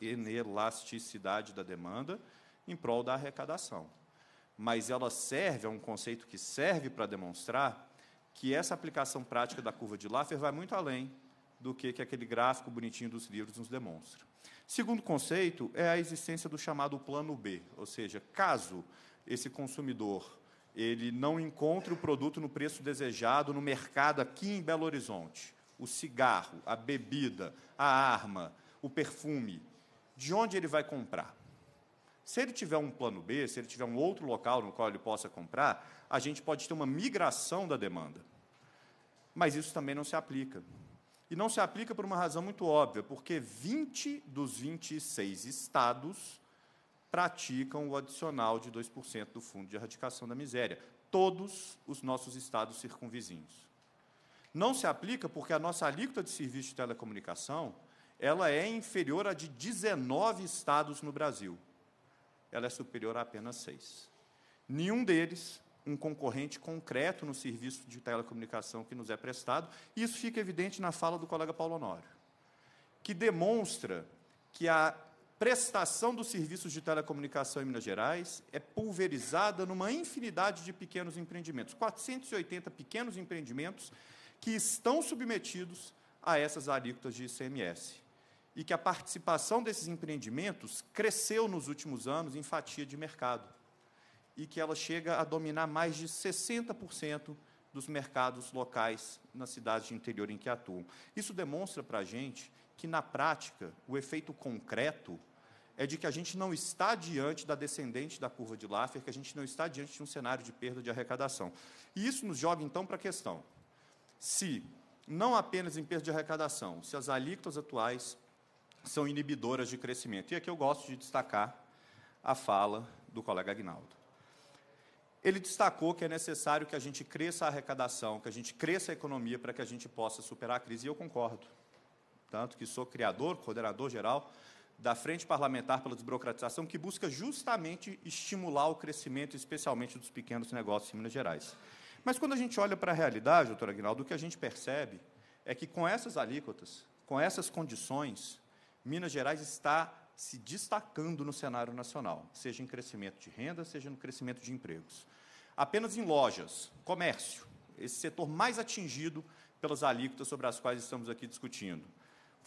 inelasticidade da demanda em prol da arrecadação. Mas ela serve, é um conceito que serve para demonstrar que essa aplicação prática da curva de Laffer vai muito além do que, que aquele gráfico bonitinho dos livros nos demonstra. Segundo conceito é a existência do chamado plano B, ou seja, caso esse consumidor ele não encontra o produto no preço desejado no mercado aqui em Belo Horizonte. O cigarro, a bebida, a arma, o perfume, de onde ele vai comprar? Se ele tiver um plano B, se ele tiver um outro local no qual ele possa comprar, a gente pode ter uma migração da demanda. Mas isso também não se aplica. E não se aplica por uma razão muito óbvia, porque 20 dos 26 estados praticam o adicional de 2% do Fundo de Erradicação da Miséria. Todos os nossos estados circunvizinhos. Não se aplica porque a nossa alíquota de serviço de telecomunicação ela é inferior à de 19 estados no Brasil. Ela é superior a apenas seis. Nenhum deles um concorrente concreto no serviço de telecomunicação que nos é prestado. Isso fica evidente na fala do colega Paulo Honório, que demonstra que a prestação dos serviços de telecomunicação em Minas Gerais é pulverizada numa infinidade de pequenos empreendimentos 480 pequenos empreendimentos que estão submetidos a essas alíquotas de ICMS. E que a participação desses empreendimentos cresceu nos últimos anos em fatia de mercado. E que ela chega a dominar mais de 60% dos mercados locais nas cidades de interior em que atuam. Isso demonstra para a gente que, na prática, o efeito concreto é de que a gente não está diante da descendente da curva de Laffer, que a gente não está diante de um cenário de perda de arrecadação. E isso nos joga, então, para a questão: se, não apenas em perda de arrecadação, se as alíquotas atuais são inibidoras de crescimento. E aqui eu gosto de destacar a fala do colega Agnaldo. Ele destacou que é necessário que a gente cresça a arrecadação, que a gente cresça a economia para que a gente possa superar a crise, e eu concordo. Tanto que sou criador, coordenador geral da Frente Parlamentar pela Desburocratização, que busca justamente estimular o crescimento, especialmente dos pequenos negócios em Minas Gerais. Mas quando a gente olha para a realidade, doutor Aguinaldo, o que a gente percebe é que com essas alíquotas, com essas condições, Minas Gerais está se destacando no cenário nacional, seja em crescimento de renda, seja no crescimento de empregos. Apenas em lojas, comércio, esse setor mais atingido pelas alíquotas sobre as quais estamos aqui discutindo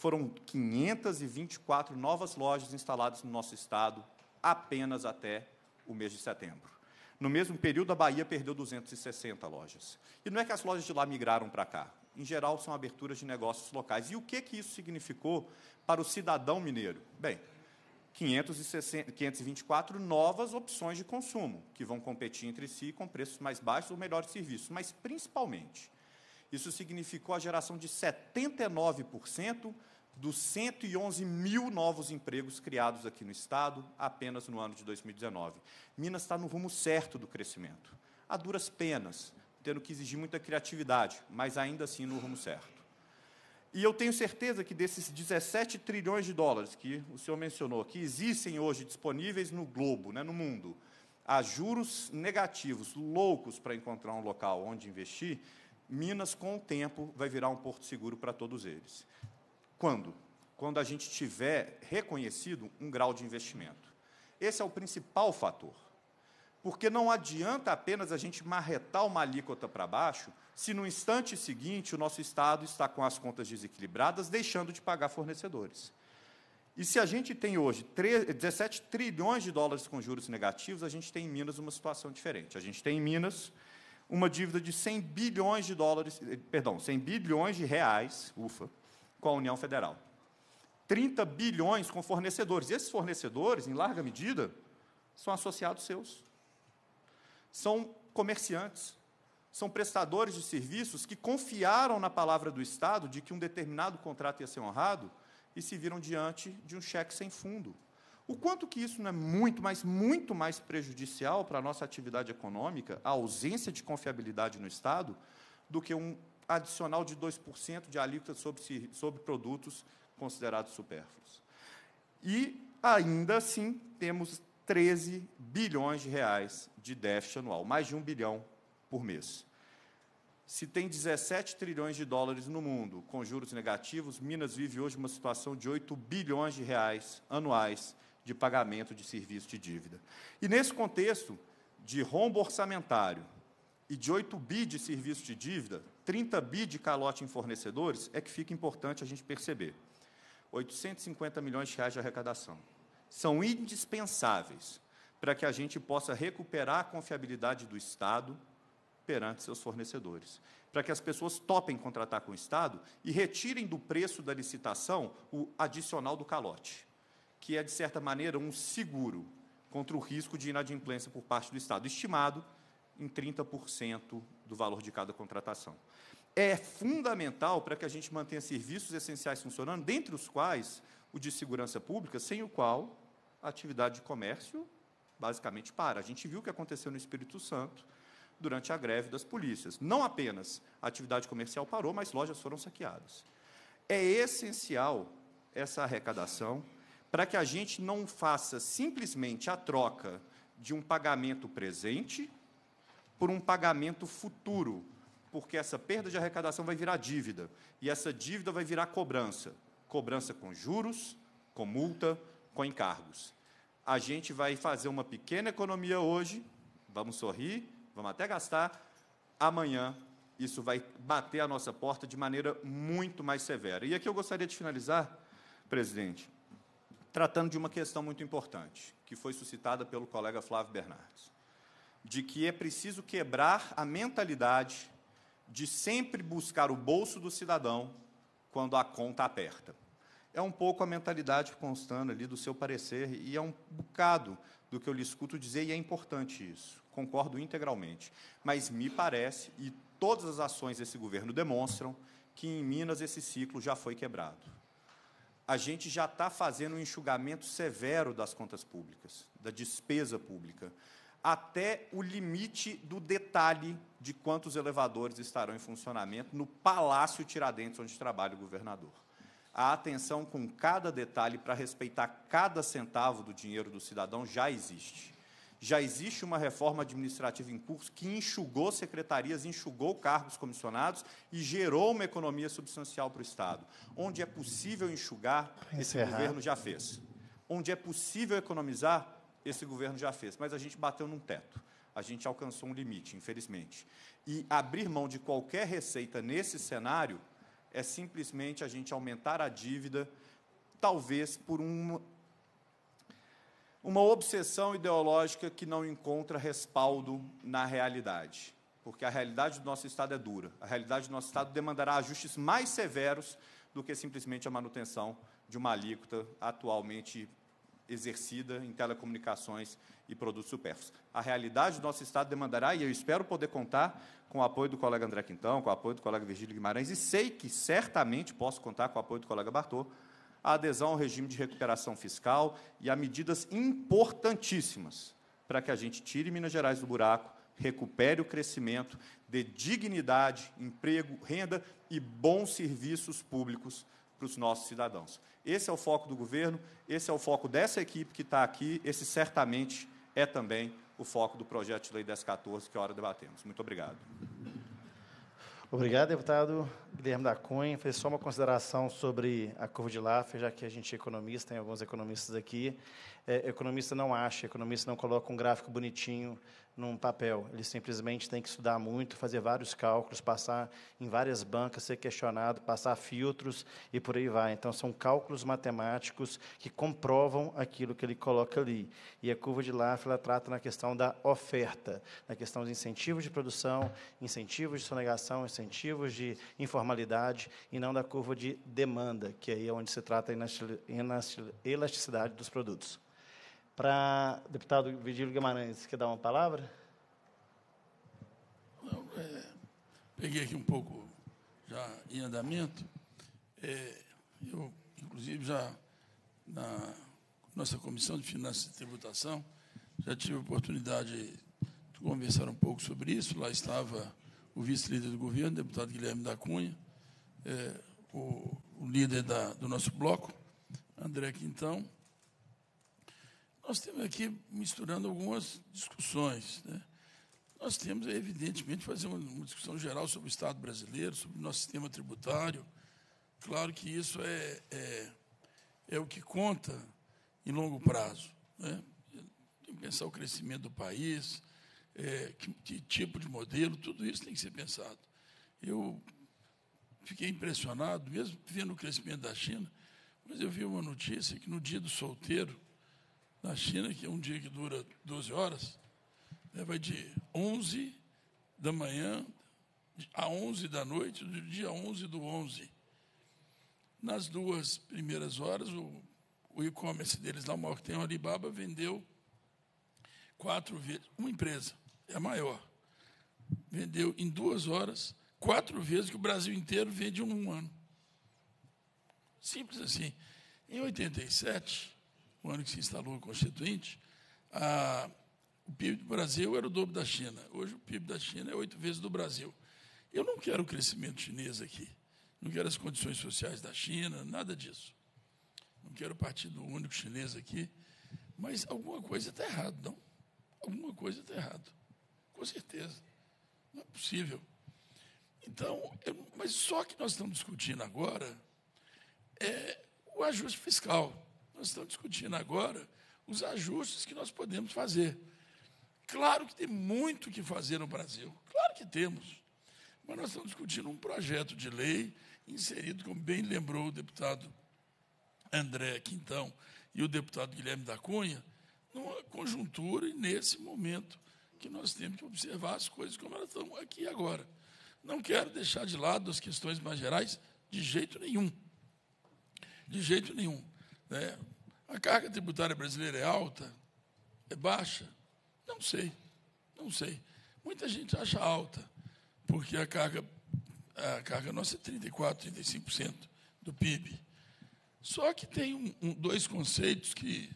foram 524 novas lojas instaladas no nosso estado apenas até o mês de setembro. No mesmo período, a Bahia perdeu 260 lojas. E não é que as lojas de lá migraram para cá. Em geral, são aberturas de negócios locais. E o que, que isso significou para o cidadão mineiro? Bem, 560, 524 novas opções de consumo, que vão competir entre si com preços mais baixos ou melhores serviços. Mas, principalmente, isso significou a geração de 79% dos 111 mil novos empregos criados aqui no Estado apenas no ano de 2019. Minas está no rumo certo do crescimento, a duras penas, tendo que exigir muita criatividade, mas ainda assim no rumo certo. E eu tenho certeza que desses 17 trilhões de dólares que o senhor mencionou, que existem hoje disponíveis no globo, né, no mundo, a juros negativos, loucos para encontrar um local onde investir, Minas, com o tempo, vai virar um porto seguro para todos eles. Quando? Quando a gente tiver reconhecido um grau de investimento. Esse é o principal fator. Porque não adianta apenas a gente marretar uma alíquota para baixo se no instante seguinte o nosso Estado está com as contas desequilibradas, deixando de pagar fornecedores. E se a gente tem hoje 17 trilhões de dólares com juros negativos, a gente tem em Minas uma situação diferente. A gente tem em Minas uma dívida de 100 bilhões de dólares, eh, perdão, 100 bilhões de reais, ufa, com a União Federal. 30 bilhões com fornecedores. E esses fornecedores, em larga medida, são associados seus. São comerciantes, são prestadores de serviços que confiaram na palavra do Estado de que um determinado contrato ia ser honrado e se viram diante de um cheque sem fundo. O quanto que isso não é muito, mas muito mais prejudicial para a nossa atividade econômica, a ausência de confiabilidade no Estado, do que um adicional de 2% de alíquota sobre, sobre produtos considerados supérfluos. E, ainda assim, temos 13 bilhões de reais de déficit anual, mais de um bilhão por mês. Se tem 17 trilhões de dólares no mundo com juros negativos, Minas vive hoje uma situação de 8 bilhões de reais anuais de pagamento de serviço de dívida. E nesse contexto de rombo orçamentário, e de 8 bi de serviço de dívida, 30 bi de calote em fornecedores, é que fica importante a gente perceber. 850 milhões de reais de arrecadação. São indispensáveis para que a gente possa recuperar a confiabilidade do Estado perante seus fornecedores, para que as pessoas topem contratar com o Estado e retirem do preço da licitação o adicional do calote, que é, de certa maneira, um seguro contra o risco de inadimplência por parte do Estado, estimado em 30% do valor de cada contratação. É fundamental para que a gente mantenha serviços essenciais funcionando, dentre os quais o de segurança pública, sem o qual a atividade de comércio basicamente para. A gente viu o que aconteceu no Espírito Santo durante a greve das polícias. Não apenas a atividade comercial parou, mas lojas foram saqueadas. É essencial essa arrecadação para que a gente não faça simplesmente a troca de um pagamento presente por um pagamento futuro, porque essa perda de arrecadação vai virar dívida, e essa dívida vai virar cobrança cobrança com juros, com multa, com encargos. A gente vai fazer uma pequena economia hoje, vamos sorrir, vamos até gastar, amanhã isso vai bater a nossa porta de maneira muito mais severa. E aqui eu gostaria de finalizar, presidente, tratando de uma questão muito importante, que foi suscitada pelo colega Flávio Bernardes de que é preciso quebrar a mentalidade de sempre buscar o bolso do cidadão quando a conta aperta. É um pouco a mentalidade constando ali do seu parecer, e é um bocado do que eu lhe escuto dizer, e é importante isso, concordo integralmente. Mas me parece, e todas as ações desse governo demonstram, que em Minas esse ciclo já foi quebrado. A gente já está fazendo um enxugamento severo das contas públicas, da despesa pública até o limite do detalhe de quantos elevadores estarão em funcionamento no Palácio Tiradentes, onde trabalha o governador. A atenção com cada detalhe para respeitar cada centavo do dinheiro do cidadão já existe. Já existe uma reforma administrativa em curso que enxugou secretarias, enxugou cargos comissionados e gerou uma economia substancial para o Estado. Onde é possível enxugar, esse governo já fez. Onde é possível economizar, esse governo já fez, mas a gente bateu num teto. A gente alcançou um limite, infelizmente. E abrir mão de qualquer receita nesse cenário é simplesmente a gente aumentar a dívida, talvez por uma, uma obsessão ideológica que não encontra respaldo na realidade. Porque a realidade do nosso Estado é dura. A realidade do nosso Estado demandará ajustes mais severos do que simplesmente a manutenção de uma alíquota atualmente exercida em telecomunicações e produtos supérfluos. A realidade do nosso Estado demandará, e eu espero poder contar com o apoio do colega André Quintão, com o apoio do colega Virgílio Guimarães, e sei que certamente posso contar com o apoio do colega Bartô, a adesão ao regime de recuperação fiscal e a medidas importantíssimas para que a gente tire Minas Gerais do buraco, recupere o crescimento, dê dignidade, emprego, renda e bons serviços públicos para os nossos cidadãos. Esse é o foco do governo, esse é o foco dessa equipe que está aqui, esse certamente é também o foco do projeto de lei 1014 que hora debatemos. Muito obrigado. Obrigado, deputado Guilherme da Cunha. Fez só uma consideração sobre a curva de Laffer, já que a gente é economista, tem alguns economistas aqui é, economista não acha, economista não coloca um gráfico bonitinho num papel. Ele simplesmente tem que estudar muito, fazer vários cálculos, passar em várias bancas, ser questionado, passar filtros e por aí vai. Então, são cálculos matemáticos que comprovam aquilo que ele coloca ali. E a curva de Laffer, ela trata na questão da oferta, na questão dos incentivos de produção, incentivos de sonegação, incentivos de informalidade, e não da curva de demanda, que aí é onde se trata a elasticidade dos produtos para o deputado Virgílio Guimarães. Quer dar uma palavra? Não, é, peguei aqui um pouco já em andamento. É, eu, inclusive, já na nossa Comissão de Finanças e Tributação, já tive a oportunidade de conversar um pouco sobre isso. Lá estava o vice-líder do governo, deputado Guilherme da Cunha, é, o, o, líder da, do nosso bloco, André Quintão, nós temos aqui misturando algumas discussões. Né? Nós temos, evidentemente, fazer uma discussão geral sobre o Estado brasileiro, sobre o nosso sistema tributário. Claro que isso é, é, é o que conta em longo prazo. Né? Tem que pensar o crescimento do país, é, que, que tipo de modelo, tudo isso tem que ser pensado. Eu fiquei impressionado, mesmo vendo o crescimento da China, mas eu vi uma notícia que no dia do solteiro, na China, que é um dia que dura 12 horas, né, vai de 11 da manhã a 11 da noite, do dia 11 do 11. Nas duas primeiras horas, o, o e-commerce deles lá, o maior que tem, é o Alibaba, vendeu quatro vezes, uma empresa, é a maior, vendeu em duas horas quatro vezes que o Brasil inteiro vende em um ano. Simples assim. Em 87, o ano que se instalou a Constituinte, a, o PIB do Brasil era o dobro da China. Hoje o PIB da China é oito vezes do Brasil. Eu não quero o crescimento chinês aqui. Não quero as condições sociais da China, nada disso. Não quero o Partido Único Chinês aqui. Mas alguma coisa está errada, não? Alguma coisa está errada. Com certeza. Não é possível. Então, eu, mas só que nós estamos discutindo agora é o ajuste fiscal nós estamos discutindo agora os ajustes que nós podemos fazer. Claro que tem muito que fazer no Brasil, claro que temos. Mas nós estamos discutindo um projeto de lei inserido, como bem lembrou o deputado André Quintão e o deputado Guilherme da Cunha, numa conjuntura e nesse momento que nós temos que observar as coisas como elas estão aqui agora. Não quero deixar de lado as questões mais gerais de jeito nenhum. De jeito nenhum. Né? A carga tributária brasileira é alta? É baixa? Não sei, não sei. Muita gente acha alta, porque a carga, a carga nossa é 34%, 35% do PIB. Só que tem um, um, dois conceitos que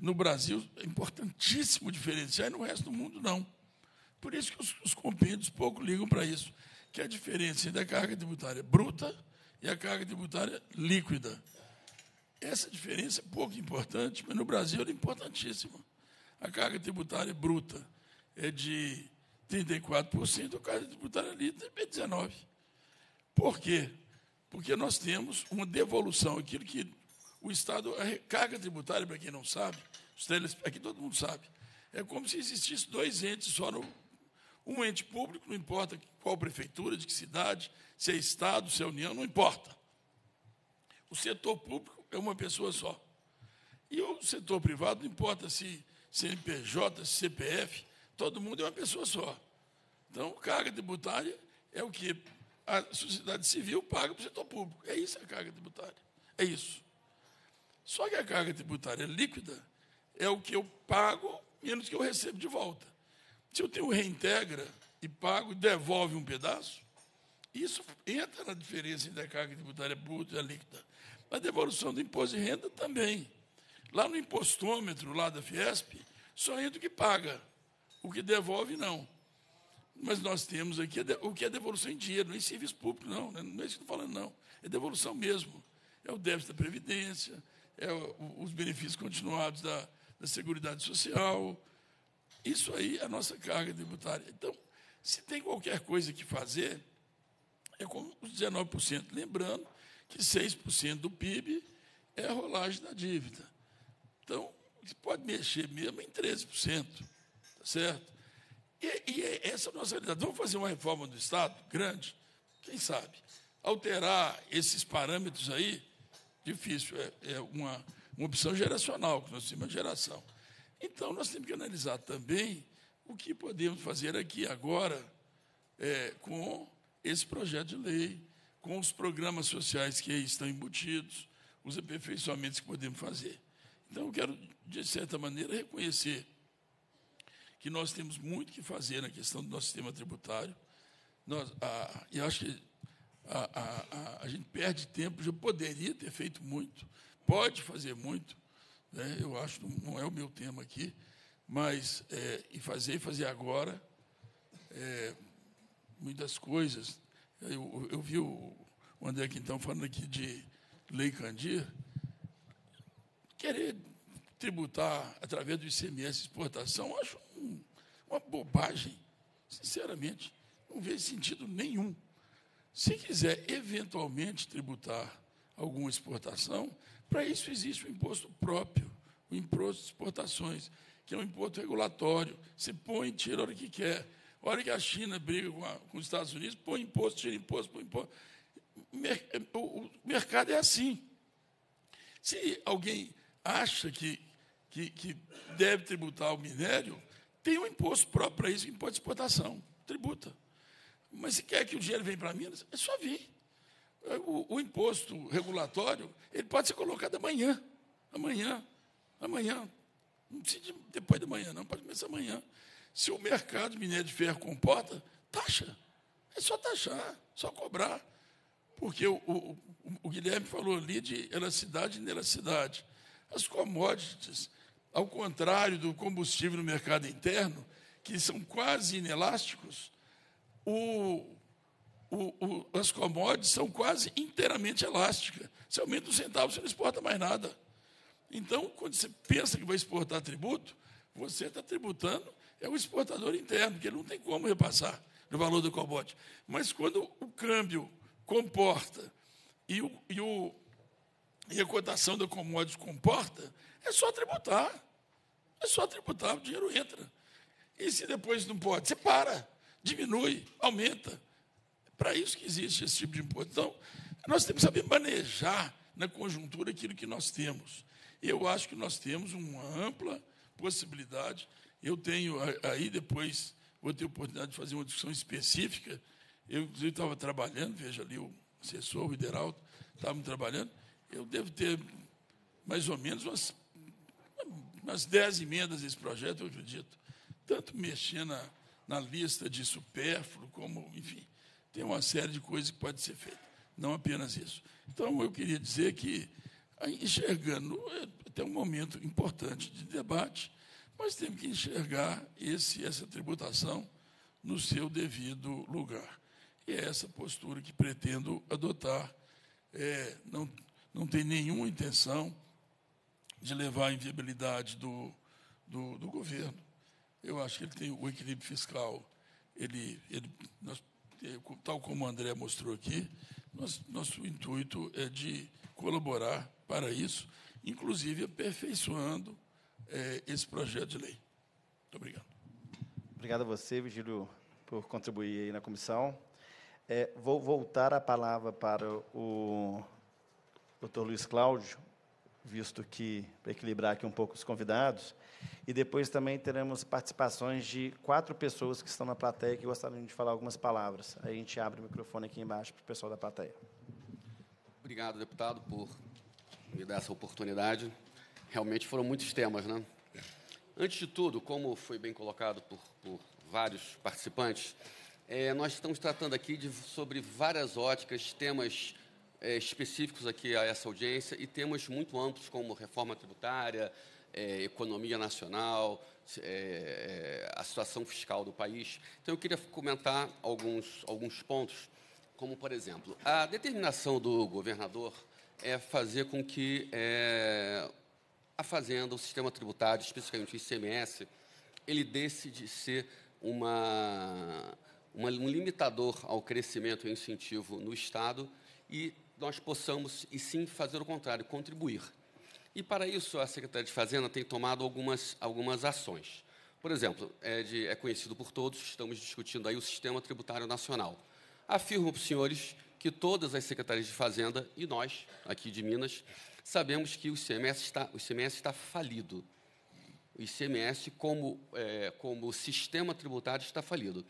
no Brasil é importantíssimo diferenciar e no resto do mundo não. Por isso que os, os compêndios pouco ligam para isso, que é a diferença entre a carga tributária bruta e a carga tributária líquida. Essa diferença é pouco importante, mas no Brasil ela é importantíssima. A carga tributária é bruta é de 34%, a carga tributária líquida é de 19%. Por quê? Porque nós temos uma devolução, aquilo que o Estado, a carga tributária, para quem não sabe, aqui todo mundo sabe, é como se existisse dois entes só no, um ente público, não importa qual prefeitura, de que cidade, se é Estado, se é União, não importa. O setor público é uma pessoa só. E o setor privado, não importa se CNPJ, se CPF, todo mundo é uma pessoa só. Então, carga tributária é o que a sociedade civil paga para o setor público. É isso a carga tributária. É isso. Só que a carga tributária líquida é o que eu pago menos que eu recebo de volta. Se eu tenho reintegra e pago e devolve um pedaço, isso entra na diferença entre a carga tributária bruta e a líquida a devolução do imposto de renda também. Lá no impostômetro, lá da Fiesp, só entra o que paga, o que devolve, não. Mas nós temos aqui o que é devolução em dinheiro, não é em serviço público, não. Né? Não é isso que estou falando, não. É devolução mesmo. É o débito da Previdência, é os benefícios continuados da, da Seguridade Social. Isso aí é a nossa carga tributária. Então, se tem qualquer coisa que fazer, é com os 19%. Lembrando que 6% do PIB é a rolagem da dívida. Então, pode mexer mesmo em 13%, está certo? E, e é essa é a nossa realidade. Vamos fazer uma reforma do Estado grande? Quem sabe? Alterar esses parâmetros aí, difícil, é, é uma, uma opção geracional, que nós temos uma geração. Então, nós temos que analisar também o que podemos fazer aqui agora é, com esse projeto de lei, com os programas sociais que aí estão embutidos, os aperfeiçoamentos que podemos fazer. Então, eu quero, de certa maneira, reconhecer que nós temos muito que fazer na questão do nosso sistema tributário. Nós, ah, e acho que a, a, gente perde tempo, já poderia ter feito muito, pode fazer muito, né? eu acho, que não é o meu tema aqui, mas é, e fazer e fazer agora é, muitas coisas eu, eu vi o André então falando aqui de Lei Candir, querer tributar através do ICMS exportação, acho um, uma bobagem, sinceramente. Não vejo sentido nenhum. Se quiser eventualmente tributar alguma exportação, para isso existe o um imposto próprio, o imposto de exportações, que é um imposto regulatório, se põe e tira a hora que quer hora que a China briga com, a, com os Estados Unidos, põe imposto, tira imposto, põe imposto. Mer, o, o, mercado é assim. Se alguém acha que, que, que deve tributar o minério, tem um imposto próprio para isso, imposto de exportação, tributa. Mas se quer que o dinheiro venha para Minas, é só vir. O, o, imposto regulatório, ele pode ser colocado amanhã. Amanhã. Amanhã. Não precisa de, depois de amanhã, não. Pode começar amanhã. Se o mercado de minério de ferro comporta, taxa. É só taxar, só cobrar. Porque o, o, o Guilherme falou ali de elasticidade e inelasticidade. As commodities, ao contrário do combustível no mercado interno, que são quase inelásticos, o, o, o, as commodities são quase inteiramente elásticas. Se aumenta um centavo, você não exporta mais nada. Então, quando você pensa que vai exportar tributo, você está tributando é o exportador interno, que ele não tem como repassar no valor do cobote, Mas quando o câmbio comporta e, o, e, o, e a cotação do commodity comporta, é só tributar. É só tributar, o dinheiro entra. E se depois não pode, você para, diminui, aumenta. É para isso que existe esse tipo de imposto. Então, nós temos que saber manejar na conjuntura aquilo que nós temos. Eu acho que nós temos uma ampla possibilidade eu tenho aí depois vou ter oportunidade de fazer uma discussão específica. Eu inclusive estava trabalhando, veja ali o assessor, o Hideraldo, estavam trabalhando. Eu devo ter mais ou menos umas umas dez emendas desse projeto, eu acredito. Tanto mexer na, na lista de supérfluo, como, enfim, tem uma série de coisas que pode ser feita, não apenas isso. Então, eu queria dizer que, enxergando é até um momento importante de debate, mas temos que enxergar esse, essa tributação no seu devido lugar. E é essa postura que pretendo adotar. É, não, não tem nenhuma intenção de levar à inviabilidade do, do, do, governo. Eu acho que ele tem o equilíbrio fiscal. Ele, ele, nós, é, tal como o André mostrou aqui, nós, nosso intuito é de colaborar para isso, inclusive aperfeiçoando é, esse projeto de lei. Muito obrigado. Obrigado a você, Vigílio, por contribuir aí na comissão. É, vou voltar a palavra para o Dr. Luiz Cláudio, visto que para equilibrar aqui um pouco os convidados, e depois também teremos participações de quatro pessoas que estão na plateia que gostariam de falar algumas palavras. Aí a gente abre o microfone aqui embaixo para o pessoal da plateia. Obrigado, deputado, por me dar essa oportunidade. Realmente foram muitos temas, né? É. Antes de tudo, como foi bem colocado por, por vários participantes, é, nós estamos tratando aqui de, sobre várias óticas, temas é, específicos aqui a essa audiência e temas muito amplos, como reforma tributária, é, economia nacional, é, é, a situação fiscal do país. Então, eu queria comentar alguns, alguns pontos, como, por exemplo, a determinação do governador é fazer com que a Fazenda, o sistema tributário, especificamente o ICMS, ele desce de ser uma, uma, um limitador ao crescimento e incentivo no Estado e nós possamos, e sim, fazer o contrário, contribuir. E, para isso, a Secretaria de Fazenda tem tomado algumas, algumas ações. Por exemplo, é, de, é conhecido por todos, estamos discutindo aí o Sistema Tributário Nacional. Afirmo para os senhores que todas as secretarias de Fazenda e nós, aqui de Minas, sabemos que o ICMS está, o ICMS está falido. O ICMS, como, é, como sistema tributário, está falido.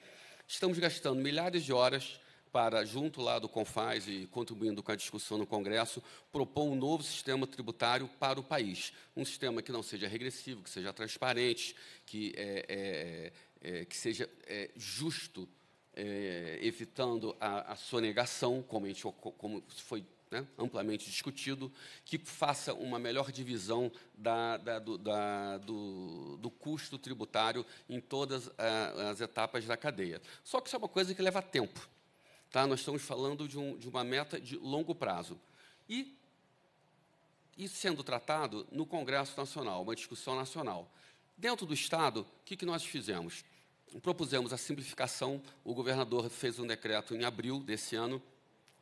Estamos gastando milhares de horas para, junto lá do CONFAS e contribuindo com a discussão no Congresso, propor um novo sistema tributário para o país. Um sistema que não seja regressivo, que seja transparente, que, é, é, é, que seja é, justo, é, evitando a, a sonegação, como, a gente, como foi né, amplamente discutido, que faça uma melhor divisão da, da, do, da, do, do, custo tributário em todas a, eh, as etapas da cadeia. Só que isso é uma coisa que leva tempo. Tá? Nós estamos falando de, um, de uma meta de longo prazo. E isso sendo tratado no Congresso Nacional, uma discussão nacional. Dentro do Estado, o que, que nós fizemos? Propusemos a simplificação, o governador fez um decreto em abril desse ano,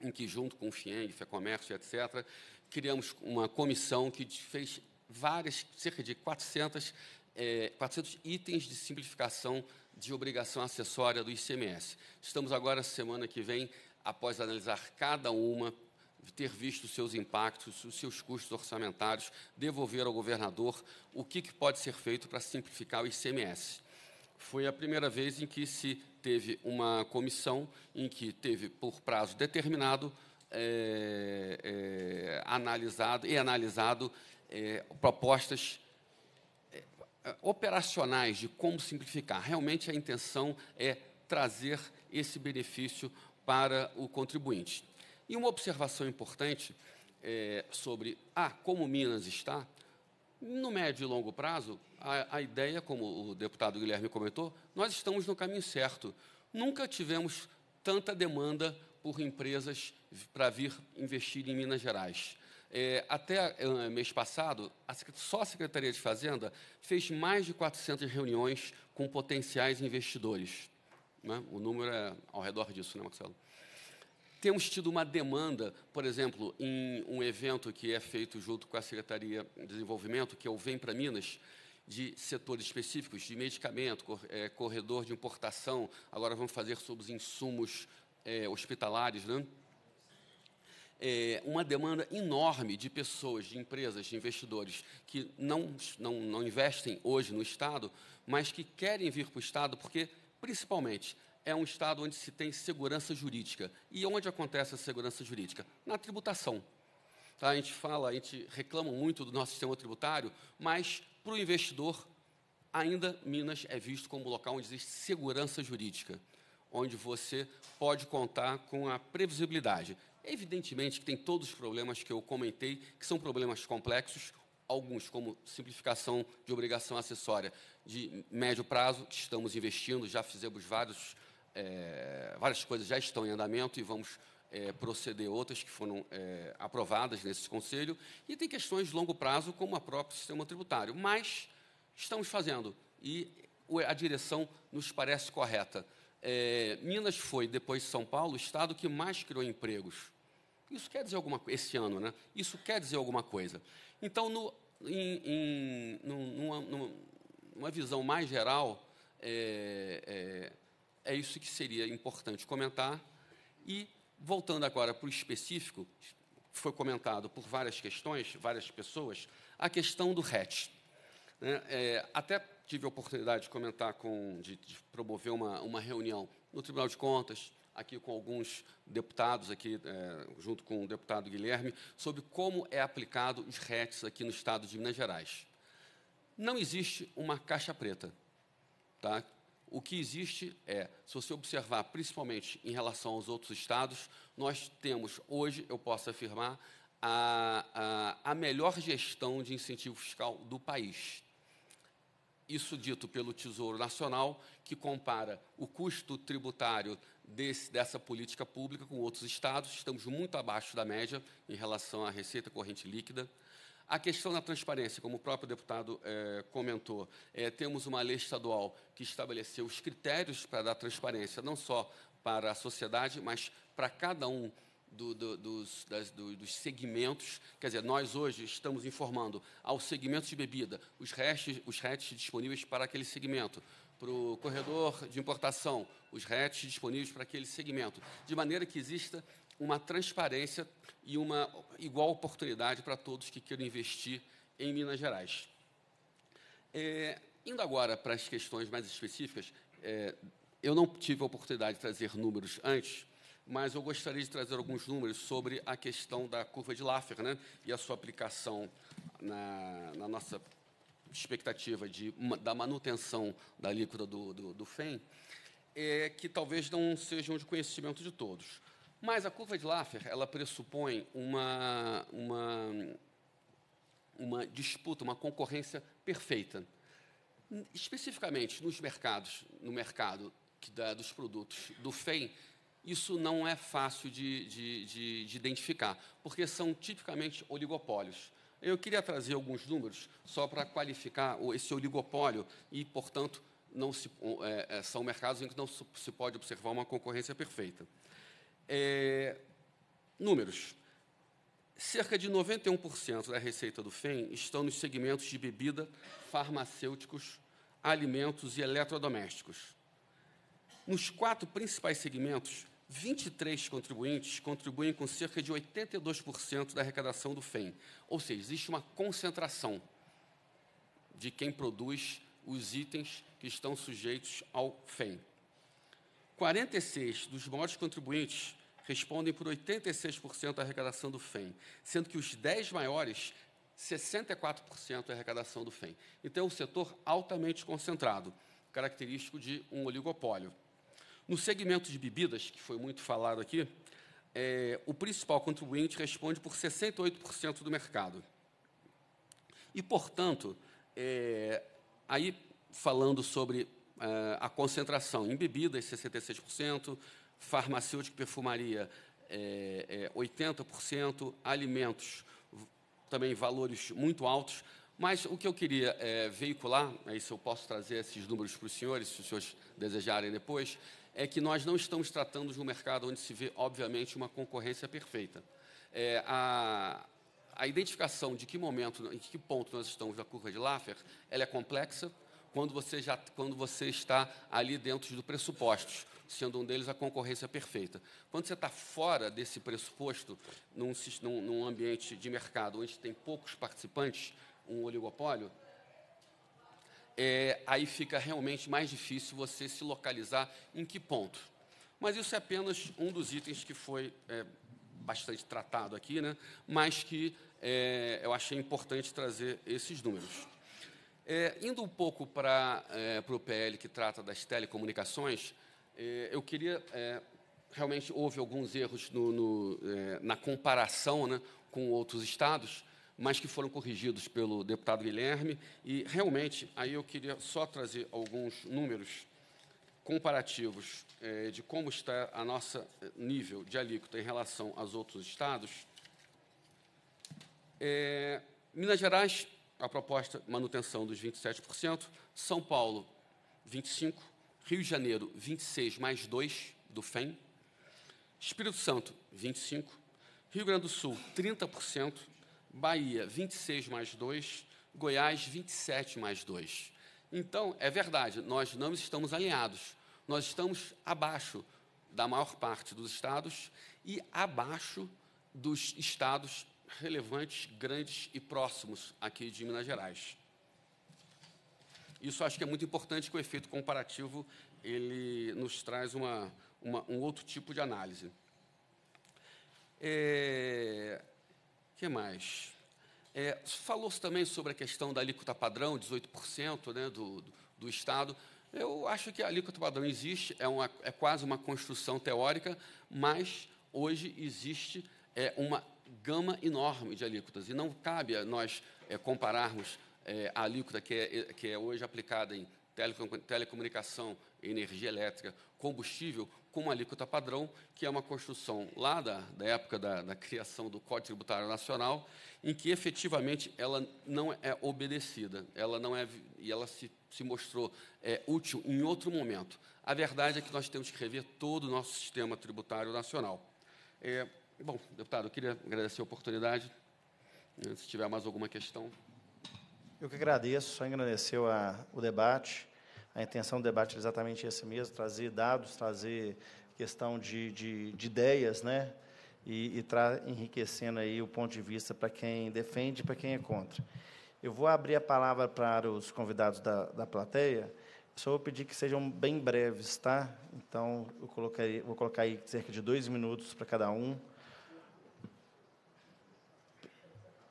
em que, junto com o FIENG, FEComércio, etc., criamos uma comissão que fez várias, cerca de 400, é, 400 itens de simplificação de obrigação acessória do ICMS. Estamos agora, semana que vem, após analisar cada uma, ter visto os seus impactos, os seus custos orçamentários, devolver ao governador o que, que pode ser feito para simplificar o ICMS foi a primeira vez em que se teve uma comissão em que teve, por prazo determinado, é, é, analisado e analisado é, propostas é, operacionais de como simplificar. Realmente a intenção é trazer esse benefício para o contribuinte. E uma observação importante é, sobre ah, como Minas está, no médio e longo prazo, a, a ideia, como o deputado Guilherme comentou, nós estamos no caminho certo. Nunca tivemos tanta demanda por empresas para vir investir em Minas Gerais. É, até é, mês passado, a, só a Secretaria de Fazenda fez mais de 400 reuniões com potenciais investidores. Né? O número é ao redor disso, né, Marcelo? Temos tido uma demanda, por exemplo, em um evento que é feito junto com a Secretaria de Desenvolvimento, que é o Vem para Minas, de setores específicos, de medicamento, eh, corredor de importação, agora vamos fazer sobre os insumos é, hospitalares, né? É uma demanda enorme de pessoas, de empresas, de investidores que não, não, não investem hoje no Estado, mas que querem vir para o Estado porque, principalmente, é um Estado onde se tem segurança jurídica. E onde acontece a segurança jurídica? Na tributação. Tá? A gente fala, a gente reclama muito do nosso sistema tributário, mas para o investidor, ainda Minas é visto como local onde existe segurança jurídica, onde você pode contar com a previsibilidade. Evidentemente que tem todos os problemas que eu comentei, que são problemas complexos, alguns como simplificação de obrigação acessória de médio prazo, que estamos investindo, já fizemos vários, é, várias coisas já estão em andamento e vamos é, proceder outras que foram é, aprovadas nesse conselho, e tem questões de longo prazo, como o próprio sistema tributário. Mas estamos fazendo, e a direção nos parece correta. É, Minas foi, depois de São Paulo, o estado que mais criou empregos. Isso quer dizer alguma coisa, esse ano, né? Isso quer dizer alguma coisa. Então, no, em, em, numa, numa, visão mais geral, é, é, é isso que seria importante comentar. E Voltando agora para o específico, foi comentado por várias questões, várias pessoas, a questão do RET. Né? É, até tive a oportunidade de comentar com, de, de promover uma, uma reunião no Tribunal de Contas, aqui com alguns deputados, aqui é, junto com o deputado Guilherme, sobre como é aplicado os RETs aqui no Estado de Minas Gerais. Não existe uma caixa preta, tá? O que existe é, se você observar, principalmente em relação aos outros estados, nós temos hoje, eu posso afirmar, a, a, a melhor gestão de incentivo fiscal do país. Isso dito pelo Tesouro Nacional, que compara o custo tributário desse, dessa política pública com outros estados. Estamos muito abaixo da média em relação à receita corrente líquida. A questão da transparência, como o próprio deputado é, comentou, é, temos uma lei estadual que estabeleceu os critérios para dar transparência, não só para a sociedade, mas para cada um do, do, dos, das, do, dos, segmentos. Quer dizer, nós hoje estamos informando ao segmento de bebida os restos os disponíveis para aquele segmento, para o corredor de importação, os RETs disponíveis para aquele segmento, de maneira que exista uma transparência e uma igual oportunidade para todos que queiram investir em Minas Gerais. É, indo agora para as questões mais específicas, é, eu não tive a oportunidade de trazer números antes, mas eu gostaria de trazer alguns números sobre a questão da curva de Laffer né, e a sua aplicação na, na nossa expectativa de, da manutenção da alíquota do, do, do FEM, é, que talvez não sejam de conhecimento de todos. Mas a curva é de Laffer, ela pressupõe uma, uma, uma disputa, uma concorrência perfeita. Especificamente nos mercados, no mercado que dá dos produtos do FEM, isso não é fácil de, de, de, de identificar, porque são tipicamente oligopólios. Eu queria trazer alguns números só para qualificar esse oligopólio e, portanto, não se, é, é são mercados em que não se pode observar uma concorrência perfeita. É, números. Cerca de 91% da receita do FEM estão nos segmentos de bebida, farmacêuticos, alimentos e eletrodomésticos. Nos quatro principais segmentos, 23 contribuintes contribuem com cerca de 82% da arrecadação do FEM. Ou seja, existe uma concentração de quem produz os itens que estão sujeitos ao FEM. 46 dos maiores contribuintes respondem por 86% da arrecadação do FEM, sendo que os 10 maiores, 64% da arrecadação do FEM. Então, é um setor altamente concentrado, característico de um oligopólio. No segmento de bebidas, que foi muito falado aqui, é, o principal contribuinte responde por 68% do mercado. E, portanto, é, aí falando sobre a concentração em bebidas, 66%, farmacêutica e perfumaria, é, é, 80%, alimentos, também valores muito altos. Mas o que eu queria é, veicular, aí é se eu posso trazer esses números para os senhores, se os senhores desejarem depois, é que nós não estamos tratando de um mercado onde se vê, obviamente, uma concorrência perfeita. É, a, a identificação de que momento, em que ponto nós estamos da curva de Laffer, ela é complexa, quando você, já, quando você está ali dentro do pressuposto, sendo um deles a concorrência perfeita. Quando você está fora desse pressuposto, num, num ambiente de mercado onde tem poucos participantes, um oligopólio, é, aí fica realmente mais difícil você se localizar em que ponto. Mas isso é apenas um dos itens que foi é, bastante tratado aqui, né? mas que é, eu achei importante trazer esses números. É, indo um pouco para é, o PL que trata das telecomunicações, é, eu queria. É, realmente houve alguns erros no, no, é, na comparação né, com outros estados, mas que foram corrigidos pelo deputado Guilherme. E realmente, aí eu queria só trazer alguns números comparativos é, de como está a nossa nível de alíquota em relação aos outros estados. Minas Gerais a proposta manutenção dos 27%, São Paulo 25, Rio de Janeiro 26 mais 2 do FEM, Espírito Santo 25, Rio Grande do Sul 30%, Bahia 26 mais 2, Goiás 27 mais 2. Então, é verdade, nós não estamos alinhados. Nós estamos abaixo da maior parte dos estados e abaixo dos estados relevantes, grandes e próximos aqui de Minas Gerais. Isso acho que é muito importante que o efeito comparativo ele nos traz uma, uma um outro tipo de análise. O é, que mais? É, Falou-se também sobre a questão da alíquota padrão, 18% né, do, do, do Estado. Eu acho que a alíquota padrão existe, é, uma, é quase uma construção teórica, mas hoje existe é, uma gama enorme de alíquotas e não cabe a nós é, compararmos é, a alíquota que é, que é hoje aplicada em telecom, telecomunicação, energia elétrica, combustível, com uma alíquota padrão, que é uma construção lá da, da época da, da criação do Código Tributário Nacional, em que efetivamente ela não é obedecida, ela não é, e ela se, se mostrou é, útil em outro momento. A verdade é que nós temos que rever todo o nosso sistema tributário nacional. É, Bom, deputado, eu queria agradecer a oportunidade. Eh, se tiver mais alguma questão. Eu que agradeço, só agradeceu o debate. A intenção do debate é exatamente esse mesmo, trazer dados, trazer questão de, de, de ideias, né? E, e enriquecendo aí o ponto de vista para quem defende e para quem é contra. Eu vou abrir a palavra para os convidados da, da plateia. Só vou pedir que sejam bem breves, tá? Então, eu vou colocar aí cerca de dois minutos para cada um.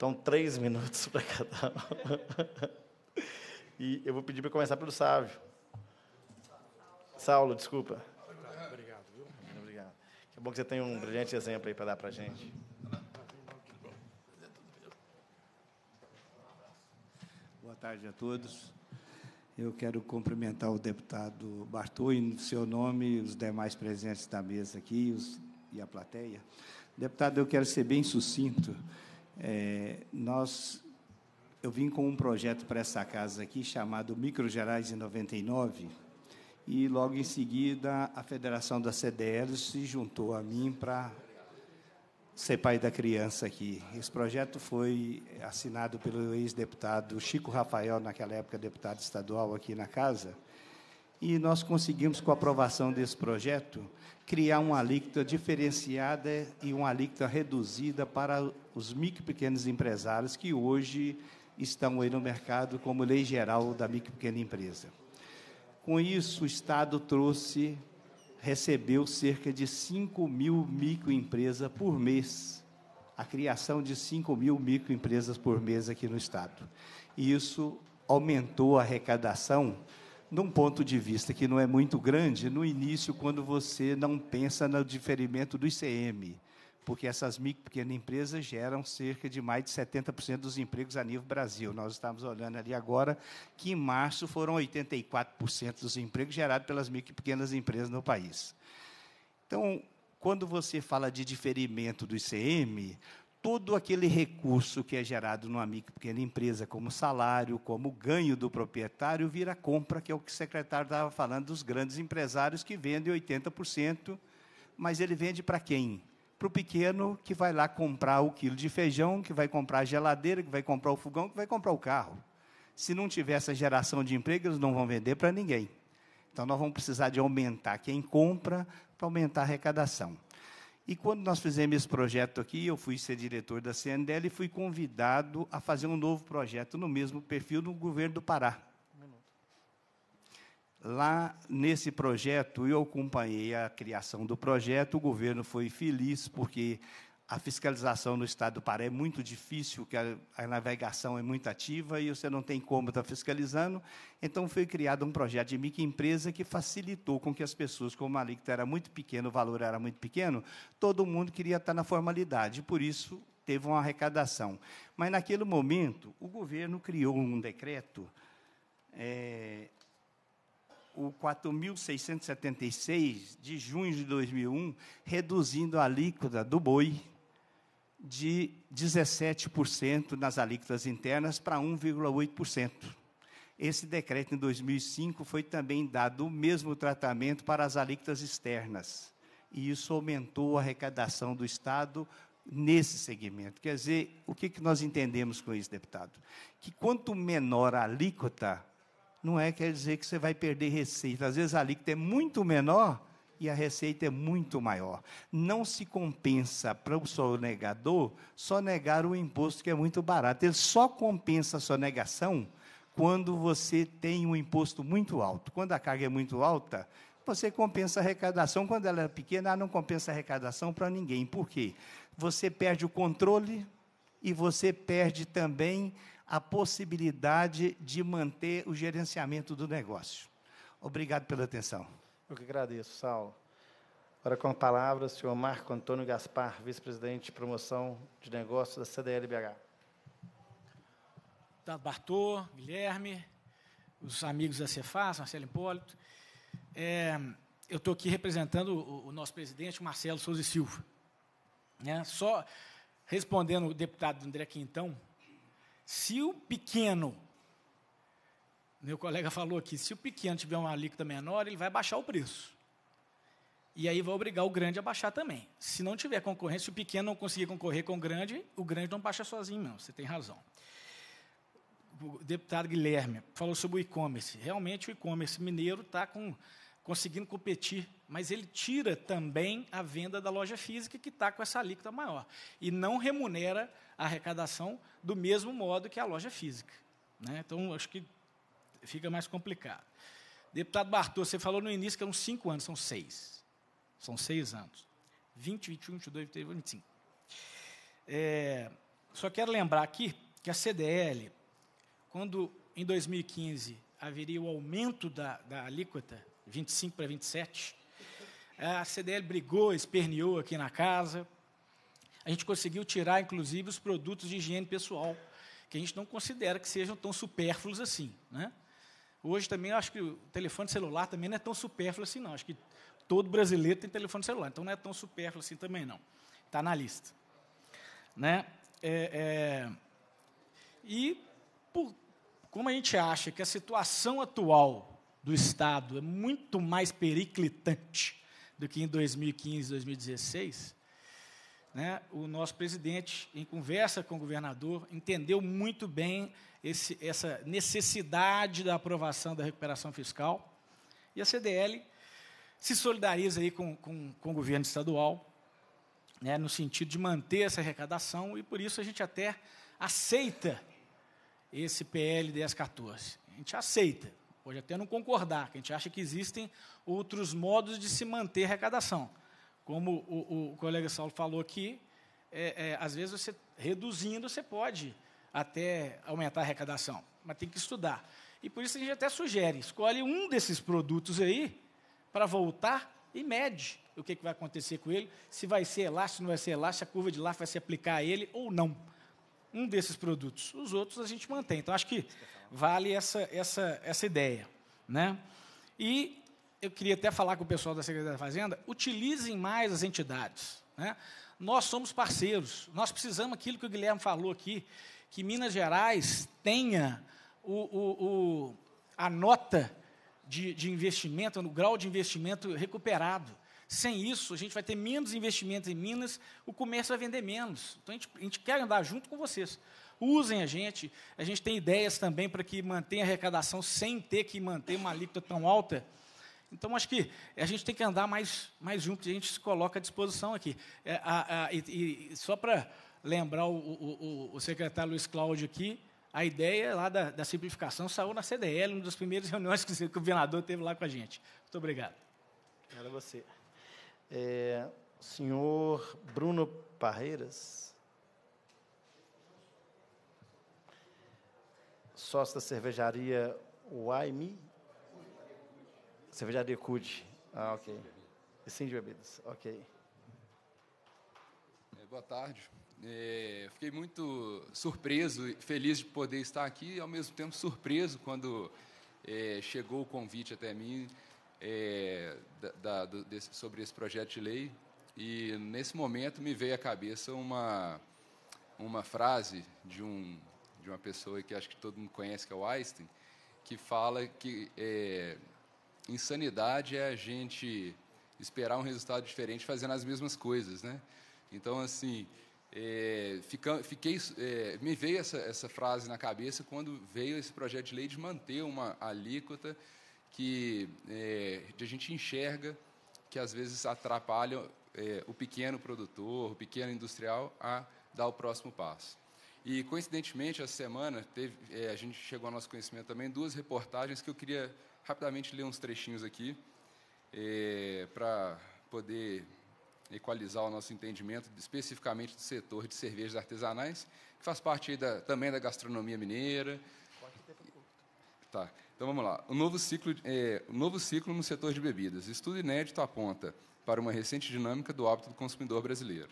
Então, três minutos para cada um. E eu vou pedir para começar pelo Sávio. Saulo, desculpa. Obrigado. Viu? Obrigado. Que bom que você tem um brilhante exemplo aí para dar para a gente. Boa tarde a todos. Eu quero cumprimentar o deputado Bartô em seu nome, os demais presentes da mesa aqui os, e a plateia. Deputado, eu quero ser bem sucinto é, nós, eu vim com um projeto para essa casa aqui chamado Micro Gerais em 99 e logo em seguida a Federação da CDL se juntou a mim para ser pai da criança aqui. Esse projeto foi assinado pelo ex-deputado Chico Rafael, naquela época deputado estadual aqui na casa, e nós conseguimos, com a aprovação desse projeto, criar uma alíquota diferenciada e uma alíquota reduzida para os micro e pequenos empresários que hoje estão aí no mercado como lei geral da micro e pequena empresa. Com isso, o Estado trouxe, recebeu cerca de 5 mil microempresas por mês, a criação de 5 mil microempresas por mês aqui no Estado. E isso aumentou a arrecadação num ponto de vista que não é muito grande, no início, quando você não pensa no diferimento do ICM porque essas micro e pequenas empresas geram cerca de mais de 70% dos empregos a nível Brasil. Nós estamos olhando ali agora que em março foram 84% dos empregos gerados pelas micro e pequenas empresas no país. Então, quando você fala de diferimento do ICM, todo aquele recurso que é gerado numa micro e pequena empresa, como salário, como ganho do proprietário, vira compra, que é o que o secretário estava falando dos grandes empresários que vendem 80%, mas ele vende para quem? para o pequeno que vai lá comprar o quilo de feijão, que vai comprar a geladeira, que vai comprar o fogão, que vai comprar o carro. Se não tiver essa geração de emprego, eles não vão vender para ninguém. Então, nós vamos precisar de aumentar quem compra para aumentar a arrecadação. E quando nós fizemos esse projeto aqui, eu fui ser diretor da CNDL e fui convidado a fazer um novo projeto no mesmo perfil do governo do Pará. Lá nesse projeto, eu acompanhei a criação do projeto, o governo foi feliz, porque a fiscalização no estado do Pará é muito difícil, que a, a, navegação é muito ativa e você não tem como estar tá fiscalizando. Então, foi criado um projeto de microempresa que facilitou com que as pessoas, como a alíquota era muito pequena, o valor era muito pequeno, todo mundo queria estar tá na formalidade, por isso teve uma arrecadação. Mas, naquele momento, o governo criou um decreto é, o 4.676 de junho de 2001, reduzindo a alíquota do boi de 17% nas alíquotas internas para 1,8%. Esse decreto em 2005 foi também dado o mesmo tratamento para as alíquotas externas. E isso aumentou a arrecadação do Estado nesse segmento. Quer dizer, o que, nós entendemos com isso, deputado? Que quanto menor a alíquota, não é quer dizer que você vai perder receita. Às vezes a alíquota é muito menor e a receita é muito maior. Não se compensa para o sonegador só negar o imposto que é muito barato. Ele só compensa a sua negação quando você tem um imposto muito alto. Quando a carga é muito alta, você compensa a arrecadação. Quando ela é pequena, não compensa a arrecadação para ninguém. Por quê? Você perde o controle e você perde também a possibilidade de manter o gerenciamento do negócio. Obrigado pela atenção. Eu que agradeço, Saulo. Agora, com a palavra, o senhor Marco Antônio Gaspar, vice-presidente de promoção de negócios da CDLBH. Deputado tá, Bartô, Guilherme, os amigos da Cefaz, Marcelo Hipólito. É, eu estou aqui representando o, o, nosso presidente, Marcelo Souza e Silva. Né? Só respondendo o deputado André Quintão, se o pequeno, meu colega falou aqui, se o pequeno tiver uma alíquota menor, ele vai baixar o preço. E aí vai obrigar o grande a baixar também. Se não tiver concorrência, se o pequeno não conseguir concorrer com o grande, o grande não baixa sozinho, não. Você tem razão. O deputado Guilherme falou sobre o e-commerce. Realmente, o e-commerce mineiro está com conseguindo competir, mas ele tira também a venda da loja física, que está com essa alíquota maior, e não remunera a arrecadação do mesmo modo que a loja física. Né? Então, acho que fica mais complicado. Deputado Bartô, você falou no início que eram é cinco anos, são seis. São seis anos. 20, 21, 22, 23, 25. É, só quero lembrar aqui que a CDL, quando em 2015 haveria o aumento da, da alíquota, 25 para 27. É, a CDL brigou, esperneou aqui na casa. A gente conseguiu tirar, inclusive, os produtos de higiene pessoal, que a gente não considera que sejam tão supérfluos assim. Né? Hoje também acho que o telefone celular também não é tão supérfluo assim, não. Acho que todo brasileiro tem telefone celular, então não é tão supérfluo assim também, não. Está na lista. Né? É, é... E por, como a gente acha que a situação atual do Estado é muito mais periclitante do que em 2015, 2016, né, o nosso presidente, em conversa com o governador, entendeu muito bem esse, essa necessidade da aprovação da recuperação fiscal. E a CDL se solidariza aí com, com, com o governo estadual, né, no sentido de manter essa arrecadação, e por isso a gente até aceita esse PL 1014. A gente aceita. Pode até não concordar, que a gente acha que existem outros modos de se manter arrecadação. Como o, o colega Saulo falou aqui, é, é, às vezes você reduzindo, você pode até aumentar a arrecadação, mas tem que estudar. E por isso a gente até sugere, escolhe um desses produtos aí para voltar e mede o que, que vai acontecer com ele, se vai ser elástico, não vai ser elástico, a curva de lá vai se aplicar a ele ou não um desses produtos. Os outros a gente mantém. Então, acho que vale essa, essa, essa ideia. Né? E eu queria até falar com o pessoal da Secretaria da Fazenda, utilizem mais as entidades. Né? Nós somos parceiros. Nós precisamos, aquilo que o Guilherme falou aqui, que Minas Gerais tenha o, o, o a nota de, de investimento, o grau de investimento recuperado. Sem isso, a gente vai ter menos investimento em Minas, o comércio vai vender menos. Então, a gente, a gente quer andar junto com vocês. Usem a gente. A gente tem ideias também para que mantenha a arrecadação sem ter que manter uma alíquota tão alta. Então, acho que a gente tem que andar mais, mais junto, a gente se coloca à disposição aqui. É, a, a, e, e, só para lembrar o, o, o, secretário Luiz Cláudio aqui, a ideia lá da, da simplificação saiu na CDL, uma das primeiras reuniões que o governador teve lá com a gente. Muito obrigado. Era você. É, senhor Bruno Parreiras, sócio da cervejaria Waimi, cervejaria Cude. Ah, ok. e Sim, de bebidas, ok. É, boa tarde. É, fiquei muito surpreso e feliz de poder estar aqui e, ao mesmo tempo, surpreso quando é, chegou o convite até mim é, da, da, desse, sobre esse projeto de lei e nesse momento me veio à cabeça uma, uma frase de, um, de uma pessoa que acho que todo mundo conhece, que é o Einstein, que fala que é, insanidade é a gente esperar um resultado diferente fazendo as mesmas coisas, né? Então, assim, é, fica, fiquei, é, me veio essa, essa frase na cabeça quando veio esse projeto de lei de manter uma alíquota que é, a gente enxerga que às vezes atrapalham é, o pequeno produtor, o pequeno industrial a dar o próximo passo. E, coincidentemente, essa semana, teve, é, a gente chegou ao nosso conhecimento também duas reportagens que eu queria rapidamente ler uns trechinhos aqui, é, para poder equalizar o nosso entendimento especificamente do setor de cervejas artesanais, que faz parte da, também da gastronomia mineira. Pode ter tempo curto. Tá. Então vamos lá. O novo ciclo, é, novo ciclo no setor de bebidas. Estudo inédito aponta para uma recente dinâmica do hábito do consumidor brasileiro.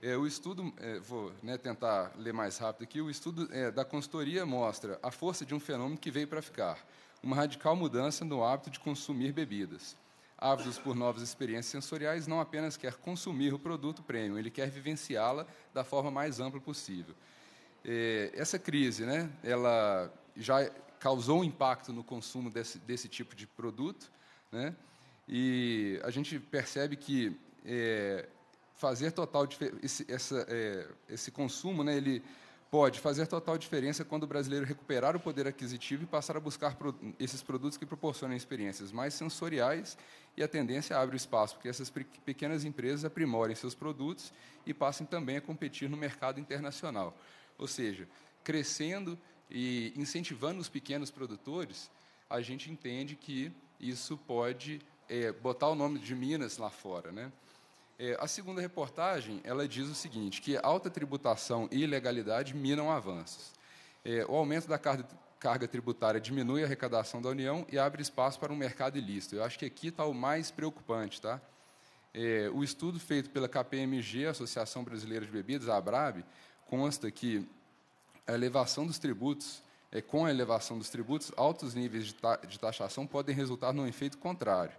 É, o estudo, é, vou né, tentar ler mais rápido aqui, o estudo é, da consultoria mostra a força de um fenômeno que veio para ficar, uma radical mudança no hábito de consumir bebidas. Ávidos por novas experiências sensoriais, não apenas quer consumir o produto premium, ele quer vivenciá-la da forma mais ampla possível. É, essa crise, né, ela já causou um impacto no consumo desse, desse tipo de produto. Né? E a gente percebe que é, fazer total esse, essa, é, esse consumo, né, ele pode fazer total diferença quando o brasileiro recuperar o poder aquisitivo e passar a buscar pro, esses produtos que proporcionam experiências mais sensoriais e a tendência é abre o espaço porque essas pequenas empresas aprimorem seus produtos e passem também a competir no mercado internacional. Ou seja, crescendo e incentivando os pequenos produtores, a gente entende que isso pode é, botar o nome de Minas lá fora, né? É, a segunda reportagem ela diz o seguinte, que alta tributação e ilegalidade minam avanços. É, o aumento da carga, carga tributária diminui a arrecadação da União e abre espaço para um mercado ilícito. Eu acho que aqui está o mais preocupante, tá? É, o estudo feito pela KPMG, Associação Brasileira de Bebidas, a ABRAB, consta que a elevação dos tributos, é, com a elevação dos tributos, altos níveis de, ta de taxação podem resultar num efeito contrário,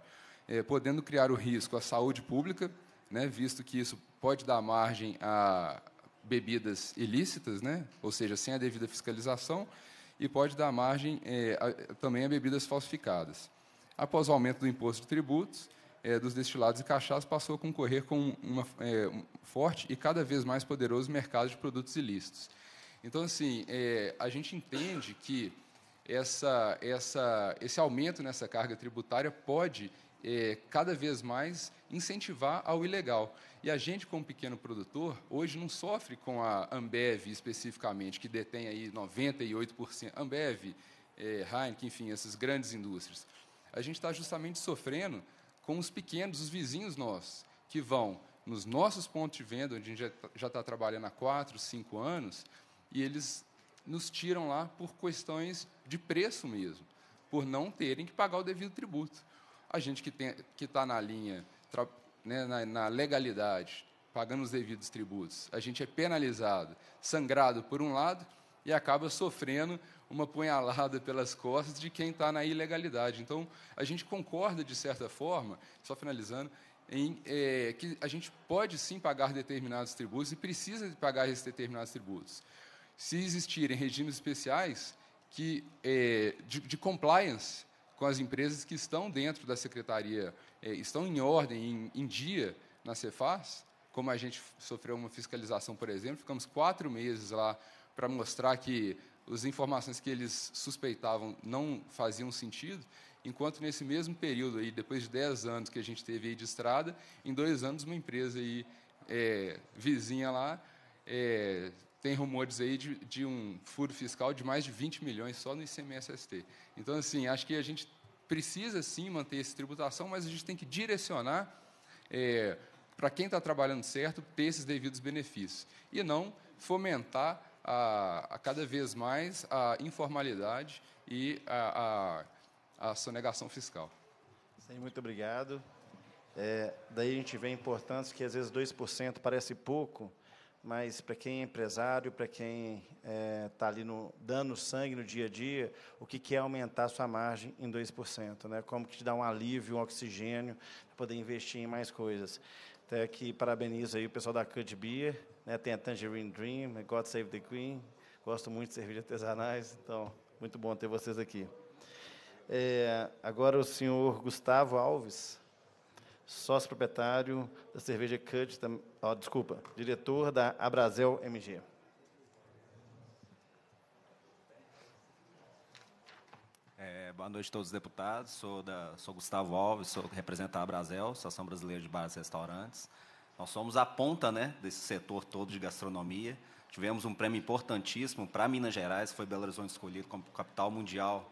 é, podendo criar o risco à saúde pública, né, visto que isso pode dar margem a bebidas ilícitas, né, ou seja, sem a devida fiscalização, e pode dar margem é, a, também a bebidas falsificadas. Após o aumento do imposto de tributos, é, dos destilados e cachaças passou a concorrer com uma, é, um forte e cada vez mais poderoso mercado de produtos ilícitos então, assim, é, a gente entende que essa, essa, esse aumento nessa carga tributária pode é, cada vez mais incentivar ao ilegal. E a gente, como pequeno produtor, hoje não sofre com a Ambev especificamente, que detém aí 98%. Ambev, é, Heineken, enfim, essas grandes indústrias. A gente está justamente sofrendo com os pequenos, os vizinhos nossos, que vão nos nossos pontos de venda, onde a gente já está trabalhando há quatro, cinco anos, e eles nos tiram lá por questões de preço mesmo, por não terem que pagar o devido tributo. A gente que está na linha, né, na, na legalidade, pagando os devidos tributos, a gente é penalizado, sangrado por um lado e acaba sofrendo uma punhalada pelas costas de quem está na ilegalidade. Então, a gente concorda, de certa forma, só finalizando, em, é, que a gente pode sim pagar determinados tributos e precisa de pagar esses determinados tributos se existirem regimes especiais que, é, de, de, compliance com as empresas que estão dentro da secretaria, é, estão em ordem, em, em dia na Cefaz, como a gente sofreu uma fiscalização, por exemplo, ficamos quatro meses lá para mostrar que as informações que eles suspeitavam não faziam sentido, enquanto nesse mesmo período, aí, depois de 10 anos que a gente teve de estrada, em dois anos uma empresa aí, é, vizinha lá é, tem rumores aí de, de, um furo fiscal de mais de 20 milhões só no ICMSST. Então, assim, acho que a gente precisa sim manter essa tributação, mas a gente tem que direcionar é, para quem está trabalhando certo ter esses devidos benefícios e não fomentar a, a cada vez mais a informalidade e a, a, a sonegação fiscal. Sim, muito obrigado. É, daí a gente vê a importância que às vezes 2% parece pouco, mas para quem é empresário, para quem está é, tá ali no, dando sangue no dia a dia, o que, que é aumentar a sua margem em 2%? Né? Como que te dá um alívio, um oxigênio para poder investir em mais coisas? Até que parabenizo aí o pessoal da Cut Beer, né? tem a Tangerine Dream, né? God Save the Queen, gosto muito de cerveja artesanais, então muito bom ter vocês aqui. É, agora o senhor Gustavo Alves sócio proprietário da cerveja Cut, oh, desculpa, diretor da Abrazel MG. É, boa noite a todos os deputados. Sou, da, sou Gustavo Alves, sou, representante a Abrazel, Associação Brasileira de Bares e Restaurantes. Nós somos a ponta né, desse setor todo de gastronomia. Tivemos um prêmio importantíssimo para Minas Gerais, foi Belo Horizonte escolhido como capital mundial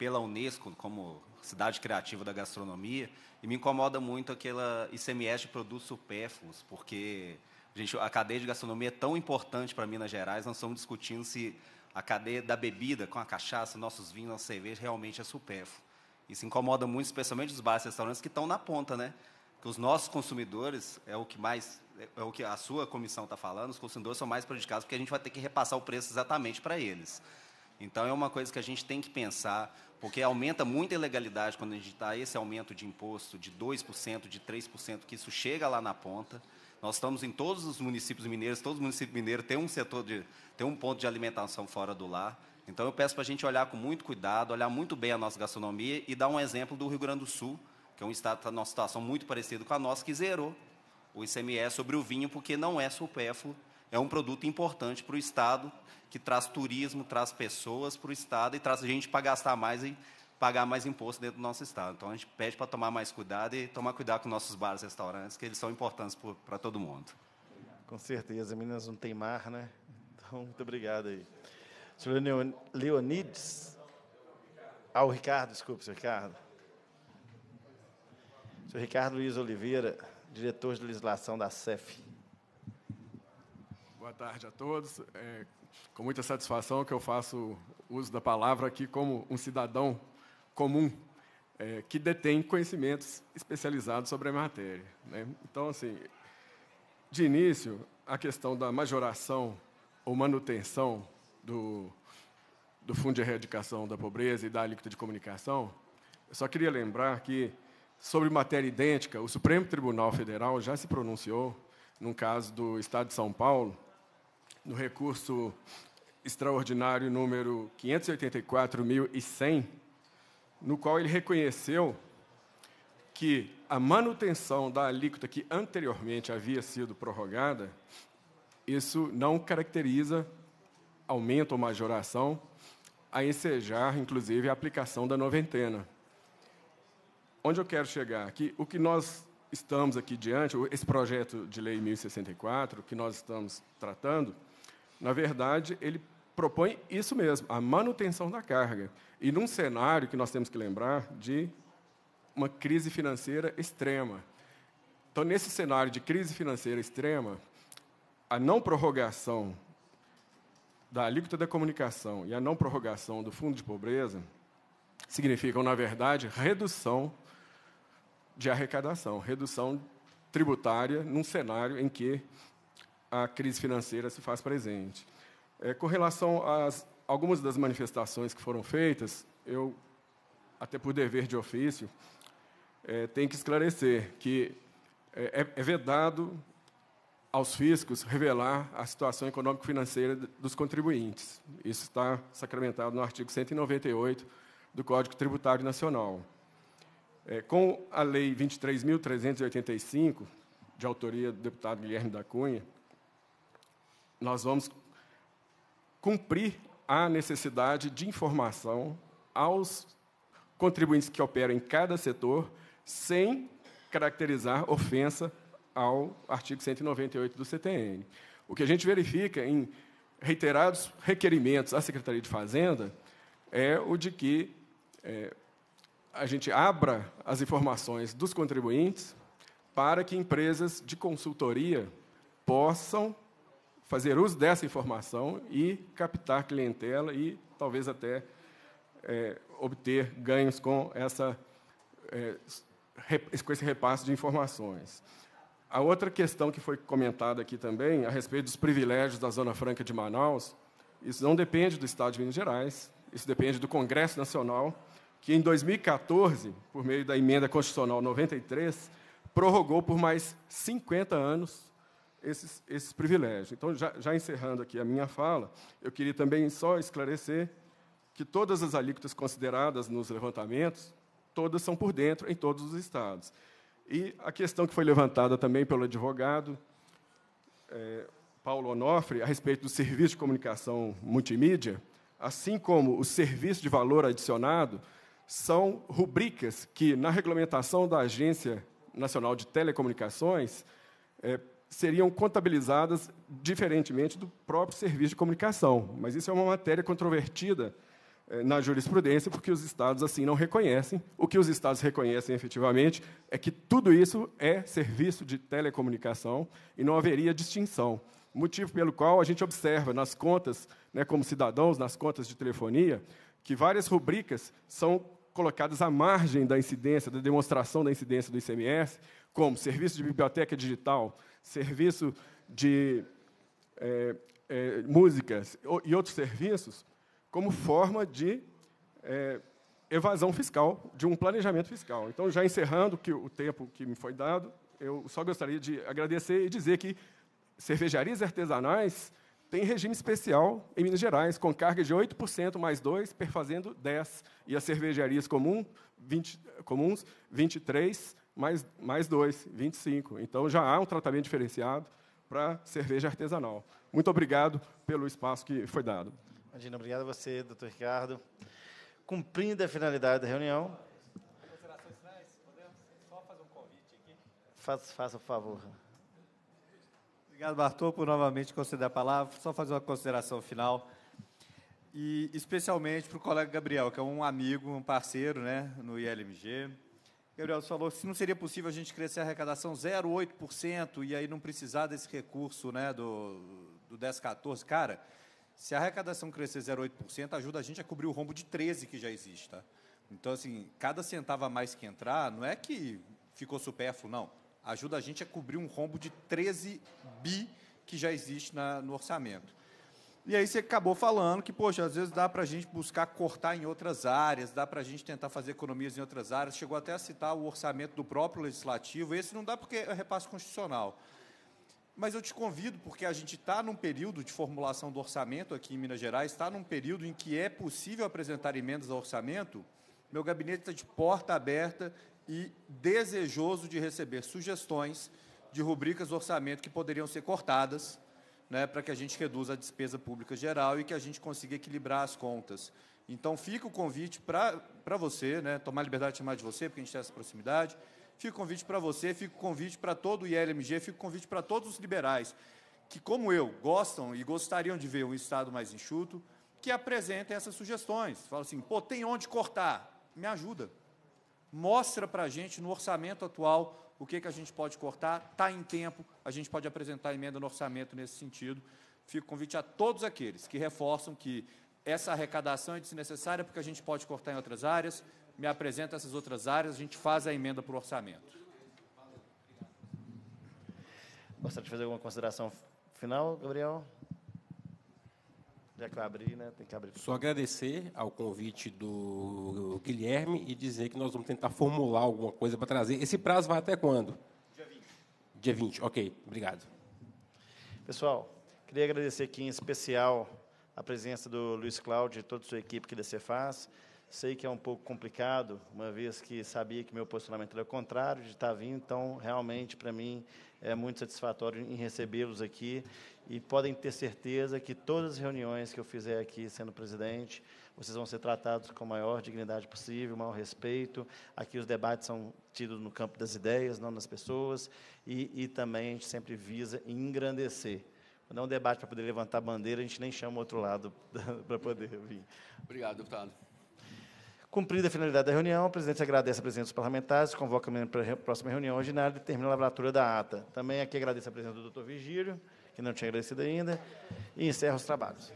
pela Unesco como cidade criativa da gastronomia e me incomoda muito aquela ICMS de produtos supérfluos, porque gente, a cadeia de gastronomia é tão importante para Minas Gerais, nós estamos discutindo se a cadeia da bebida, com a cachaça, nossos vinhos, nossa cerveja, realmente é supérfluo. Isso incomoda muito, especialmente os bares e restaurantes que estão na ponta, né? Que os nossos consumidores, é o que mais, é o que a sua comissão está falando, os consumidores são mais prejudicados porque a gente vai ter que repassar o preço exatamente para eles. Então, é uma coisa que a gente tem que pensar porque aumenta muito a ilegalidade quando a gente está esse aumento de imposto de 2%, de 3%, que isso chega lá na ponta. Nós estamos em todos os municípios mineiros, todos os municípios mineiros têm um setor de, tem um ponto de alimentação fora do lar. Então eu peço para a gente olhar com muito cuidado, olhar muito bem a nossa gastronomia e dar um exemplo do Rio Grande do Sul, que é um estado que está numa situação muito parecida com a nossa, que zerou o ICMS sobre o vinho, porque não é supérfluo é um produto importante para o Estado, que traz turismo, traz pessoas para o Estado e traz gente para gastar mais e pagar mais imposto dentro do nosso Estado. Então, a gente pede para tomar mais cuidado e tomar cuidado com nossos bares e restaurantes, que eles são importantes para todo mundo. Com certeza. Minas não tem mar, né? Então, muito obrigado aí. Sr. Leonides. Ah, o Ricardo, desculpe, Sr. Ricardo. Sr. Ricardo Luiz Oliveira, diretor de legislação da CEF. Boa tarde a todos. É com muita satisfação que eu faço uso da palavra aqui como um cidadão comum é, que detém conhecimentos especializados sobre a matéria. Né? Então, assim, de início, a questão da majoração ou manutenção do, do Fundo de Erradicação da Pobreza e da alíquota de comunicação, eu só queria lembrar que, sobre matéria idêntica, o Supremo Tribunal Federal já se pronunciou num caso do Estado de São Paulo, no recurso extraordinário número 584.100, no qual ele reconheceu que a manutenção da alíquota que anteriormente havia sido prorrogada, isso não caracteriza aumento ou majoração, a ensejar, inclusive, a aplicação da noventena. Onde eu quero chegar? Que o que nós estamos aqui diante, esse projeto de lei 1064 que nós estamos tratando, na verdade, ele propõe isso mesmo, a manutenção da carga. E num cenário que nós temos que lembrar de uma crise financeira extrema. Então, nesse cenário de crise financeira extrema, a não prorrogação da alíquota da comunicação e a não prorrogação do fundo de pobreza significam, na verdade, redução de arrecadação, redução tributária num cenário em que a crise financeira se faz presente. É, com relação às algumas das manifestações que foram feitas, eu, até por dever de ofício, é, tenho que esclarecer que é, é, é vedado aos fiscos revelar a situação econômico-financeira dos contribuintes. Isso está sacramentado no artigo 198 do Código Tributário Nacional. É, com a Lei 23.385, de autoria do deputado Guilherme da Cunha, nós vamos cumprir a necessidade de informação aos contribuintes que operam em cada setor, sem caracterizar ofensa ao artigo 198 do CTN. O que a gente verifica em reiterados requerimentos à Secretaria de Fazenda é o de que é, a gente abra as informações dos contribuintes para que empresas de consultoria possam fazer uso dessa informação e captar clientela e talvez até é, obter ganhos com, essa, é, com esse repasse de informações. A outra questão que foi comentada aqui também, a respeito dos privilégios da Zona Franca de Manaus, isso não depende do Estado de Minas Gerais, isso depende do Congresso Nacional, que em 2014, por meio da Emenda Constitucional 93, prorrogou por mais 50 anos esses, esses privilégios. Então, já, já encerrando aqui a minha fala, eu queria também só esclarecer que todas as alíquotas consideradas nos levantamentos, todas são por dentro em todos os estados. E a questão que foi levantada também pelo advogado é, Paulo Onofre, a respeito do serviço de comunicação multimídia, assim como o serviço de valor adicionado, são rubricas que, na regulamentação da Agência Nacional de Telecomunicações, é, seriam contabilizadas diferentemente do próprio serviço de comunicação. Mas isso é uma matéria controvertida eh, na jurisprudência, porque os estados assim não reconhecem. O que os estados reconhecem efetivamente é que tudo isso é serviço de telecomunicação e não haveria distinção. Motivo pelo qual a gente observa nas contas, né, como cidadãos, nas contas de telefonia, que várias rubricas são colocadas à margem da incidência, da demonstração da incidência do ICMS, como serviço de biblioteca digital, serviço de é, é, músicas e outros serviços, como forma de é, evasão fiscal, de um planejamento fiscal. Então, já encerrando que o tempo que me foi dado, eu só gostaria de agradecer e dizer que cervejarias artesanais têm regime especial em Minas Gerais, com carga de 8% mais 2, perfazendo 10%, e as cervejarias comum, 20, comuns, 23%, mais, mais dois, 25. Então já há um tratamento diferenciado para cerveja artesanal. Muito obrigado pelo espaço que foi dado. Imagina, obrigado a você, doutor Ricardo. Cumprindo a finalidade da reunião. Considerações finais? Podemos só fazer um convite aqui? Faça, faça o favor. Obrigado, Bartô, por novamente conceder a palavra. Só fazer uma consideração final. E especialmente para o colega Gabriel, que é um amigo, um parceiro né, no ILMG, Gabriel, falou se não seria possível a gente crescer a arrecadação 0,8% e aí não precisar desse recurso né, do, do 10,14. Cara, se a arrecadação crescer 0,8%, ajuda a gente a cobrir o rombo de 13% que já existe. Tá? Então, assim, cada centavo a mais que entrar, não é que ficou supérfluo, não. Ajuda a gente a cobrir um rombo de 13 bi que já existe na, no orçamento. E aí você acabou falando que, poxa, às vezes dá para a gente buscar cortar em outras áreas, dá para a gente tentar fazer economias em outras áreas. Chegou até a citar o orçamento do próprio legislativo. Esse não dá porque é repasse constitucional. Mas eu te convido, porque a gente está num período de formulação do orçamento aqui em Minas Gerais, está num período em que é possível apresentar emendas ao orçamento. Meu gabinete está de porta aberta e desejoso de receber sugestões de rubricas do orçamento que poderiam ser cortadas né, para que a gente reduza a despesa pública geral e que a gente consiga equilibrar as contas. Então, fica o convite para você, né, tomar liberdade de chamar de você, porque a gente tem essa proximidade. Fica o convite para você, fica o convite para todo o ILMG, fica o convite para todos os liberais que, como eu, gostam e gostariam de ver um Estado mais enxuto, que apresentem essas sugestões. Fala assim, pô, tem onde cortar? Me ajuda. Mostra para a gente no orçamento atual o que, é que a gente pode cortar, está em tempo, a gente pode apresentar emenda no orçamento nesse sentido. Fico convite a todos aqueles que reforçam que essa arrecadação é desnecessária porque a gente pode cortar em outras áreas, me apresenta essas outras áreas, a gente faz a emenda para o orçamento. Gostaria de fazer alguma consideração final, Gabriel? Já que vai abrir, né? Tem que abrir. Só agradecer ao convite do Guilherme e dizer que nós vamos tentar formular alguma coisa para trazer. Esse prazo vai até quando? Dia 20. Dia 20, ok. Obrigado. Pessoal, queria agradecer aqui em especial a presença do Luiz Cláudio e toda a sua equipe que da faz. Sei que é um pouco complicado, uma vez que sabia que meu posicionamento era contrário de estar vindo, então realmente para mim é muito satisfatório em recebê-los aqui e podem ter certeza que todas as reuniões que eu fizer aqui sendo presidente, vocês vão ser tratados com a maior dignidade possível, o maior respeito. Aqui os debates são tidos no campo das ideias, não nas pessoas, e, e também a gente sempre visa engrandecer quando é um debate para poder levantar bandeira, a gente nem chama o outro lado para poder vir. Obrigado, deputado. Cumprida a finalidade da reunião, o presidente agradece a presença dos parlamentares, convoca a próxima reunião ordinária e termina a lavratura da ata. Também aqui agradeço a presença do doutor Vigílio, que não tinha agradecido ainda, e encerra os trabalhos.